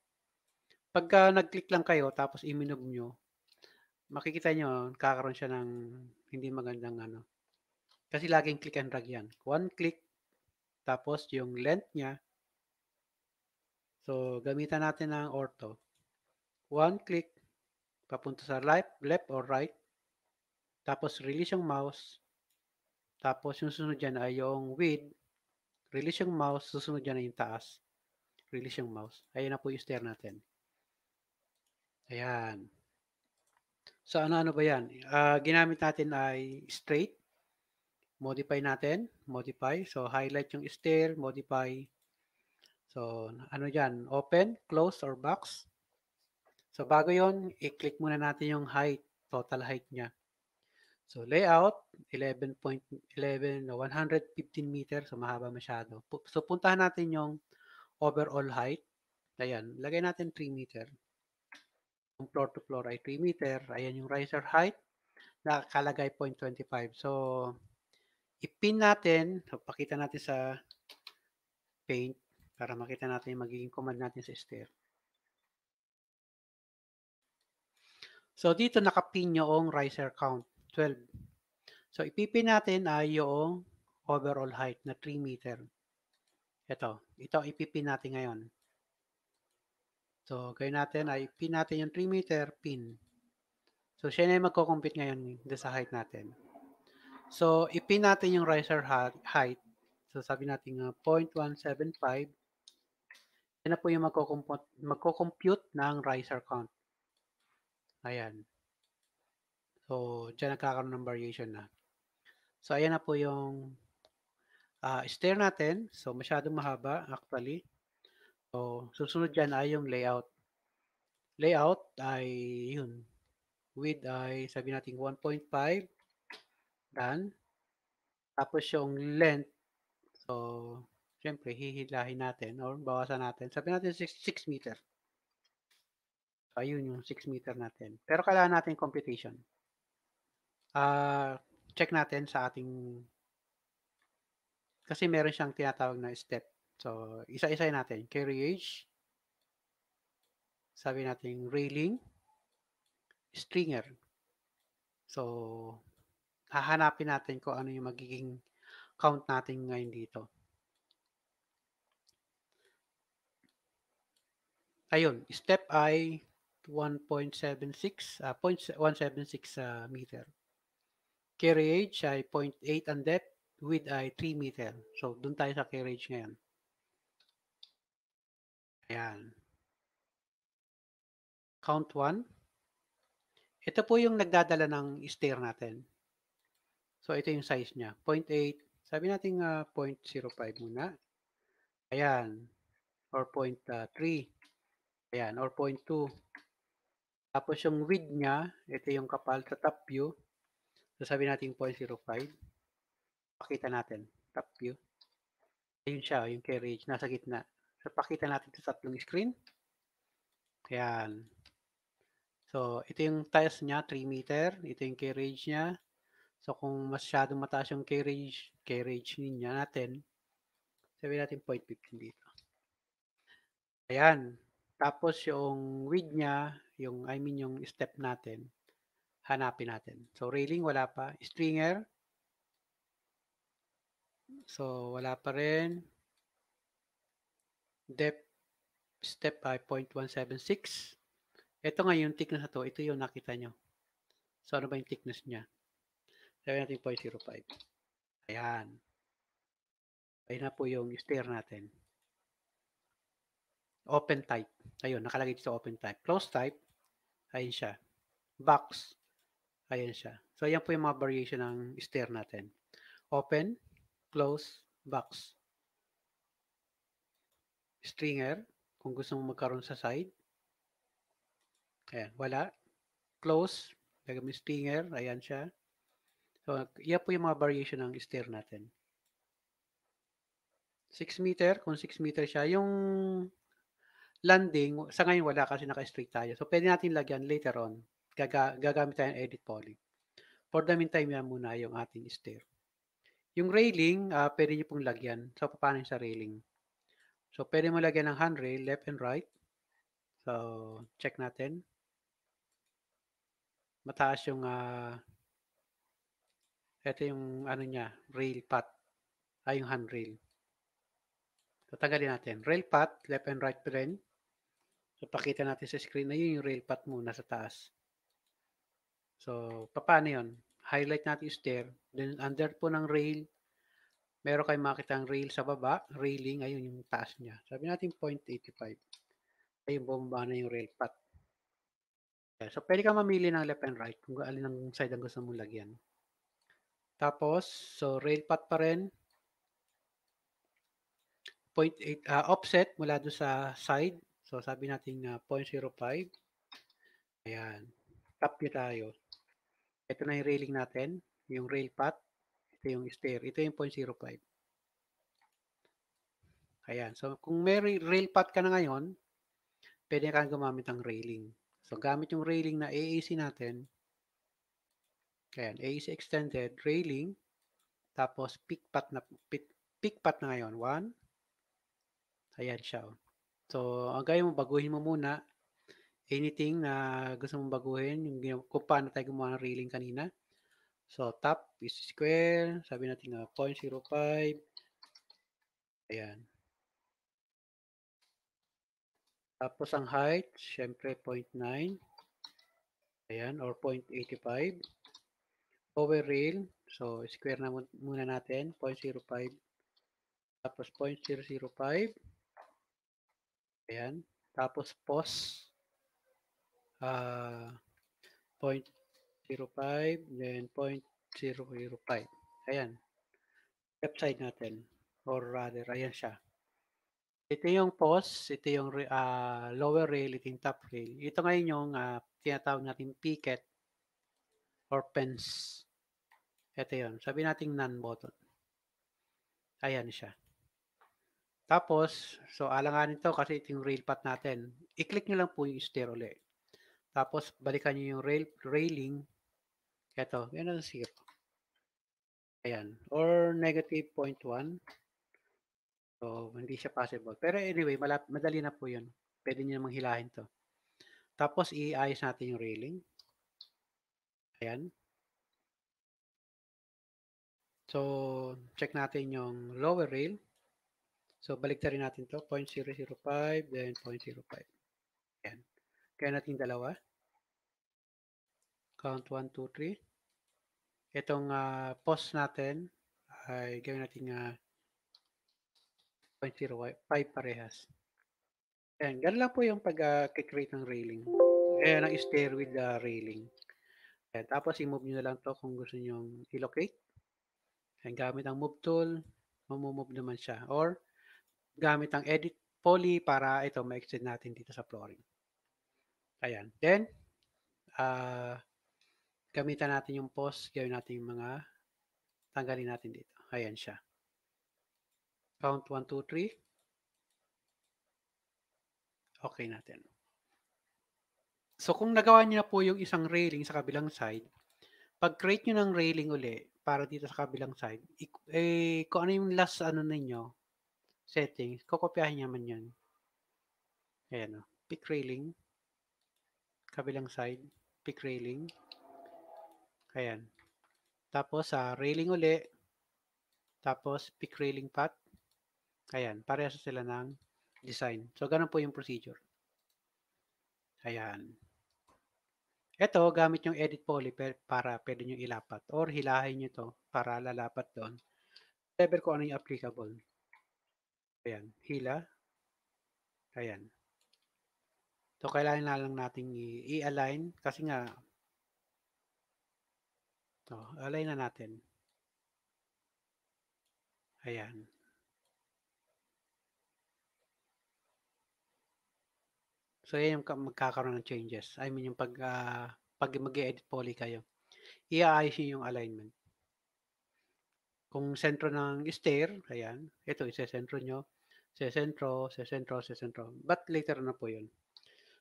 A: Pagka nag-click lang kayo tapos iminog nyo, makikita nyo, kakaroon siya ng hindi magandang ano. Kasi laging click and drag yan. One click, tapos yung length niya. So, gamitan natin ng ortho. One click, papunta sa left, left or right. Tapos, release yung mouse. Tapos, yung sunod dyan ay yung width. Release yung mouse, susunod dyan ay yung taas. Release yung mouse. Ayun na po yung stair natin. Ayan. So ano-ano ba yan? Uh, ginamit natin ay straight. Modify natin. Modify. So highlight yung stair. Modify. So ano yan? Open, close, or box. So bago yon i-click muna natin yung height. Total height niya. So layout, 11.11 o 115 meter. So mahaba masyado. So puntahan natin yung overall height. Ayan. Lagay natin 3 meter yung floor to floor ay 3 meter. Ayan yung riser height. Nakalagay 0.25. So, ipin natin. So, pakita natin sa paint para makita natin yung magiging command natin sa stair. So, dito nakapin yung riser count, 12. So, ipipin natin ay yung overall height na 3 meter. Ito. Ito ipipin natin ngayon. So, gawin natin ay pin natin yung 3 meter pin. So, siya na yung magko-compute ngayon dito sa height natin. So, ipin natin yung riser height. So, sabi natin uh, 0.175. Yan na po yung magko-compute, magko-compute ng riser count. Ayan. So, dyan nagkakaroon ng variation na. So, ayan na po yung uh, stair natin. So, masyadong mahaba actually. So, susunod dyan ay yung layout. Layout ay yun. Width ay sabi natin 1.5. Done. Tapos yung length. So, syempre, hihilahin natin or bawasan natin. Sabi natin 6, 6 meter. So, ayun yung 6 meter natin. Pero kailangan natin computation. Uh, check natin sa ating kasi meron siyang tinatawag na step So, isa-isa natin. Carriage. Sabi natin railing. Stringer. So, hahanapin natin kung ano yung magiging count natin ngayon dito. Ayun, step I 1.76 uh, 1.76 uh, meter. Carriage ay 0.8 and depth, width ay 3 meter. So, doon tayo sa carriage ngayon. Ayan. Count 1. Ito po yung nagdadala ng stair natin. So, ito yung size niya. 0.8. Sabi natin uh, 0.05 muna. Ayan. Or 0.3. Ah, Ayan. Or 0.2. Tapos yung width niya, ito yung kapal sa top view. So, sabi natin 0.05. Pakita natin. Top view. Ayun siya, yung carriage. Nasa gitna. Napakita natin sa tatlong screen. Ayan. So, ito yung tiles niya, 3 meter. Ito yung carriage niya. So, kung masyadong mataas yung carriage, carriage niya natin, sabihin natin 0.15 dito. Ayan. Tapos, yung width niya, yung, I mean, yung step natin, hanapin natin. So, railing, wala pa. Stringer, So, wala pa rin depth step 5.176. Ito nga yung thickness na to. Ito yung nakita nyo. So, ano ba yung thickness niya? Sabi natin 0.05. Ayan. Ayan na po yung stair natin. Open type. Ayun, nakalagay dito open type. Close type, ayan siya. Box, ayan siya. So, ayan po yung mga variation ng stair natin. Open, close, box. Stringer kung gusto mong magkaroon sa side. Ayan, wala. Close. Lagay mo stringer. Ayan siya. So, yan po yung mga variation ng stair natin. 6 meter, kung 6 meter siya, yung landing, sa ngayon wala kasi naka-straight tayo. So, pwede natin lagyan later on. Gaga gagamit tayo ng edit poly. For the meantime, yan muna yung ating stair. Yung railing, uh, pwede nyo pong lagyan. So, paano sa railing? So, pwede mo lagyan ng handrail, left and right. So, check natin. Mataas yung, uh, ah, ito yung, ano niya, rail path. Ay, ah, yung handrail. So, tanggalin natin. Rail path, left and right pa rin. So, pakita natin sa screen na yun yung rail path mo nasa taas. So, paano yun? Highlight natin yung stair. Then, under po ng rail, meron kayong makita ang rail sa baba, railing, ayun yung taas niya. Sabi natin 0.85. Ayun, bumaba na yung rail path. Okay, so, pwede ka mamili ng left and right kung alin ang side ang gusto mong lagyan. Tapos, so rail path pa rin. 0.8, uh, ah, offset mula doon sa side. So, sabi natin na uh, 0.05. Ayan. Tap nyo tayo. Ito na yung railing natin, yung rail path. Ito yung stair. Ito yung 0.05. Ayan. So, kung may rail path ka na ngayon, pwede ka gumamit ng railing. So, gamit yung railing na AAC natin. Ayan. AAC extended, railing, tapos peak path na, peak, peak path na ngayon. 1. Ayan siya. Oh. So, ang gaya mo, baguhin mo muna anything na gusto mong baguhin, yung kung paano tayo gumawa ng railing kanina. So, top is square. Sabi natin na 0.05. Ayan. Tapos ang height, syempre 0.9. Ayan, or 0.85. Over rail, so square na muna natin, 0.05. Tapos 0.005. Ayan. Tapos post, ah, uh, 0.05. 0.05, then 0.005. Ayan. Left side natin. Or rather, ayan siya. Ito yung post. ito yung uh, lower rail, ito yung top rail. Ito ngayon yung uh, tinatawag natin picket or fence. Ito yun. Sabi natin non-button. Ayan siya. Tapos, so alanganin to kasi ito yung rail path natin. I-click nyo lang po yung steer ulit. Tapos, balikan nyo yung rail, railing ito, yun ang 0. Ayan. Or negative 0.1. So, hindi siya possible. Pero anyway, malap, madali na po yun. Pwede nyo namang hilahin to. Tapos, iayos natin yung railing. Ayan. So, check natin yung lower rail. So, balik rin natin to. 0.005, then 0.05. Ayan. Kaya natin dalawa. Count 1, 2, 3 itong uh, post natin ay gawin natin uh, 0.05 parehas. Ayan, ganun lang po yung pag-create ah, uh, ng railing. Ayan, eh, ang stair with the railing. Ayan, tapos i-move nyo na lang to kung gusto nyo i-locate. Ayan, gamit ang move tool, mamumove naman siya. Or, gamit ang edit poly para ito ma-extend natin dito sa flooring. Ayan. Then, uh, gamitan natin yung post, gawin natin yung mga, tanggalin natin dito. Ayan siya. Count 1, 2, 3. Okay natin. So kung nagawa niyo na po yung isang railing sa kabilang side, pag-create niyo ng railing uli para dito sa kabilang side, eh, kung ano yung last ano ninyo, settings, kukopyahin niya man yun. Ayan o. Oh. Pick railing. Kabilang side. Pick railing. Ayan. Tapos sa uh, railing uli. Tapos pick railing path. Ayan. Parehas sila ng design. So, ganun po yung procedure. Ayan. Ito, gamit yung edit poly para pwede nyo ilapat or hilahin nyo to para lalapat doon. Whatever ko ano yung applicable. Ayan, hila. Ayan. So, kailangan na lang natin i-align kasi nga ito, alay na natin. Ayan. So, yan yung magkakaroon ng changes. I mean, yung pag, uh, pag mag-edit poly kayo, iaayos yung alignment. Kung sentro ng stair, ayan, ito, isa-sentro nyo, isa-sentro, sesentro, sentro But later na po yun.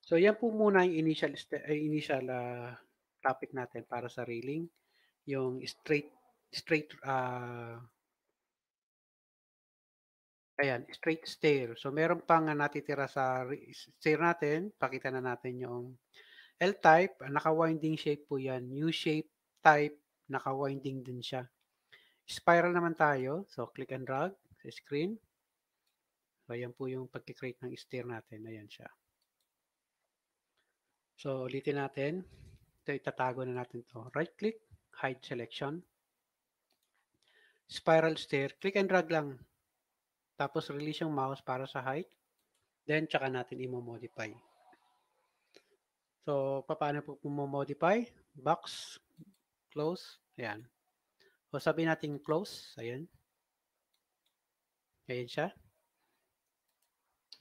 A: So, yan po muna yung initial, uh, initial uh, topic natin para sa railing yung straight straight uh, ayan, straight stair. So meron pang natitira sa stair natin. Pakita na natin yung L-type, ah, naka-winding shape po 'yan. U-shape type, naka-winding din siya. Spiral naman tayo. So click and drag sa screen. So ayan po yung pagki-create ng stair natin. Ayan siya. So ulitin natin. Ito itatago na natin 'to. Right click height selection. Spiral stair, click and drag lang. Tapos release yung mouse para sa height. Then, tsaka natin i-modify. So, paano po modify Box, close, ayan. O sabi natin close, ayan. Ayan siya.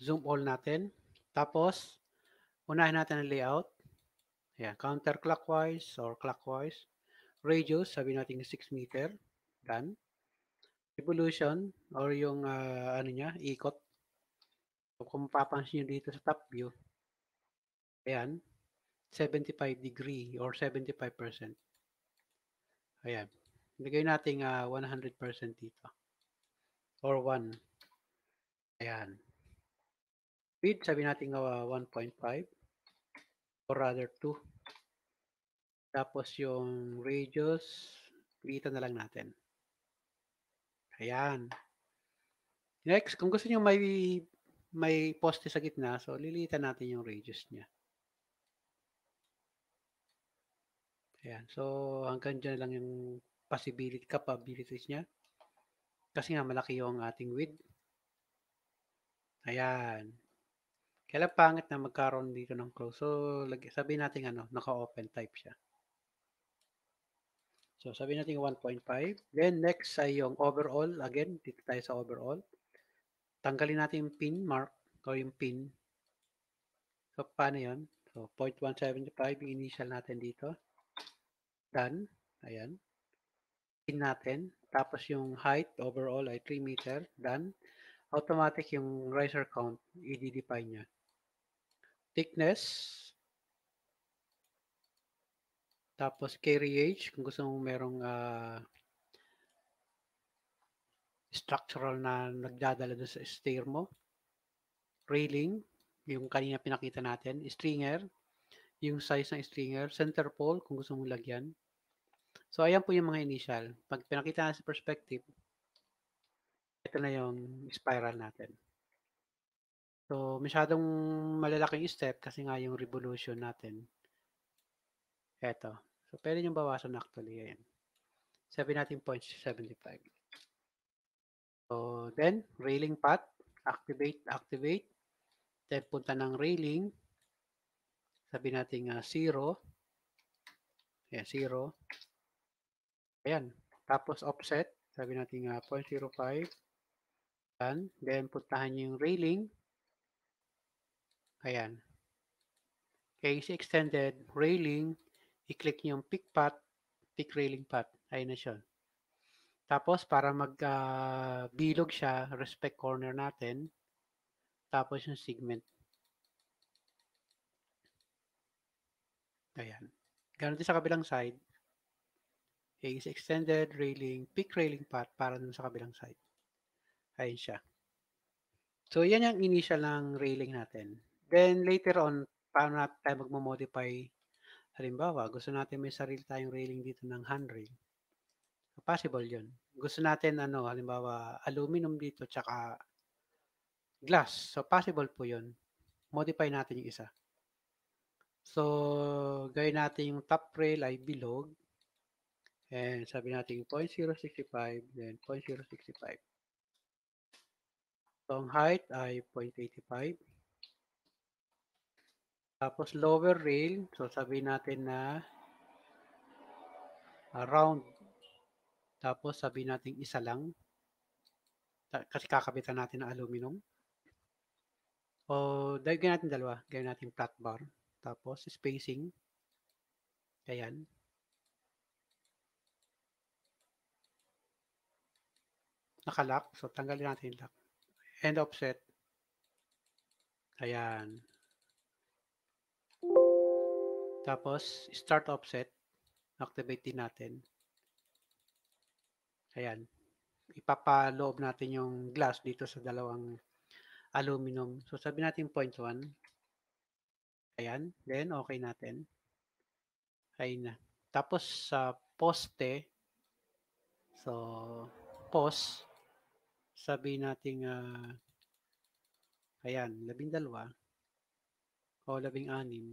A: Zoom all natin. Tapos, unahin natin ang layout. Ayan, counterclockwise or clockwise radius, sabi natin 6 meter, done. Revolution, or yung uh, ano niya, ikot. So, kung mapapansin nyo dito sa top view, ayan, 75 degree or 75%. Ayan. Lagay natin uh, ah, 100% dito. Or 1. Ayan. Speed, sabi natin uh, ah, 1.5 or rather 2. Tapos yung radius, liitan na lang natin. Ayan. Next, kung gusto nyo may, may poste sa gitna, so lilitan natin yung radius niya. Ayan. So, hanggang dyan lang yung possibility, capabilities niya. Kasi nga, malaki yung ating width. Ayan. Kailan pangit na magkaroon dito ng close. So, sabihin natin ano, naka-open type siya. So sabi natin 1.5. Then next ay yung overall. Again, dito tayo sa overall. Tanggalin natin yung pin mark or yung pin. So paano yun? So 0.175 yung initial natin dito. Done. Ayan. Pin natin. Tapos yung height overall ay 3 meter. Done. Automatic yung riser count. I-define niya. Thickness tapos KRH, kung gusto mo merong uh, structural na nagdadala doon sa steer mo. Railing, yung kanina pinakita natin. Stringer, yung size ng stringer. Center pole, kung gusto mong lagyan. So, ayan po yung mga initial. Pag pinakita na sa perspective, ito na yung spiral natin. So, masyadong malalaking step kasi nga yung revolution natin. Ito, So, pwede niyong bawasan actually. Ayan. Sabi natin 0.75. So, then, railing path. Activate, activate. Then, punta ng railing. Sabi natin uh, ah, 0. Ayan, 0. Ayan. Tapos, offset. Sabi natin uh, ah, 0.05. Ayan. Then, puntahan yung railing. Ayan. Case extended railing i-click nyo yung pick path, pick railing path. Ayun na siya. Tapos, para mag-bilog ah, uh, siya, respect corner natin. Tapos yung segment. Ayan. Ganon din sa kabilang side. Is extended railing, pick railing path para dun sa kabilang side. Ayun siya. So, yan yung initial ng railing natin. Then, later on, paano natin tayo magmamodify Halimbawa, gusto natin may sarili tayong railing dito ng handrail. Possible yun. Gusto natin, ano, halimbawa, aluminum dito, tsaka glass. So, possible po yun. Modify natin yung isa. So, gawin natin yung top rail ay bilog. And sabi natin 0.065, then 0.065. So, ang height ay 0.85. Tapos lower rail, so sabi natin na around. Tapos sabi natin isa lang. Kasi kakapitan natin ng aluminum. O gawin natin dalawa. Gawin natin flat bar. Tapos spacing. Ayan. Nakalock. So tanggalin natin yung lock. End offset. Ayan. Tapos, start offset. Activate din natin. Ayan. Ipapaloob natin yung glass dito sa dalawang aluminum. So, sabi natin 0.1. Ayan. Then, okay natin. Ayan na. Tapos, sa poste, so, post, sabi natin, uh, ah, ayan, labing dalawa o labing anim.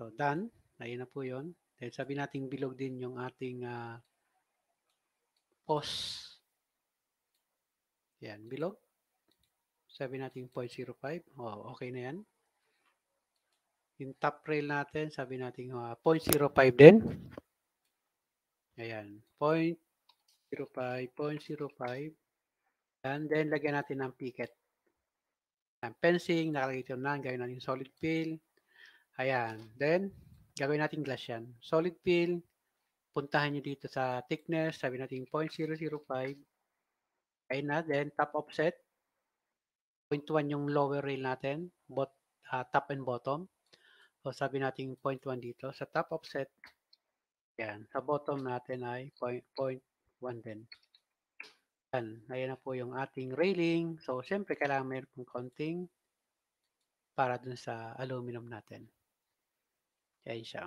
A: So, done. Ayan na po yun. Then, sabi nating bilog din yung ating uh, ah, post. Yan, bilog. Sabi natin 0.05. Oh, okay na yan. Yung top rail natin, sabi natin uh, 0.05 din. Ayan, 0.05, 0.05. And then, lagyan natin ng picket. Ang fencing, nakalagay ito na, gawin natin solid fill. Ayan. Then, gagawin natin glass yan. Solid fill. Puntahan nyo dito sa thickness. Sabi natin 0.005. Ayan na. Then, top offset. 0.1 yung lower rail natin. Both ah, uh, top and bottom. So, sabi natin 0.1 dito. Sa top offset, ayan. Sa bottom natin ay 0.1 din. Yan. Ayan na po yung ating railing. So, syempre, kailangan meron pong konting para dun sa aluminum natin. Yan siya.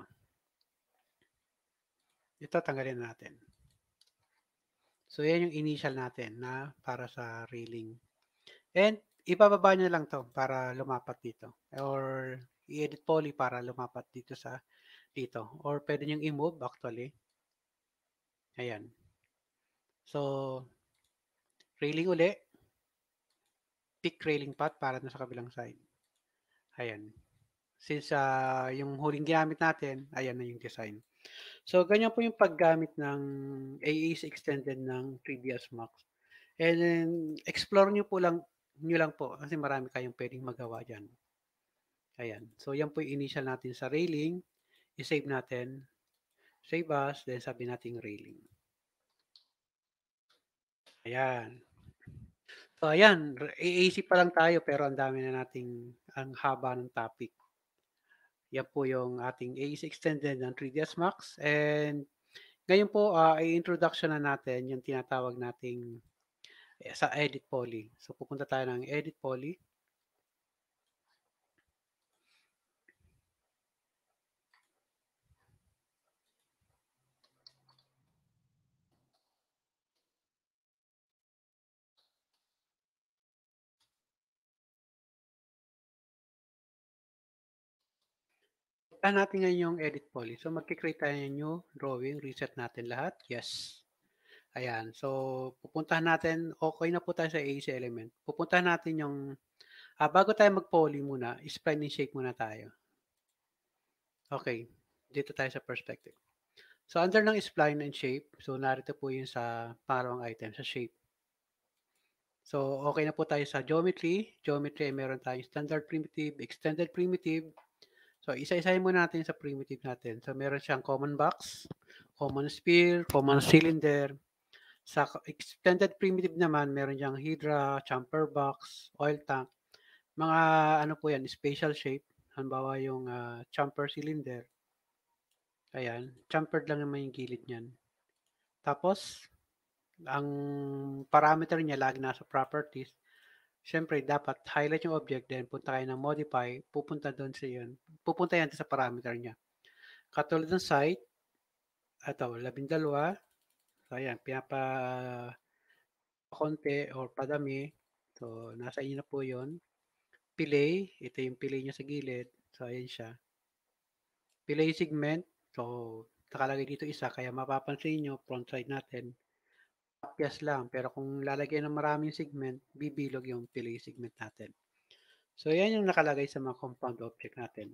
A: Ito tanggalin natin. So, yan yung initial natin na para sa railing. And, ibababa nyo lang to para lumapat dito. Or, i-edit poly para lumapat dito sa dito. Or, pwede nyo i-move actually. Ayan. So, railing uli. Pick railing path para na sa kabilang side. Ayan. Since uh, yung huling ginamit natin, ayan na yung design. So, ganyan po yung paggamit ng AAC extended ng 3ds Max. And then, explore nyo po lang, nyo lang po kasi marami kayong pwedeng magawa dyan. Ayan. So, yan po yung initial natin sa railing. I-save natin. Save as. Then, sabi natin railing. Ayan. So, ayan. AAC pa lang tayo pero ang dami na nating ang haba ng topic. Yan po yung ating AEC Extended ng 3ds Max. And ngayon po, uh, i-introduction na natin yung tinatawag nating eh, sa edit poly. So pupunta tayo ng edit poly. natin ngayon yung edit poly. So, magkikreate tayo ng new drawing. Reset natin lahat. Yes. Ayan. So, pupuntahan natin. Okay na po tayo sa AC element. Pupuntahan natin yung... Ah, bago tayo mag-poly muna, spline and shake muna tayo. Okay. Dito tayo sa perspective. So, under ng spline and shape, so narito po yun sa parang item, sa shape. So, okay na po tayo sa geometry. Geometry ay meron tayong standard primitive, extended primitive, So, isa-isahin muna natin sa primitive natin. So, meron siyang common box, common sphere, common cylinder. Sa extended primitive naman, meron siyang hydra, chamfer box, oil tank. Mga ano po yan, special shape. Halimbawa yung uh, chamfer cylinder. Ayan, chamfered lang naman yung gilid niyan. Tapos, ang parameter niya lagi nasa properties syempre dapat highlight yung object then punta kayo ng modify, pupunta doon sa yun. Pupunta yan sa parameter niya. Katulad ng site, ato, labindalwa. So, ayan, pinapa konti or padami. So, nasa inyo na po yun. Pilay, ito yung pilay niya sa gilid. So, ayan siya. Pilay segment. So, nakalagay dito isa. Kaya mapapansin nyo, front side natin, akyas lang. Pero kung lalagay ng maraming segment, bibilog yung pili segment natin. So, yan yung nakalagay sa mga compound object natin.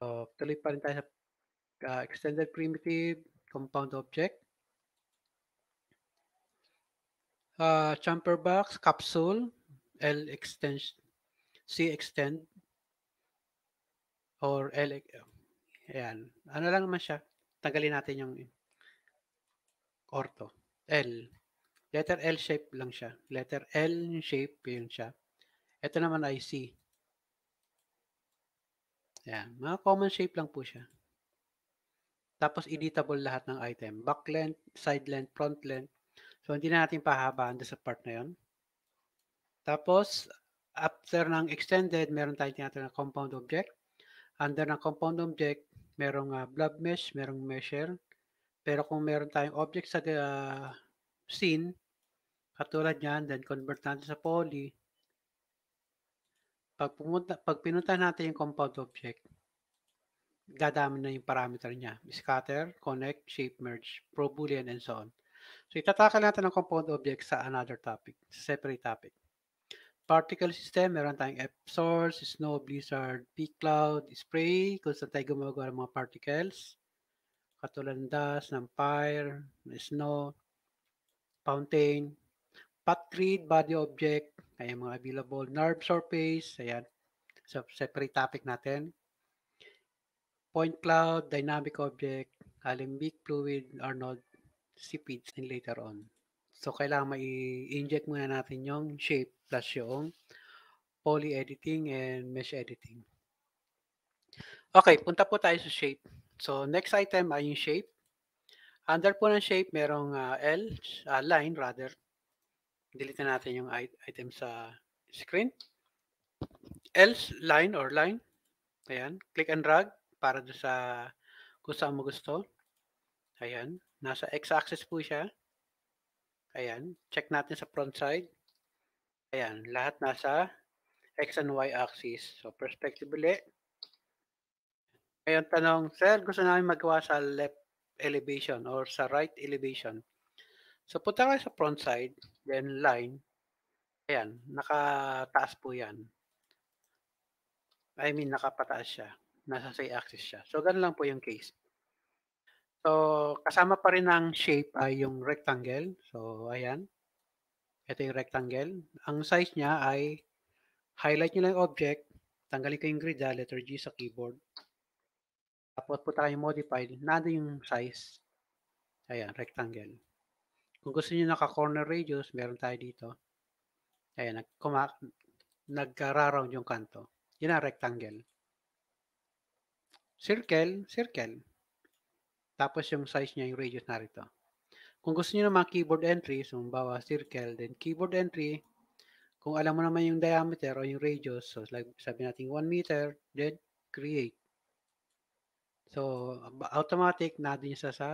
A: So, tuloy pa rin tayo sa uh, extended primitive, compound object. Uh, chamfer box, capsule, L extension, C extend, or L, ayan. Ano lang naman siya, tanggalin natin yung ortho. L. Letter L shape lang siya. Letter L shape, yun siya. Ito naman ay C. Ayan. Mga common shape lang po siya. Tapos, editable lahat ng item. Back length, side length, front length. So, hindi na natin pahabaan sa part na yon. Tapos, after ng extended, meron tayong tinatawag na compound object. Under ng compound object, merong uh, blob mesh, merong measure, pero kung meron tayong object sa uh, scene, katulad niyan, then convert natin sa poly. Pag, pumunta, pag pinunta natin yung compound object, dadami na yung parameter niya. Scatter, connect, shape merge, pro boolean, and so on. So itataka natin ang compound object sa another topic, sa separate topic. Particle system, meron tayong F source, snow, blizzard, peak cloud, spray, kung saan tayo gumagawa ng mga particles katulad ng dust, ng fire, ng snow, fountain, path body object, kaya mga available nerve surface, ayan, so separate topic natin. Point cloud, dynamic object, alembic fluid, Arnold, seepage, and later on. So, kailangan ma-inject muna natin yung shape plus yung poly editing and mesh editing. Okay, punta po tayo sa shape. So, next item ay yung shape. Under po ng shape, merong uh, L, uh, line rather. Delete na natin yung item sa screen. L, line or line. Ayan. Click and drag para do sa kung saan mo gusto. Ayan. Nasa x-axis po siya. Ayan. Check natin sa front side. Ayan. Lahat nasa x and y axis. So, perspective ulit. Ngayon tanong, sir, gusto namin magawa sa left elevation or sa right elevation. So punta kayo sa front side, then line. Ayan, nakataas po yan. I mean, nakapataas siya. Nasa say axis siya. So ganun lang po yung case. So kasama pa rin ang shape ay yung rectangle. So ayan. Ito yung rectangle. Ang size niya ay highlight nyo lang yung object. Tanggalin ko yung grid ha, ah, letter G sa keyboard. Tapos punta kayo modify, nandun yung size. Ayan, rectangle. Kung gusto niyo naka-corner radius, meron tayo dito. Ayan, nag-round yung kanto. Yan ang rectangle. Circle, circle. Tapos yung size niya, yung radius narito. Kung gusto niyo naman keyboard entry, so so circle, then keyboard entry, kung alam mo naman yung diameter o yung radius, so like, sabi natin 1 meter, then create. So, automatic, natin siya sa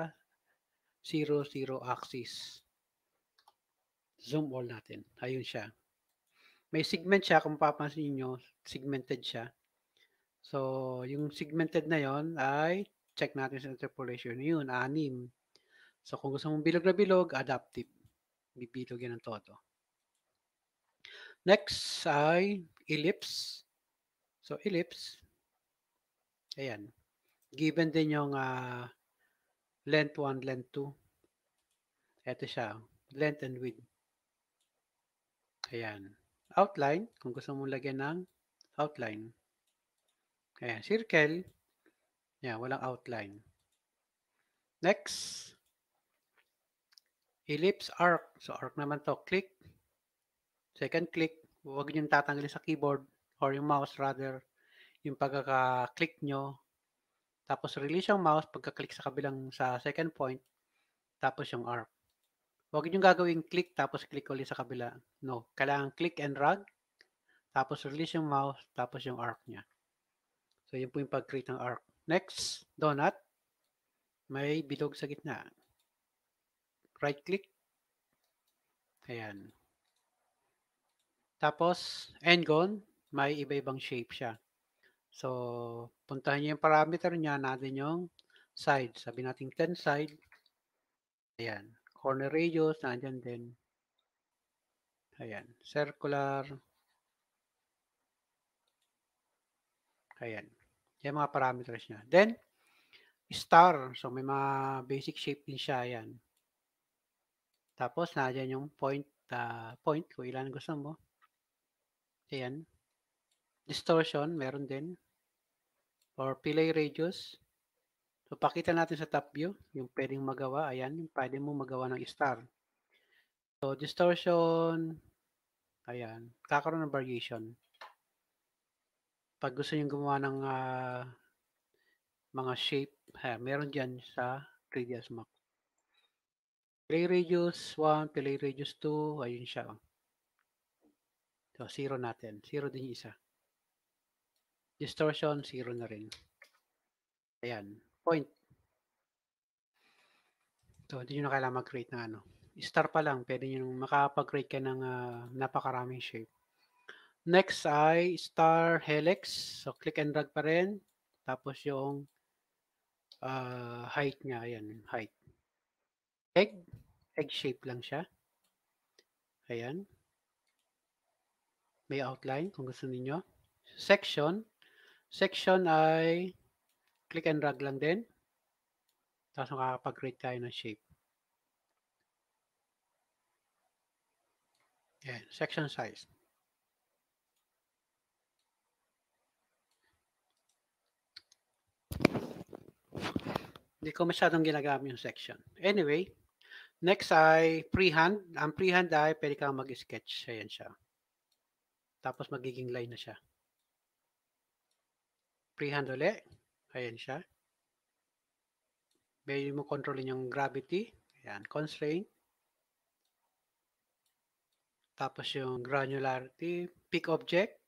A: 0, 0 axis. Zoom all natin. Ayun siya. May segment siya, kung papansin niyo segmented siya. So, yung segmented na yon ay check natin sa interpolation. Yun, anim. So, kung gusto mong bilog na bilog, adaptive. Bibilog yan ng todo. Next ay ellipse. So, ellipse. Ayan. Given din yung uh, length 1, length 2. Ito siya, length and width. Ayan. Outline, kung gusto mong lagyan ng outline. Ayan, circle. Ayan, walang outline. Next. Ellipse arc. So, arc naman to. Click. Second click. Huwag niyong tatanggalin sa keyboard or yung mouse rather. Yung pagkaka-click nyo, tapos release yung mouse, pagka-click sa kabilang sa second point, tapos yung arc. Huwag yung gagawing click tapos click ulit sa kabila. No, kailangan click and drag, tapos release yung mouse, tapos yung arc niya. So, yun po yung pag-create ng arc. Next, donut. May bilog sa gitna. Right click. Ayan. Tapos, end gone. May iba-ibang shape siya. So, puntahan niyo yung parameter niya natin yung side. Sabi natin 10 side. Ayan. Corner radius, nandyan din. Ayan. Circular. Ayan. Yan mga parameters niya. Then, star. So, may mga basic shape din siya. Ayan. Tapos, nandyan yung point, uh, point kung ilan gusto mo. Ayan. Distortion, meron din or fillet radius. So, pakita natin sa top view yung pwedeng magawa. Ayan, yung pwede mo magawa ng star. So, distortion. Ayan, kakaroon ng variation. Pag gusto yung gumawa ng uh, mga shape, ha, meron dyan sa radius map. Fillet radius 1, fillet radius 2, ayun siya. So, 0 natin. 0 din yung isa. Distortion, zero na rin. Ayan. Point. So, hindi nyo na kailangan mag-create ng ano. Star pa lang, pwede nyo makapag-create ka ng uh, napakaraming shape. Next ay star helix. So, click and drag pa rin. Tapos yung uh, height niya. Ayan, height. Egg. Egg shape lang siya. Ayan. May outline kung gusto niyo Section section ay click and drag lang din. Tapos makakapag-create tayo ng shape. Yan, section size. Hindi ko masyadong ginagamit yung section. Anyway, next ay freehand. Ang freehand ay pwede kang mag-sketch. Ayan siya. Tapos magiging line na siya. Freehand uli. Ayan siya. Pwede mo kontrolin yung gravity. Ayan, constraint. Tapos yung granularity, pick object.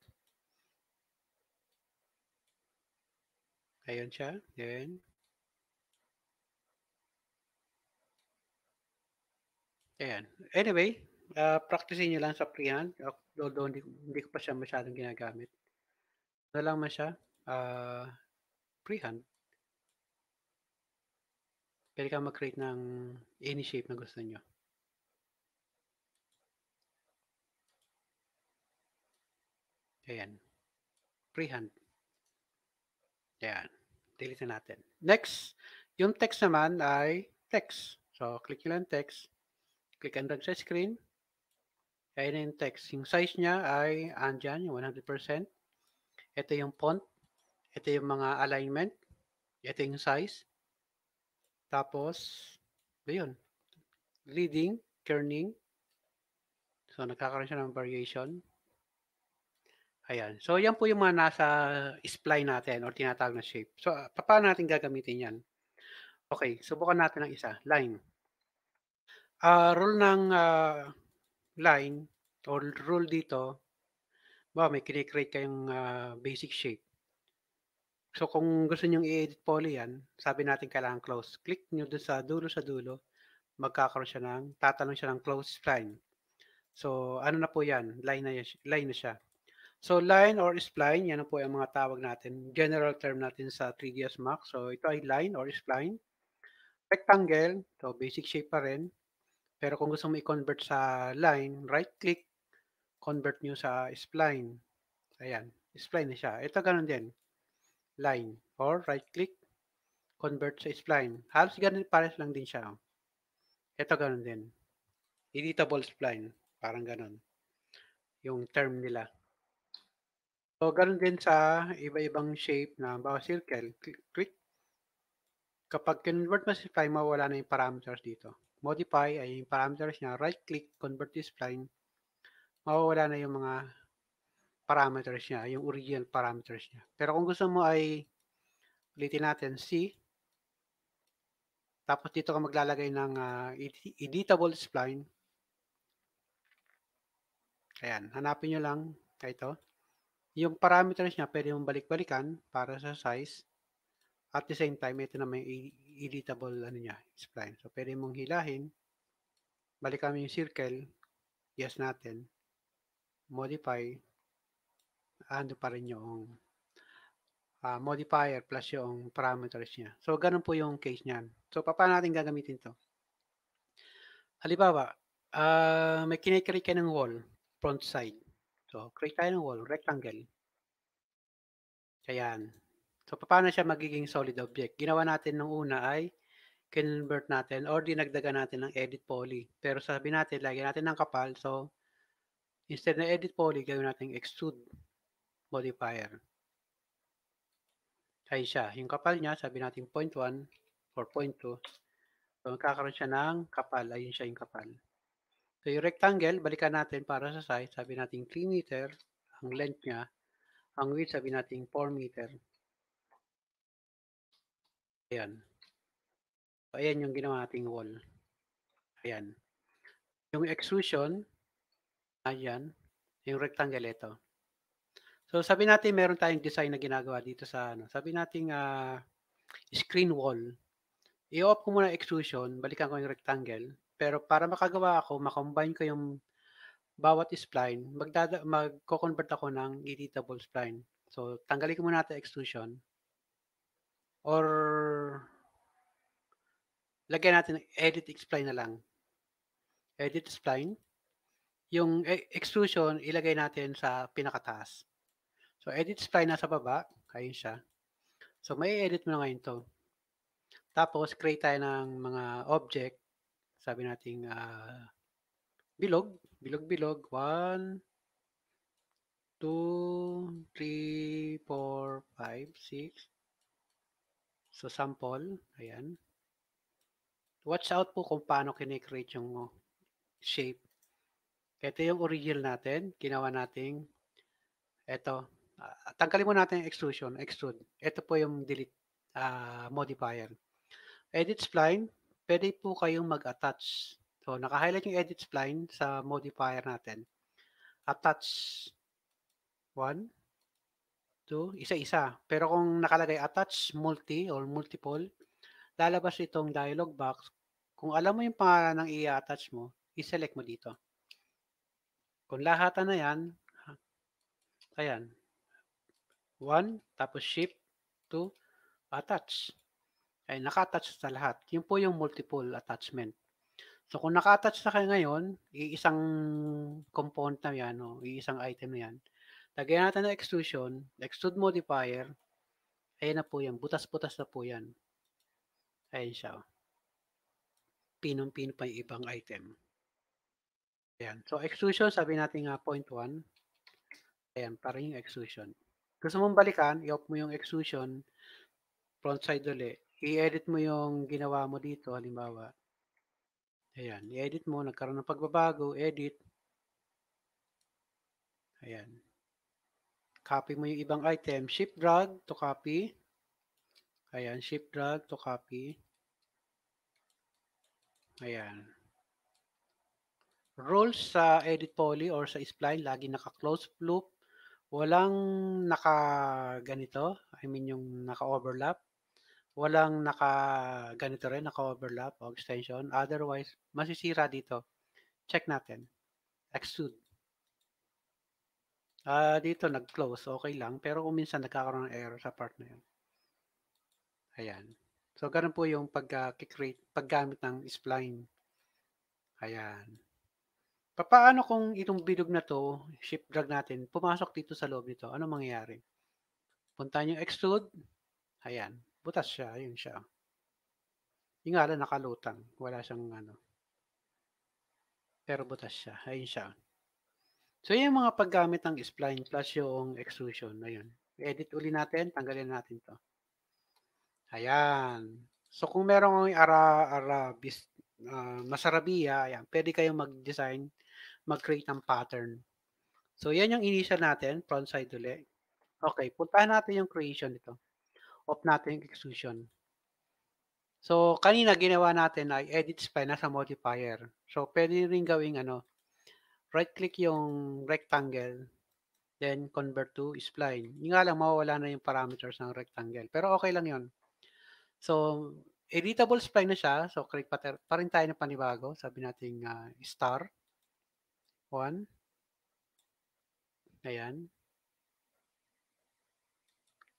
A: Ayan siya. Ayan. Ayan. Anyway, uh, practice nyo lang sa freehand. Although hindi, hindi ko pa siya masyadong ginagamit. Ano lang man siya ah, freehand. Pwede kang mag-create ng any shape na gusto nyo. Ayan. Freehand. Ayan. Delete na natin. Next, yung text naman ay text. So, click nyo lang text. Click and drag sa screen. Ayan na yung text. Yung size niya ay andyan, yung 100%. Ito yung font. Ito yung mga alignment. Ito yung size. Tapos, yun. Leading, kerning. So, nagkakaroon siya ng variation. Ayan. So, yan po yung mga nasa spline natin or tinatawag na shape. So, ah, paano natin gagamitin yan? Okay. Subukan natin ng isa. Line. Uh, rule ng uh, line or rule dito, ba, may kinikreate kayong uh, basic shape. So kung gusto nyo i-edit poly yan, sabi natin kailangan close. Click niyo dun sa dulo sa dulo, magkakaroon siya ng, tatanong siya ng close spline. So ano na po yan? Line na, line na siya. So line or spline, yan po ang mga tawag natin. General term natin sa 3ds Max. So ito ay line or spline. Rectangle, so basic shape pa rin. Pero kung gusto mo i-convert sa line, right click, convert niyo sa spline. Ayan, spline na siya. Ito ganun din line or right click convert sa spline. Halos ganun pares lang din siya. Ito oh. ganun din. Editable spline. Parang ganun. Yung term nila. So, ganun din sa iba-ibang shape na bawa circle. Click. Kapag convert mo sa spline, mawala na yung parameters dito. Modify ay yung parameters niya. Right click, convert to spline. Mawawala na yung mga parameters niya, yung original parameters niya. Pero kung gusto mo ay ulitin natin C, tapos dito ka maglalagay ng uh, editable spline. Ayan, hanapin nyo lang ah, ito. Yung parameters niya, pwede mong balik-balikan para sa size. At the same time, ito naman yung e-, editable ano niya, spline. So, pwede mong hilahin. Balikan mo yung circle. Yes natin. Modify ano pa rin yung uh, modifier plus yung parameters niya. So, ganun po yung case niyan. So, paano natin gagamitin to? Halimbawa, uh, may kinikreate kayo ng wall, front side. So, create tayo ng wall, rectangle. Ayan. So, paano siya magiging solid object? Ginawa natin ng una ay convert natin or dinagdagan natin ng edit poly. Pero sabi natin, lagyan natin ng kapal. So, instead na edit poly, gawin natin extrude modifier. Kaya siya. Yung kapal niya, sabi natin 0.1 or 0.2. So, magkakaroon siya ng kapal. Ayun siya yung kapal. So, yung rectangle, balikan natin para sa size. Sabi natin 3 meter ang length niya. Ang width, sabi natin 4 meter. Ayan. So, ayan yung ginawa nating wall. Ayan. Yung extrusion, ayan, yung rectangle ito. So sabi natin meron tayong design na ginagawa dito sa ano. Sabi natin uh, ah, screen wall. I-off ko muna extrusion, balikan ko yung rectangle. Pero para makagawa ako, makombine ko yung bawat spline, magdada magko-convert ako ng editable spline. So tanggalin ko muna natin extrusion. Or lagyan natin edit spline na lang. Edit spline. Yung eh, extrusion, ilagay natin sa pinakataas. So, edit spline nasa baba. Ayun siya. So, may edit mo na ngayon to. Tapos, create tayo ng mga object. Sabi nating uh, bilog. Bilog-bilog. 1, 2, 3, 4, 5, 6. So, sample. Ayan. Watch out po kung paano kinikreate yung oh, shape. Ito yung original natin. Ginawa nating ito. Uh, tanggalin mo natin yung extrusion, extrude. Ito po yung delete uh, modifier. Edit spline, pwede po kayong mag-attach. So, naka-highlight yung edit spline sa modifier natin. Attach 1, 2, isa-isa. Pero kung nakalagay attach, multi or multiple, lalabas itong dialog box. Kung alam mo yung pangalan ng i-attach mo, i-select mo dito. Kung lahat na yan, ayan, 1, tapos shift, 2, attach. Ay naka-attach sa lahat. Yun po yung multiple attachment. So kung naka-attach na kayo ngayon, iisang component na yan, o iisang item na yan, lagyan natin ng extrusion, extrude modifier, ayan na po yan, butas-butas na po yan. Ayan siya. pinong pino pa yung ibang item. Ayan. So extrusion, sabi natin nga 0.1. Ayan, parang yung extrusion gusto mong balikan, i-off mo yung extrusion, front side uli. I-edit mo yung ginawa mo dito, halimbawa. Ayan, i-edit mo, nagkaroon ng pagbabago, edit. Ayan. Copy mo yung ibang item. Shift drag to copy. Ayan, shift drag to copy. Ayan. Rolls sa edit poly or sa spline, lagi naka-close loop Walang naka ganito, I mean yung naka-overlap. Walang naka ganito rin, naka-overlap o extension. Otherwise, masisira dito. Check natin. Extrude. Ah, uh, dito nag-close, okay lang, pero kung minsan nagkakaroon ng error sa part na 'yon. Ayan. So, ganun po yung pagka-create, paggamit ng spline. Ayan. Paano kung itong bilog na to, ship drag natin, pumasok dito sa loob nito? Ano mangyayari? Punta nyo extrude. Ayan. Butas siya. Ayun siya. Yung nga nakalutang. Wala siyang ano. Pero butas siya. Ayun siya. So, yung mga paggamit ng spline plus yung extrusion. Ayun. Edit uli natin. Tanggalin natin to. Ayan. So, kung merong ara-ara uh, ah, masarabiya, ayan, pwede kayong mag-design mag-create ng pattern. So, yan yung initial natin, front side uli. Okay, puntahan natin yung creation nito. Off natin yung extrusion. So, kanina ginawa natin ay edit spline sa modifier. So, pwede rin gawing ano, right-click yung rectangle, then convert to spline. Yung nga lang, mawawala na yung parameters ng rectangle. Pero okay lang yon So, editable spline na siya. So, create pa, pa rin tayo ng panibago. Sabi natin uh, ah, star. 1. Ayan.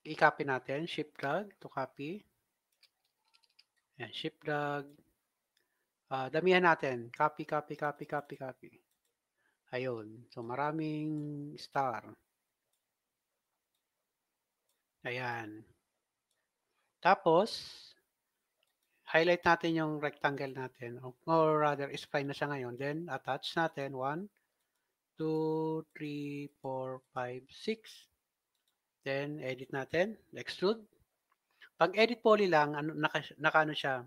A: I-copy natin. Shift drag to copy. Ayan, shift drag. Uh, ah, damihan natin. Copy, copy, copy, copy, copy. Ayun. So, maraming star. Ayan. Tapos, highlight natin yung rectangle natin. Or rather, spline na siya ngayon. Then, attach natin. One, 2, 3, 4, 5, 6. Then, edit natin. Extrude. Pag edit poly lang, ano, naka, naka ano siya,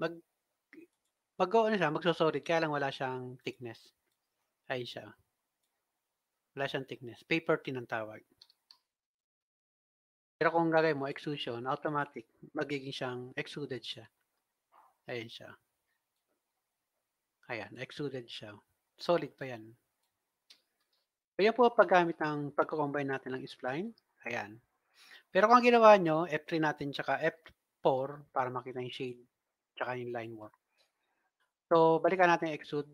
A: mag, mag ano siya, magsosolid, kaya lang wala siyang thickness. Ayun siya. Wala siyang thickness. Paper tin ang tawag. Pero kung gagawin mo, extrusion, automatic, magiging siyang extruded siya. Ayan siya. Ayan, extruded siya. Solid pa yan. Kaya po paggamit ng pagko-combine natin ng spline. Ayan. Pero kung ang ginawa nyo, F3 natin tsaka F4 para makita yung shade tsaka yung line work. So, balikan natin yung exude.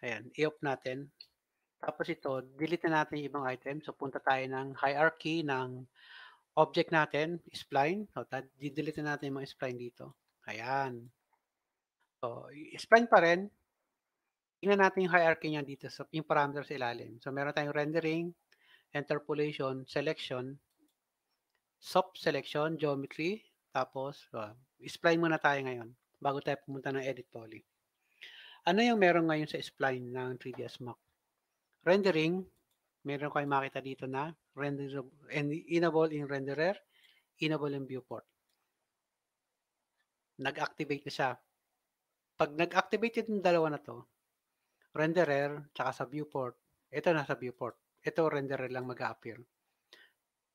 A: Ayan, i op natin. Tapos ito, delete na natin yung ibang item. So, punta tayo ng hierarchy ng object natin, spline. So, delete na natin yung mga spline dito. Ayan. So, spline pa rin tingnan natin yung hierarchy niya dito sa yung parameters ilalim. So meron tayong rendering, interpolation, selection, soft selection, geometry, tapos uh, spline muna tayo ngayon bago tayo pumunta ng edit poly. Ano yung meron ngayon sa spline ng 3ds Max? Rendering, meron kayo makita dito na render enable in renderer, enable in viewport. Nag-activate na siya. Pag nag-activate yung dalawa na to, renderer, tsaka sa viewport. Ito nasa viewport. Ito renderer lang mag appear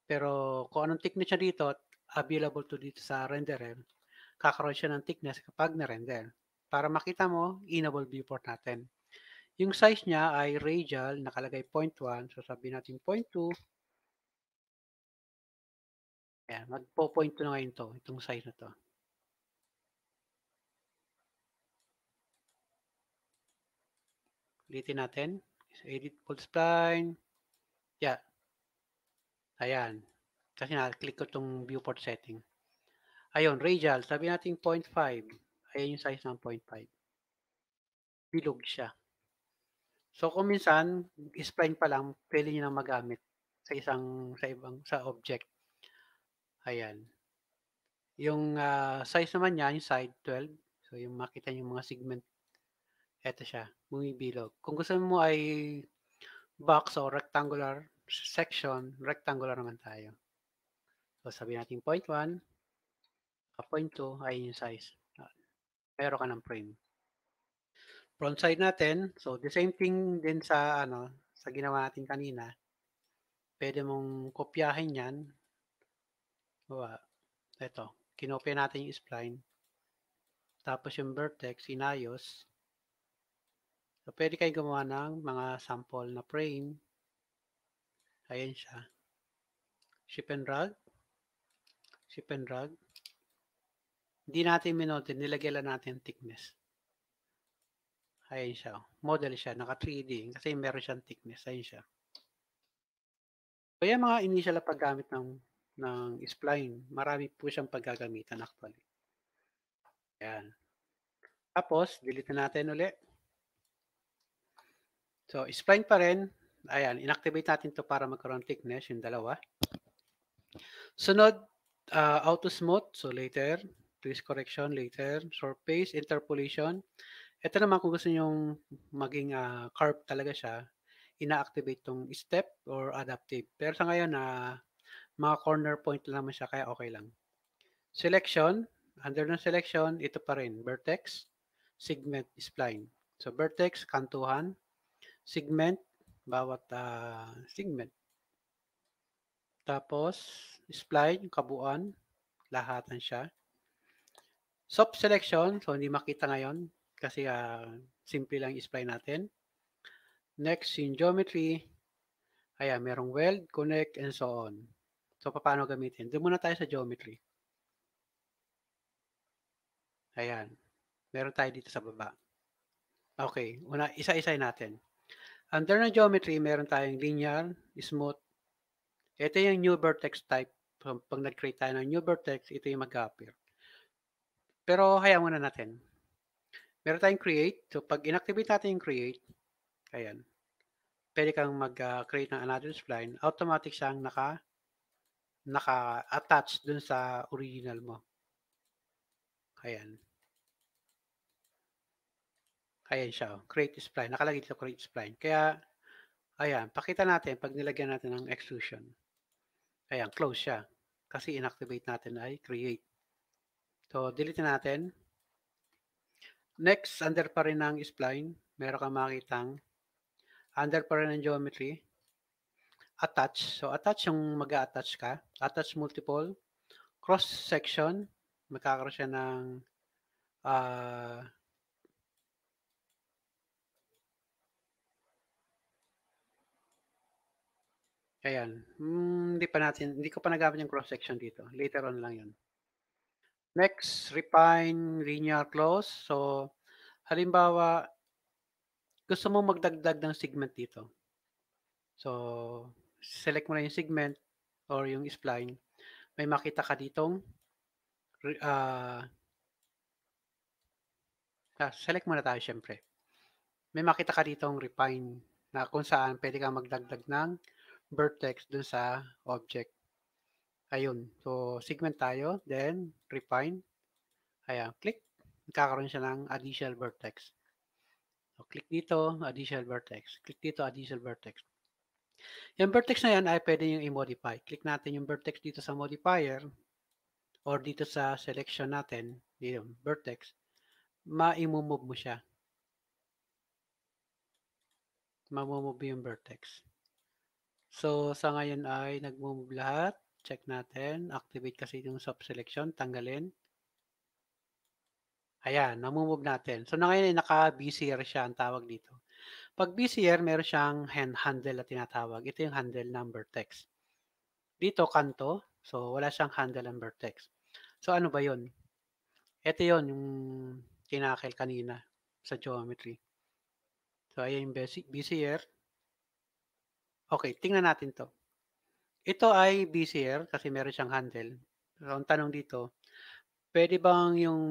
A: Pero kung anong thickness siya dito, available to dito sa renderer, kakaroon siya ng thickness kapag na-render. Para makita mo, enable viewport natin. Yung size niya ay radial, nakalagay 0.1. So sabihin natin 0.2. Ayan, magpo-point to na ngayon to, itong size na to. Ulitin natin. So, edit full spline. Yeah. Ayan. Kasi na-click ko itong viewport setting. Ayun, radial. Sabi natin 0.5. Ayan yung size ng 0.5. Bilog siya. So, kung minsan, spline pa lang, pwede nyo nang magamit sa isang, sa ibang, sa object. Ayan. Yung uh, size naman niya, yung side 12. So, yung makita yung mga segment eto siya, bumibilog. Kung gusto mo ay box o rectangular section, rectangular naman tayo. So, sabi natin point 1, point 2, ay yung size. Pero ka ng frame. Front side natin, so the same thing din sa ano, sa ginawa natin kanina. Pwede mong kopyahin yan. Diba? Ito, kinopya natin yung spline. Tapos yung vertex, inayos. So, pwede kayo gumawa ng mga sample na frame. Ayan siya. Ship and rug. Ship and rug. Hindi natin minote, nilagay lang natin thickness. Ayan siya. Oh. Model siya, naka 3D kasi meron siyang thickness. Ayan siya. So, yan mga initial na paggamit ng, ng spline. Marami po siyang paggagamitan actually. Ayan. Tapos, delete natin ulit. So, spline pa rin. Ayan, inactivate natin to para magkaroon thickness, yung dalawa. Sunod, uh, auto smooth. So, later. Twist correction, later. Surface, interpolation. Ito naman kung gusto nyong maging uh, ah, carp talaga siya, inactivate tong step or adaptive. Pero sa ngayon, na uh, mga corner point lang naman siya, kaya okay lang. Selection, under ng selection, ito pa rin, vertex, segment, spline. So vertex, kantuhan, segment, bawat uh, segment. Tapos, slide, yung kabuuan, lahatan siya. Soft selection, so hindi makita ngayon kasi uh, simple lang i-spline natin. Next, in geometry, ayan, merong weld, connect, and so on. So, paano gamitin? Doon muna tayo sa geometry. Ayan. Meron tayo dito sa baba. Okay. Una, isa-isay natin. Under ng geometry, meron tayong linear, smooth. Ito yung new vertex type. Pag nag-create tayo ng new vertex, ito yung mag-appear. Pero hayaan muna natin. Meron tayong create. So pag inactivate natin yung create, ayan, pwede kang mag-create ah, ng another spline, automatic siyang naka, naka-attach dun sa original mo. Ayan. Ayan siya. Oh, create spline. Nakalagay dito create spline. Kaya, ayan. Pakita natin pag nilagyan natin ng extrusion. Ayan. Close siya. Kasi inactivate natin ay create. So, delete natin. Next, under pa rin ng spline. Meron kang makitang under pa rin ng geometry. Attach. So, attach yung mag attach ka. Attach multiple. Cross section. Magkakaroon siya ng uh, Ayan. Hmm, hindi pa natin, hindi ko pa nagamit yung cross-section dito. Later on lang yun. Next, refine linear close. So, halimbawa, gusto mo magdagdag ng segment dito. So, select mo na yung segment or yung spline. May makita ka ditong uh, ah, select muna tayo syempre. May makita ka ditong refine na kung saan pwede kang magdagdag ng vertex dun sa object. Ayun. So, segment tayo. Then, refine. Ayan. Click. Nagkakaroon siya ng additional vertex. So, click dito, additional vertex. Click dito, additional vertex. Yung vertex na yan ay pwede yung i-modify. Click natin yung vertex dito sa modifier or dito sa selection natin, dito, vertex, ma-move mo siya. ma Mamove yung vertex. So, sa ngayon ay nag-move lahat. Check natin. Activate kasi yung sub selection. Tanggalin. Ayan, namumove natin. So, na ngayon ay naka-BCR siya ang tawag dito. Pag BCR, meron siyang hand handle na tinatawag. Ito yung handle number text. Dito, kanto. So, wala siyang handle number text. So, ano ba yon? Ito yon yung tinakil kanina sa geometry. So, ayan yung BCR. Okay, tingnan natin to. Ito ay BCR kasi meron siyang handle. So, ang tanong dito, pwede bang yung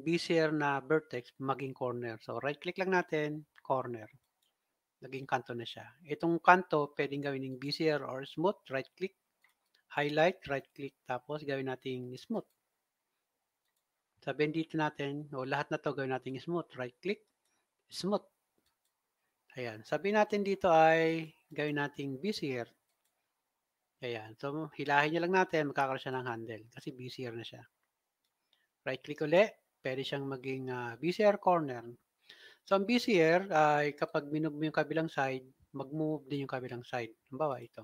A: BCR na vertex maging corner? So, right-click lang natin, corner. Naging kanto na siya. Itong kanto, pwedeng gawin ng BCR or smooth, right-click, highlight, right-click, tapos gawin natin smooth. Sabihin dito natin, o lahat na to gawin natin smooth, right-click, smooth. Ayan. Sabihin natin dito ay gawin nating busier. Ayan. So, hilahin niya lang natin, magkakaroon siya ng handle kasi busier na siya. Right-click uli. Pwede siyang maging uh, ah, busier corner. So, ang busier ay uh, kapag minove mo yung kabilang side, mag-move din yung kabilang side. Halimbawa, ito.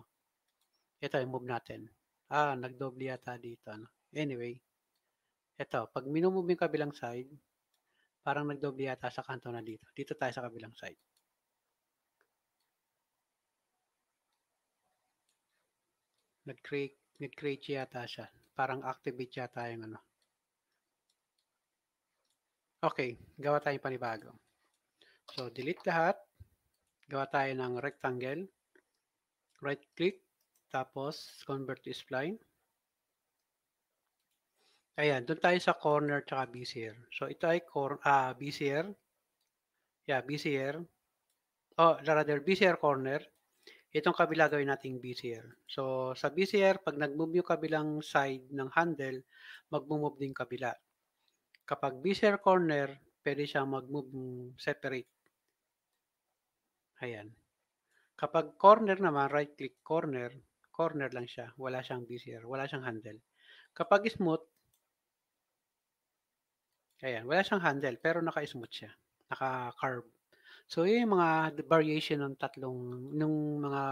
A: Ito, i-move natin. Ah, nag doble yata dito. Ano? Anyway, ito. Pag minumove yung kabilang side, parang nag doble yata sa kanto na dito. Dito tayo sa kabilang side. Nag-create, nag-create yata siya. Parang activate yata yung ano. Okay, gawa tayo tayong panibago. So, delete lahat. Gawa tayo ng rectangle. Right click. Tapos, convert to spline. Ayan, doon tayo sa corner tsaka bezier. So, ito ay cor ah, bezier. Yeah, bezier. Oh, rather, bezier corner itong kabila gawin nating BCR. So sa BCR, pag nag-move yung kabilang side ng handle, mag-move din kabila. Kapag BCR corner, pwede siya mag-move separate. Ayan. Kapag corner naman, right click corner, corner lang siya. Wala siyang BCR, wala siyang handle. Kapag smooth, ayan, wala siyang handle pero naka-smooth siya. Naka-curve. So, yun yung mga variation ng tatlong, ng mga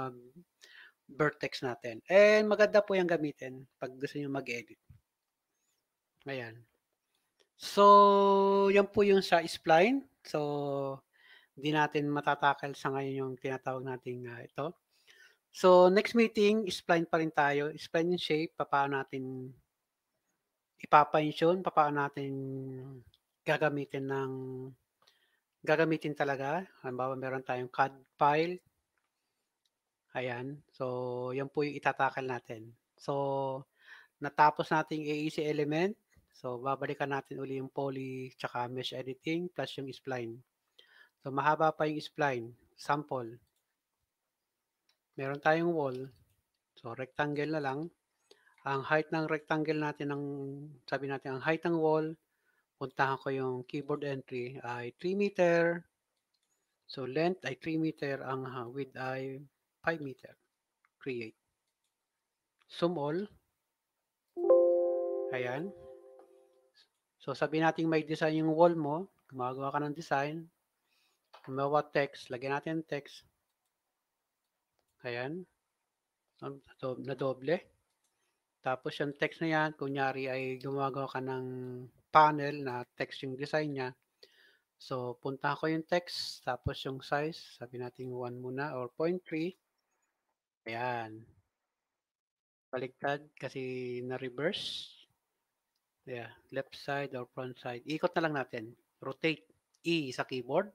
A: vertex natin. And maganda po yung gamitin pag gusto nyo mag-edit. Ayan. So, yan po yung sa spline. So, hindi natin matatakal sa ngayon yung tinatawag nating uh, ito. So, next meeting, spline pa rin tayo. Spline yung shape, paano natin ipapansyon, paano natin gagamitin ng gagamitin talaga. Halimbawa, meron tayong CAD file. Ayan. So, yan po yung itatakal natin. So, natapos nating AEC element. So, babalikan natin uli yung poly tsaka mesh editing plus yung spline. So, mahaba pa yung spline. Sample. Meron tayong wall. So, rectangle na lang. Ang height ng rectangle natin, ng, sabi natin, ang height ng wall, puntahan ko yung keyboard entry ay 3 meter. So, length ay 3 meter. Ang ah, width ay 5 meter. Create. Sum all. Ayan. So, sabi natin may design yung wall mo. Gumagawa ka ng design. Gumawa text. Lagyan natin text. Ayan. Na doble. Tapos yung text na yan, kunyari ay gumagawa ka ng panel na text yung design niya. So, punta ko yung text, tapos yung size, sabi natin 1 muna or 0.3. Ayan. Baliktad kasi na-reverse. Yeah, left side or front side. Ikot na lang natin. Rotate E sa keyboard.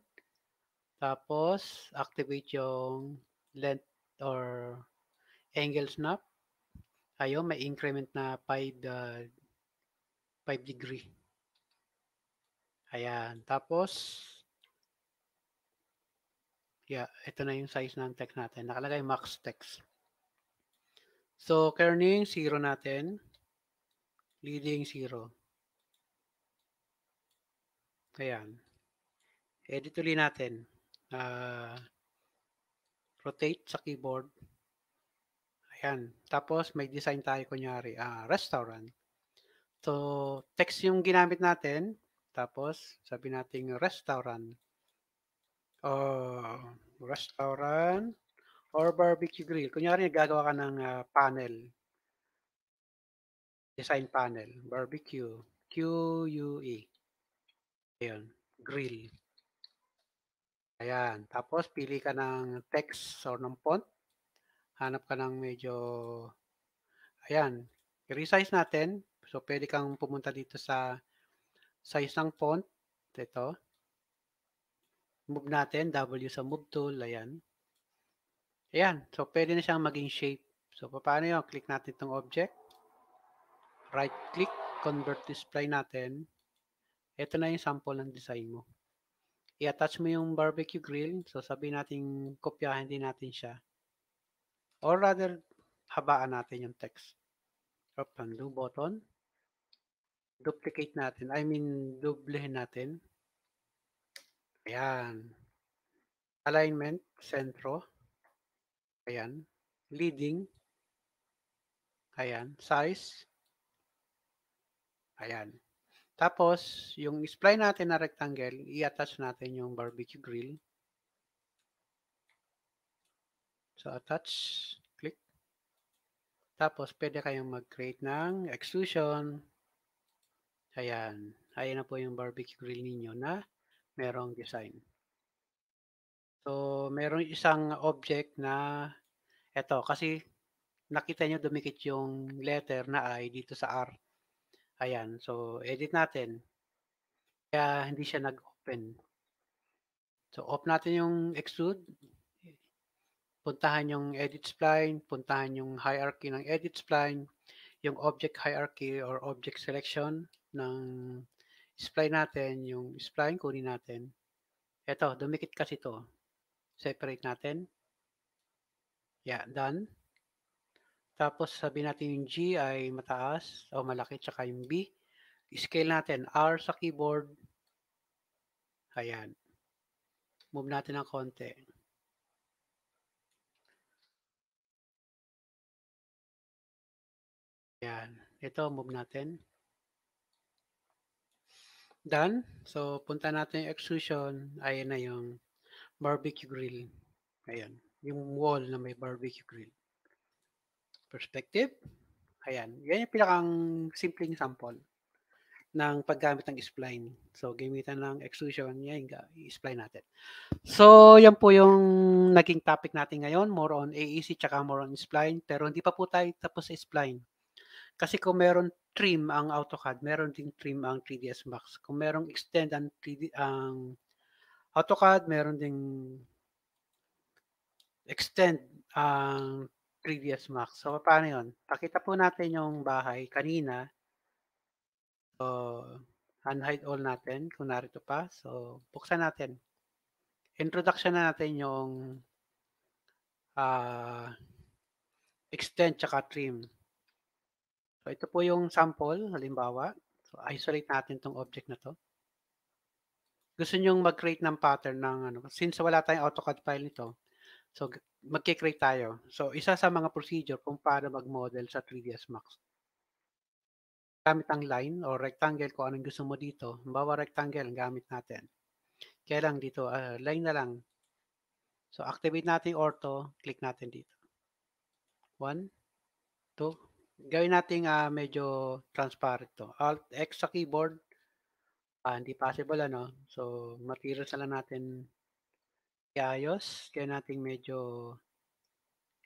A: Tapos, activate yung length or angle snap. Ayun, may increment na 5 uh, 5 degree. Ayan. Tapos, yeah, ito na yung size ng text natin. Nakalagay max text. So, kerning, 0 natin. Leading, 0. Ayan. Edit ulit natin. Uh, rotate sa keyboard. Ayan. Tapos, may design tayo kunyari. Uh, restaurant. So, text yung ginamit natin. Tapos, sabi nating restaurant. Oh, restaurant or barbecue grill. Kunyari, gagawa ka ng uh, panel. Design panel. Barbecue. Q-U-E. Ayan. Grill. Ayan. Tapos, pili ka ng text or ng font. Hanap ka ng medyo... Ayan. I-resize natin. So, pwede kang pumunta dito sa sa isang font, ito. Move natin, W sa move tool, ayan. Ayan, so pwede na siyang maging shape. So paano yun? Click natin itong object. Right click, convert display natin. Ito na yung sample ng design mo. I-attach mo yung barbecue grill. So sabihin natin, kopyahin din natin siya. Or rather, habaan natin yung text. Up, do button. Duplicate natin. I mean, doblehin natin. Ayan. Alignment, sentro. Ayan. Leading. Ayan. Size. Ayan. Tapos, yung spline natin na rectangle, i-attach natin yung barbecue grill. So, attach. Click. Tapos, pwede kayong mag-create ng extrusion. Ayan. Ayan na po yung barbecue grill ninyo na merong design. So, merong isang object na eto kasi nakita nyo dumikit yung letter na I dito sa R. Ayan. So, edit natin. Kaya hindi siya nag-open. So, off natin yung extrude. Puntahan yung edit spline. Puntahan yung hierarchy ng edit spline yung object hierarchy or object selection ng spline natin, yung spline kunin natin. Ito, dumikit kasi to. Separate natin. Yeah, done. Tapos sabi natin yung G ay mataas o malaki tsaka yung B. Scale natin R sa keyboard. Ayan. Move natin ng konti. Ayan. Ito, move natin. Done. So, punta natin yung extrusion. Ayan na yung barbecue grill. Ayan. Yung wall na may barbecue grill. Perspective. Ayan. Yan yung pinakang simpleng sample ng paggamit ng spline. So, gamitan lang extrusion, yan yung spline natin. So, yan po yung naging topic natin ngayon, more on AEC tsaka more on spline, pero hindi pa po tayo tapos sa spline. Kasi kung meron trim ang AutoCAD, meron ding trim ang 3ds Max. Kung merong extend ang 3D ang AutoCAD, meron ding extend ang 3ds Max. So paano 'yon? Pakita po natin yung bahay kanina. So unhide all natin kung narito pa. So buksan natin. Introduction na natin yung uh, extend tsaka trim. So ito po yung sample, halimbawa. So isolate natin tong object na to. Gusto niyo mag-create ng pattern ng ano. Since wala tayong AutoCAD file nito, so magke-create tayo. So isa sa mga procedure kung paano mag-model sa 3ds Max. Gamit ang line or rectangle kung anong gusto mo dito. Bawa rectangle ang gamit natin. Kaya lang dito, uh, line na lang. So activate natin ortho, click natin dito. 1, 2, gawin nating uh, ah, medyo transparent to. Alt X sa keyboard. Uh, hindi possible ano. So materials na lang natin iayos. Gawin nating medyo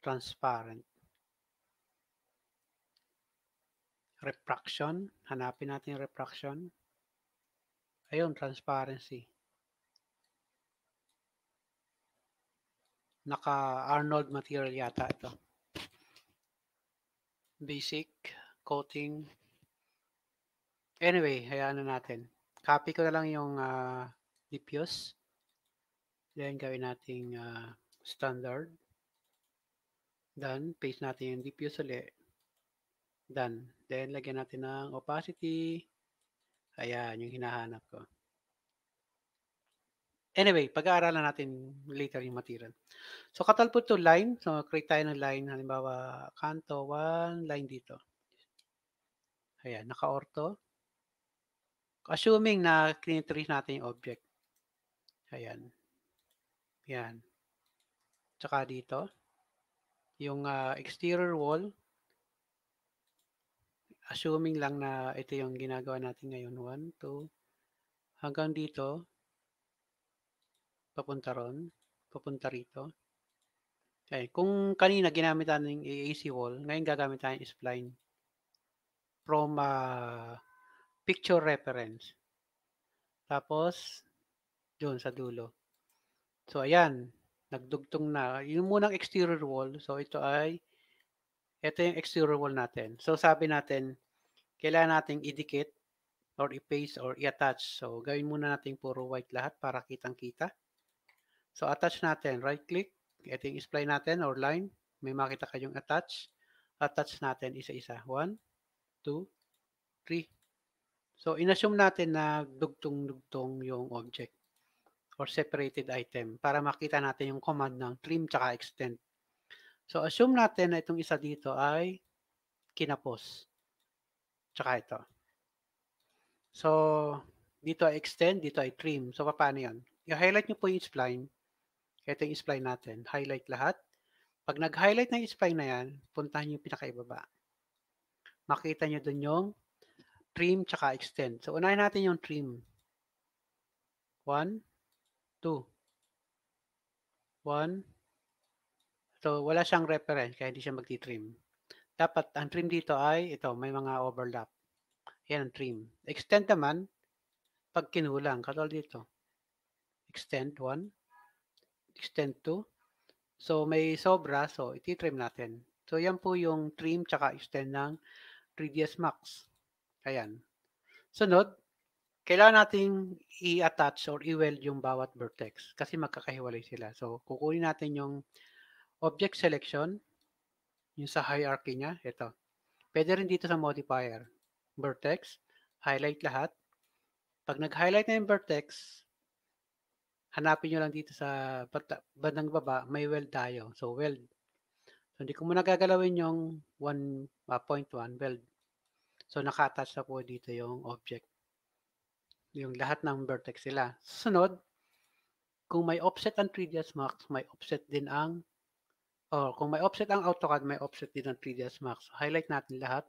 A: transparent. Refraction. Hanapin natin yung refraction. Ayun, transparency. Naka Arnold material yata ito basic, coating. Anyway, hayaan na natin. Copy ko na lang yung uh, ah, diffuse. Then gawin nating uh, standard. Done. Paste natin yung diffuse ulit. Done. Then lagyan natin ng opacity. Ayan, yung hinahanap ko. Anyway, pag-aaralan natin later yung material. So, katalpo to line. So, create tayo ng line. Halimbawa, kanto one line dito. Ayan, naka-ortho. Assuming na kinitrace natin yung object. Ayan. Ayan. Tsaka dito. Yung uh, exterior wall. Assuming lang na ito yung ginagawa natin ngayon. 1, 2, hanggang dito papunta ron, papunta rito. Okay, kung kanina ginamit natin yung AAC wall, ngayon gagamit tayo spline from uh, picture reference. Tapos, doon sa dulo. So, ayan, nagdugtong na. Yung munang exterior wall, so ito ay, ito yung exterior wall natin. So, sabi natin, kailangan nating i idikit or i-paste or i-attach. So, gawin muna natin puro white lahat para kitang-kita. So attach natin, right click, ito yung display natin or line. May makita kayong attach. Attach natin isa-isa. 1, 2, 3. So inassume natin na dugtong-dugtong yung object or separated item para makita natin yung command ng trim tsaka extend. So assume natin na itong isa dito ay kinapos. Tsaka ito. So dito ay extend, dito ay trim. So paano yan? I-highlight nyo po yung spline. Ito yung spline natin. Highlight lahat. Pag nag-highlight ng spline na yan, puntahan yung pinakaibaba. Makita nyo dun yung trim tsaka extend. So, unahin natin yung trim. 1, 2, 1, So, wala siyang reference, kaya hindi siya magti-trim. Dapat, ang trim dito ay, ito, may mga overlap. Yan ang trim. Extend naman, pag kinulang, katulad dito. Extend, 1 extend to. So, may sobra. So, iti-trim natin. So, yan po yung trim tsaka extend ng 3ds max. Ayan. Sunod, kailangan nating i-attach or i-weld yung bawat vertex kasi magkakahiwalay sila. So, kukunin natin yung object selection, yung sa hierarchy niya, ito. Pwede rin dito sa modifier, vertex, highlight lahat. Pag nag-highlight na yung vertex, hanapin nyo lang dito sa bandang baba, may weld tayo. So, weld. So, hindi ko muna gagalawin yung 1.1 uh, weld. So, nakatouch na po dito yung object. Yung lahat ng vertex sila. Sunod, kung may offset ang 3ds max, may offset din ang or kung may offset ang AutoCAD, may offset din ang 3ds max. So, highlight natin lahat.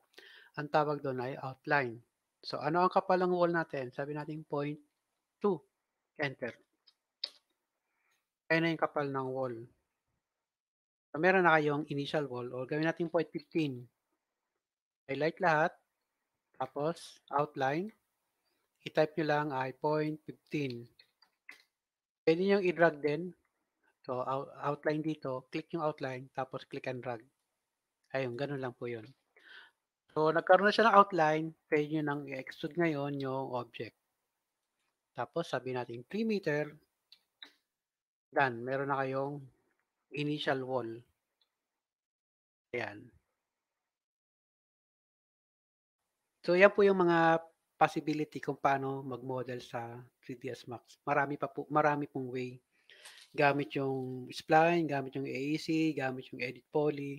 A: Ang tawag doon ay outline. So, ano ang kapalang wall natin? Sabi natin point 2. Enter. Ayan na yung kapal ng wall. So, meron na kayong initial wall or gawin natin 0.15. Highlight lahat. Tapos, outline. I-type nyo lang ay 0.15. Pwede nyo i-drag din. So, out outline dito. Click yung outline. Tapos, click and drag. Ayun, ganun lang po yun. So, nagkaroon na siya ng outline. Pwede nyo nang i-extrude ngayon yung object. Tapos, sabi natin 3 meter Dan, meron na kayong initial wall. Ayan. So, yan po yung mga possibility kung paano mag-model sa 3ds Max. Marami pa po, marami pong way. Gamit yung spline, gamit yung AEC, gamit yung edit poly,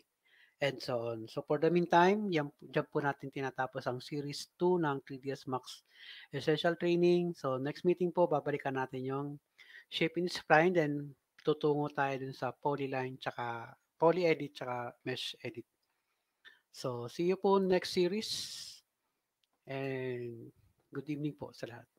A: and so on. So for the meantime, yan, dyan po natin tinatapos ang series 2 ng 3ds Max Essential Training. So next meeting po, babalikan natin yung shape and spline, then tutungo tayo dun sa polyline, tsaka polyedit, tsaka mesh edit. So, see you po next series. And good evening po sa lahat.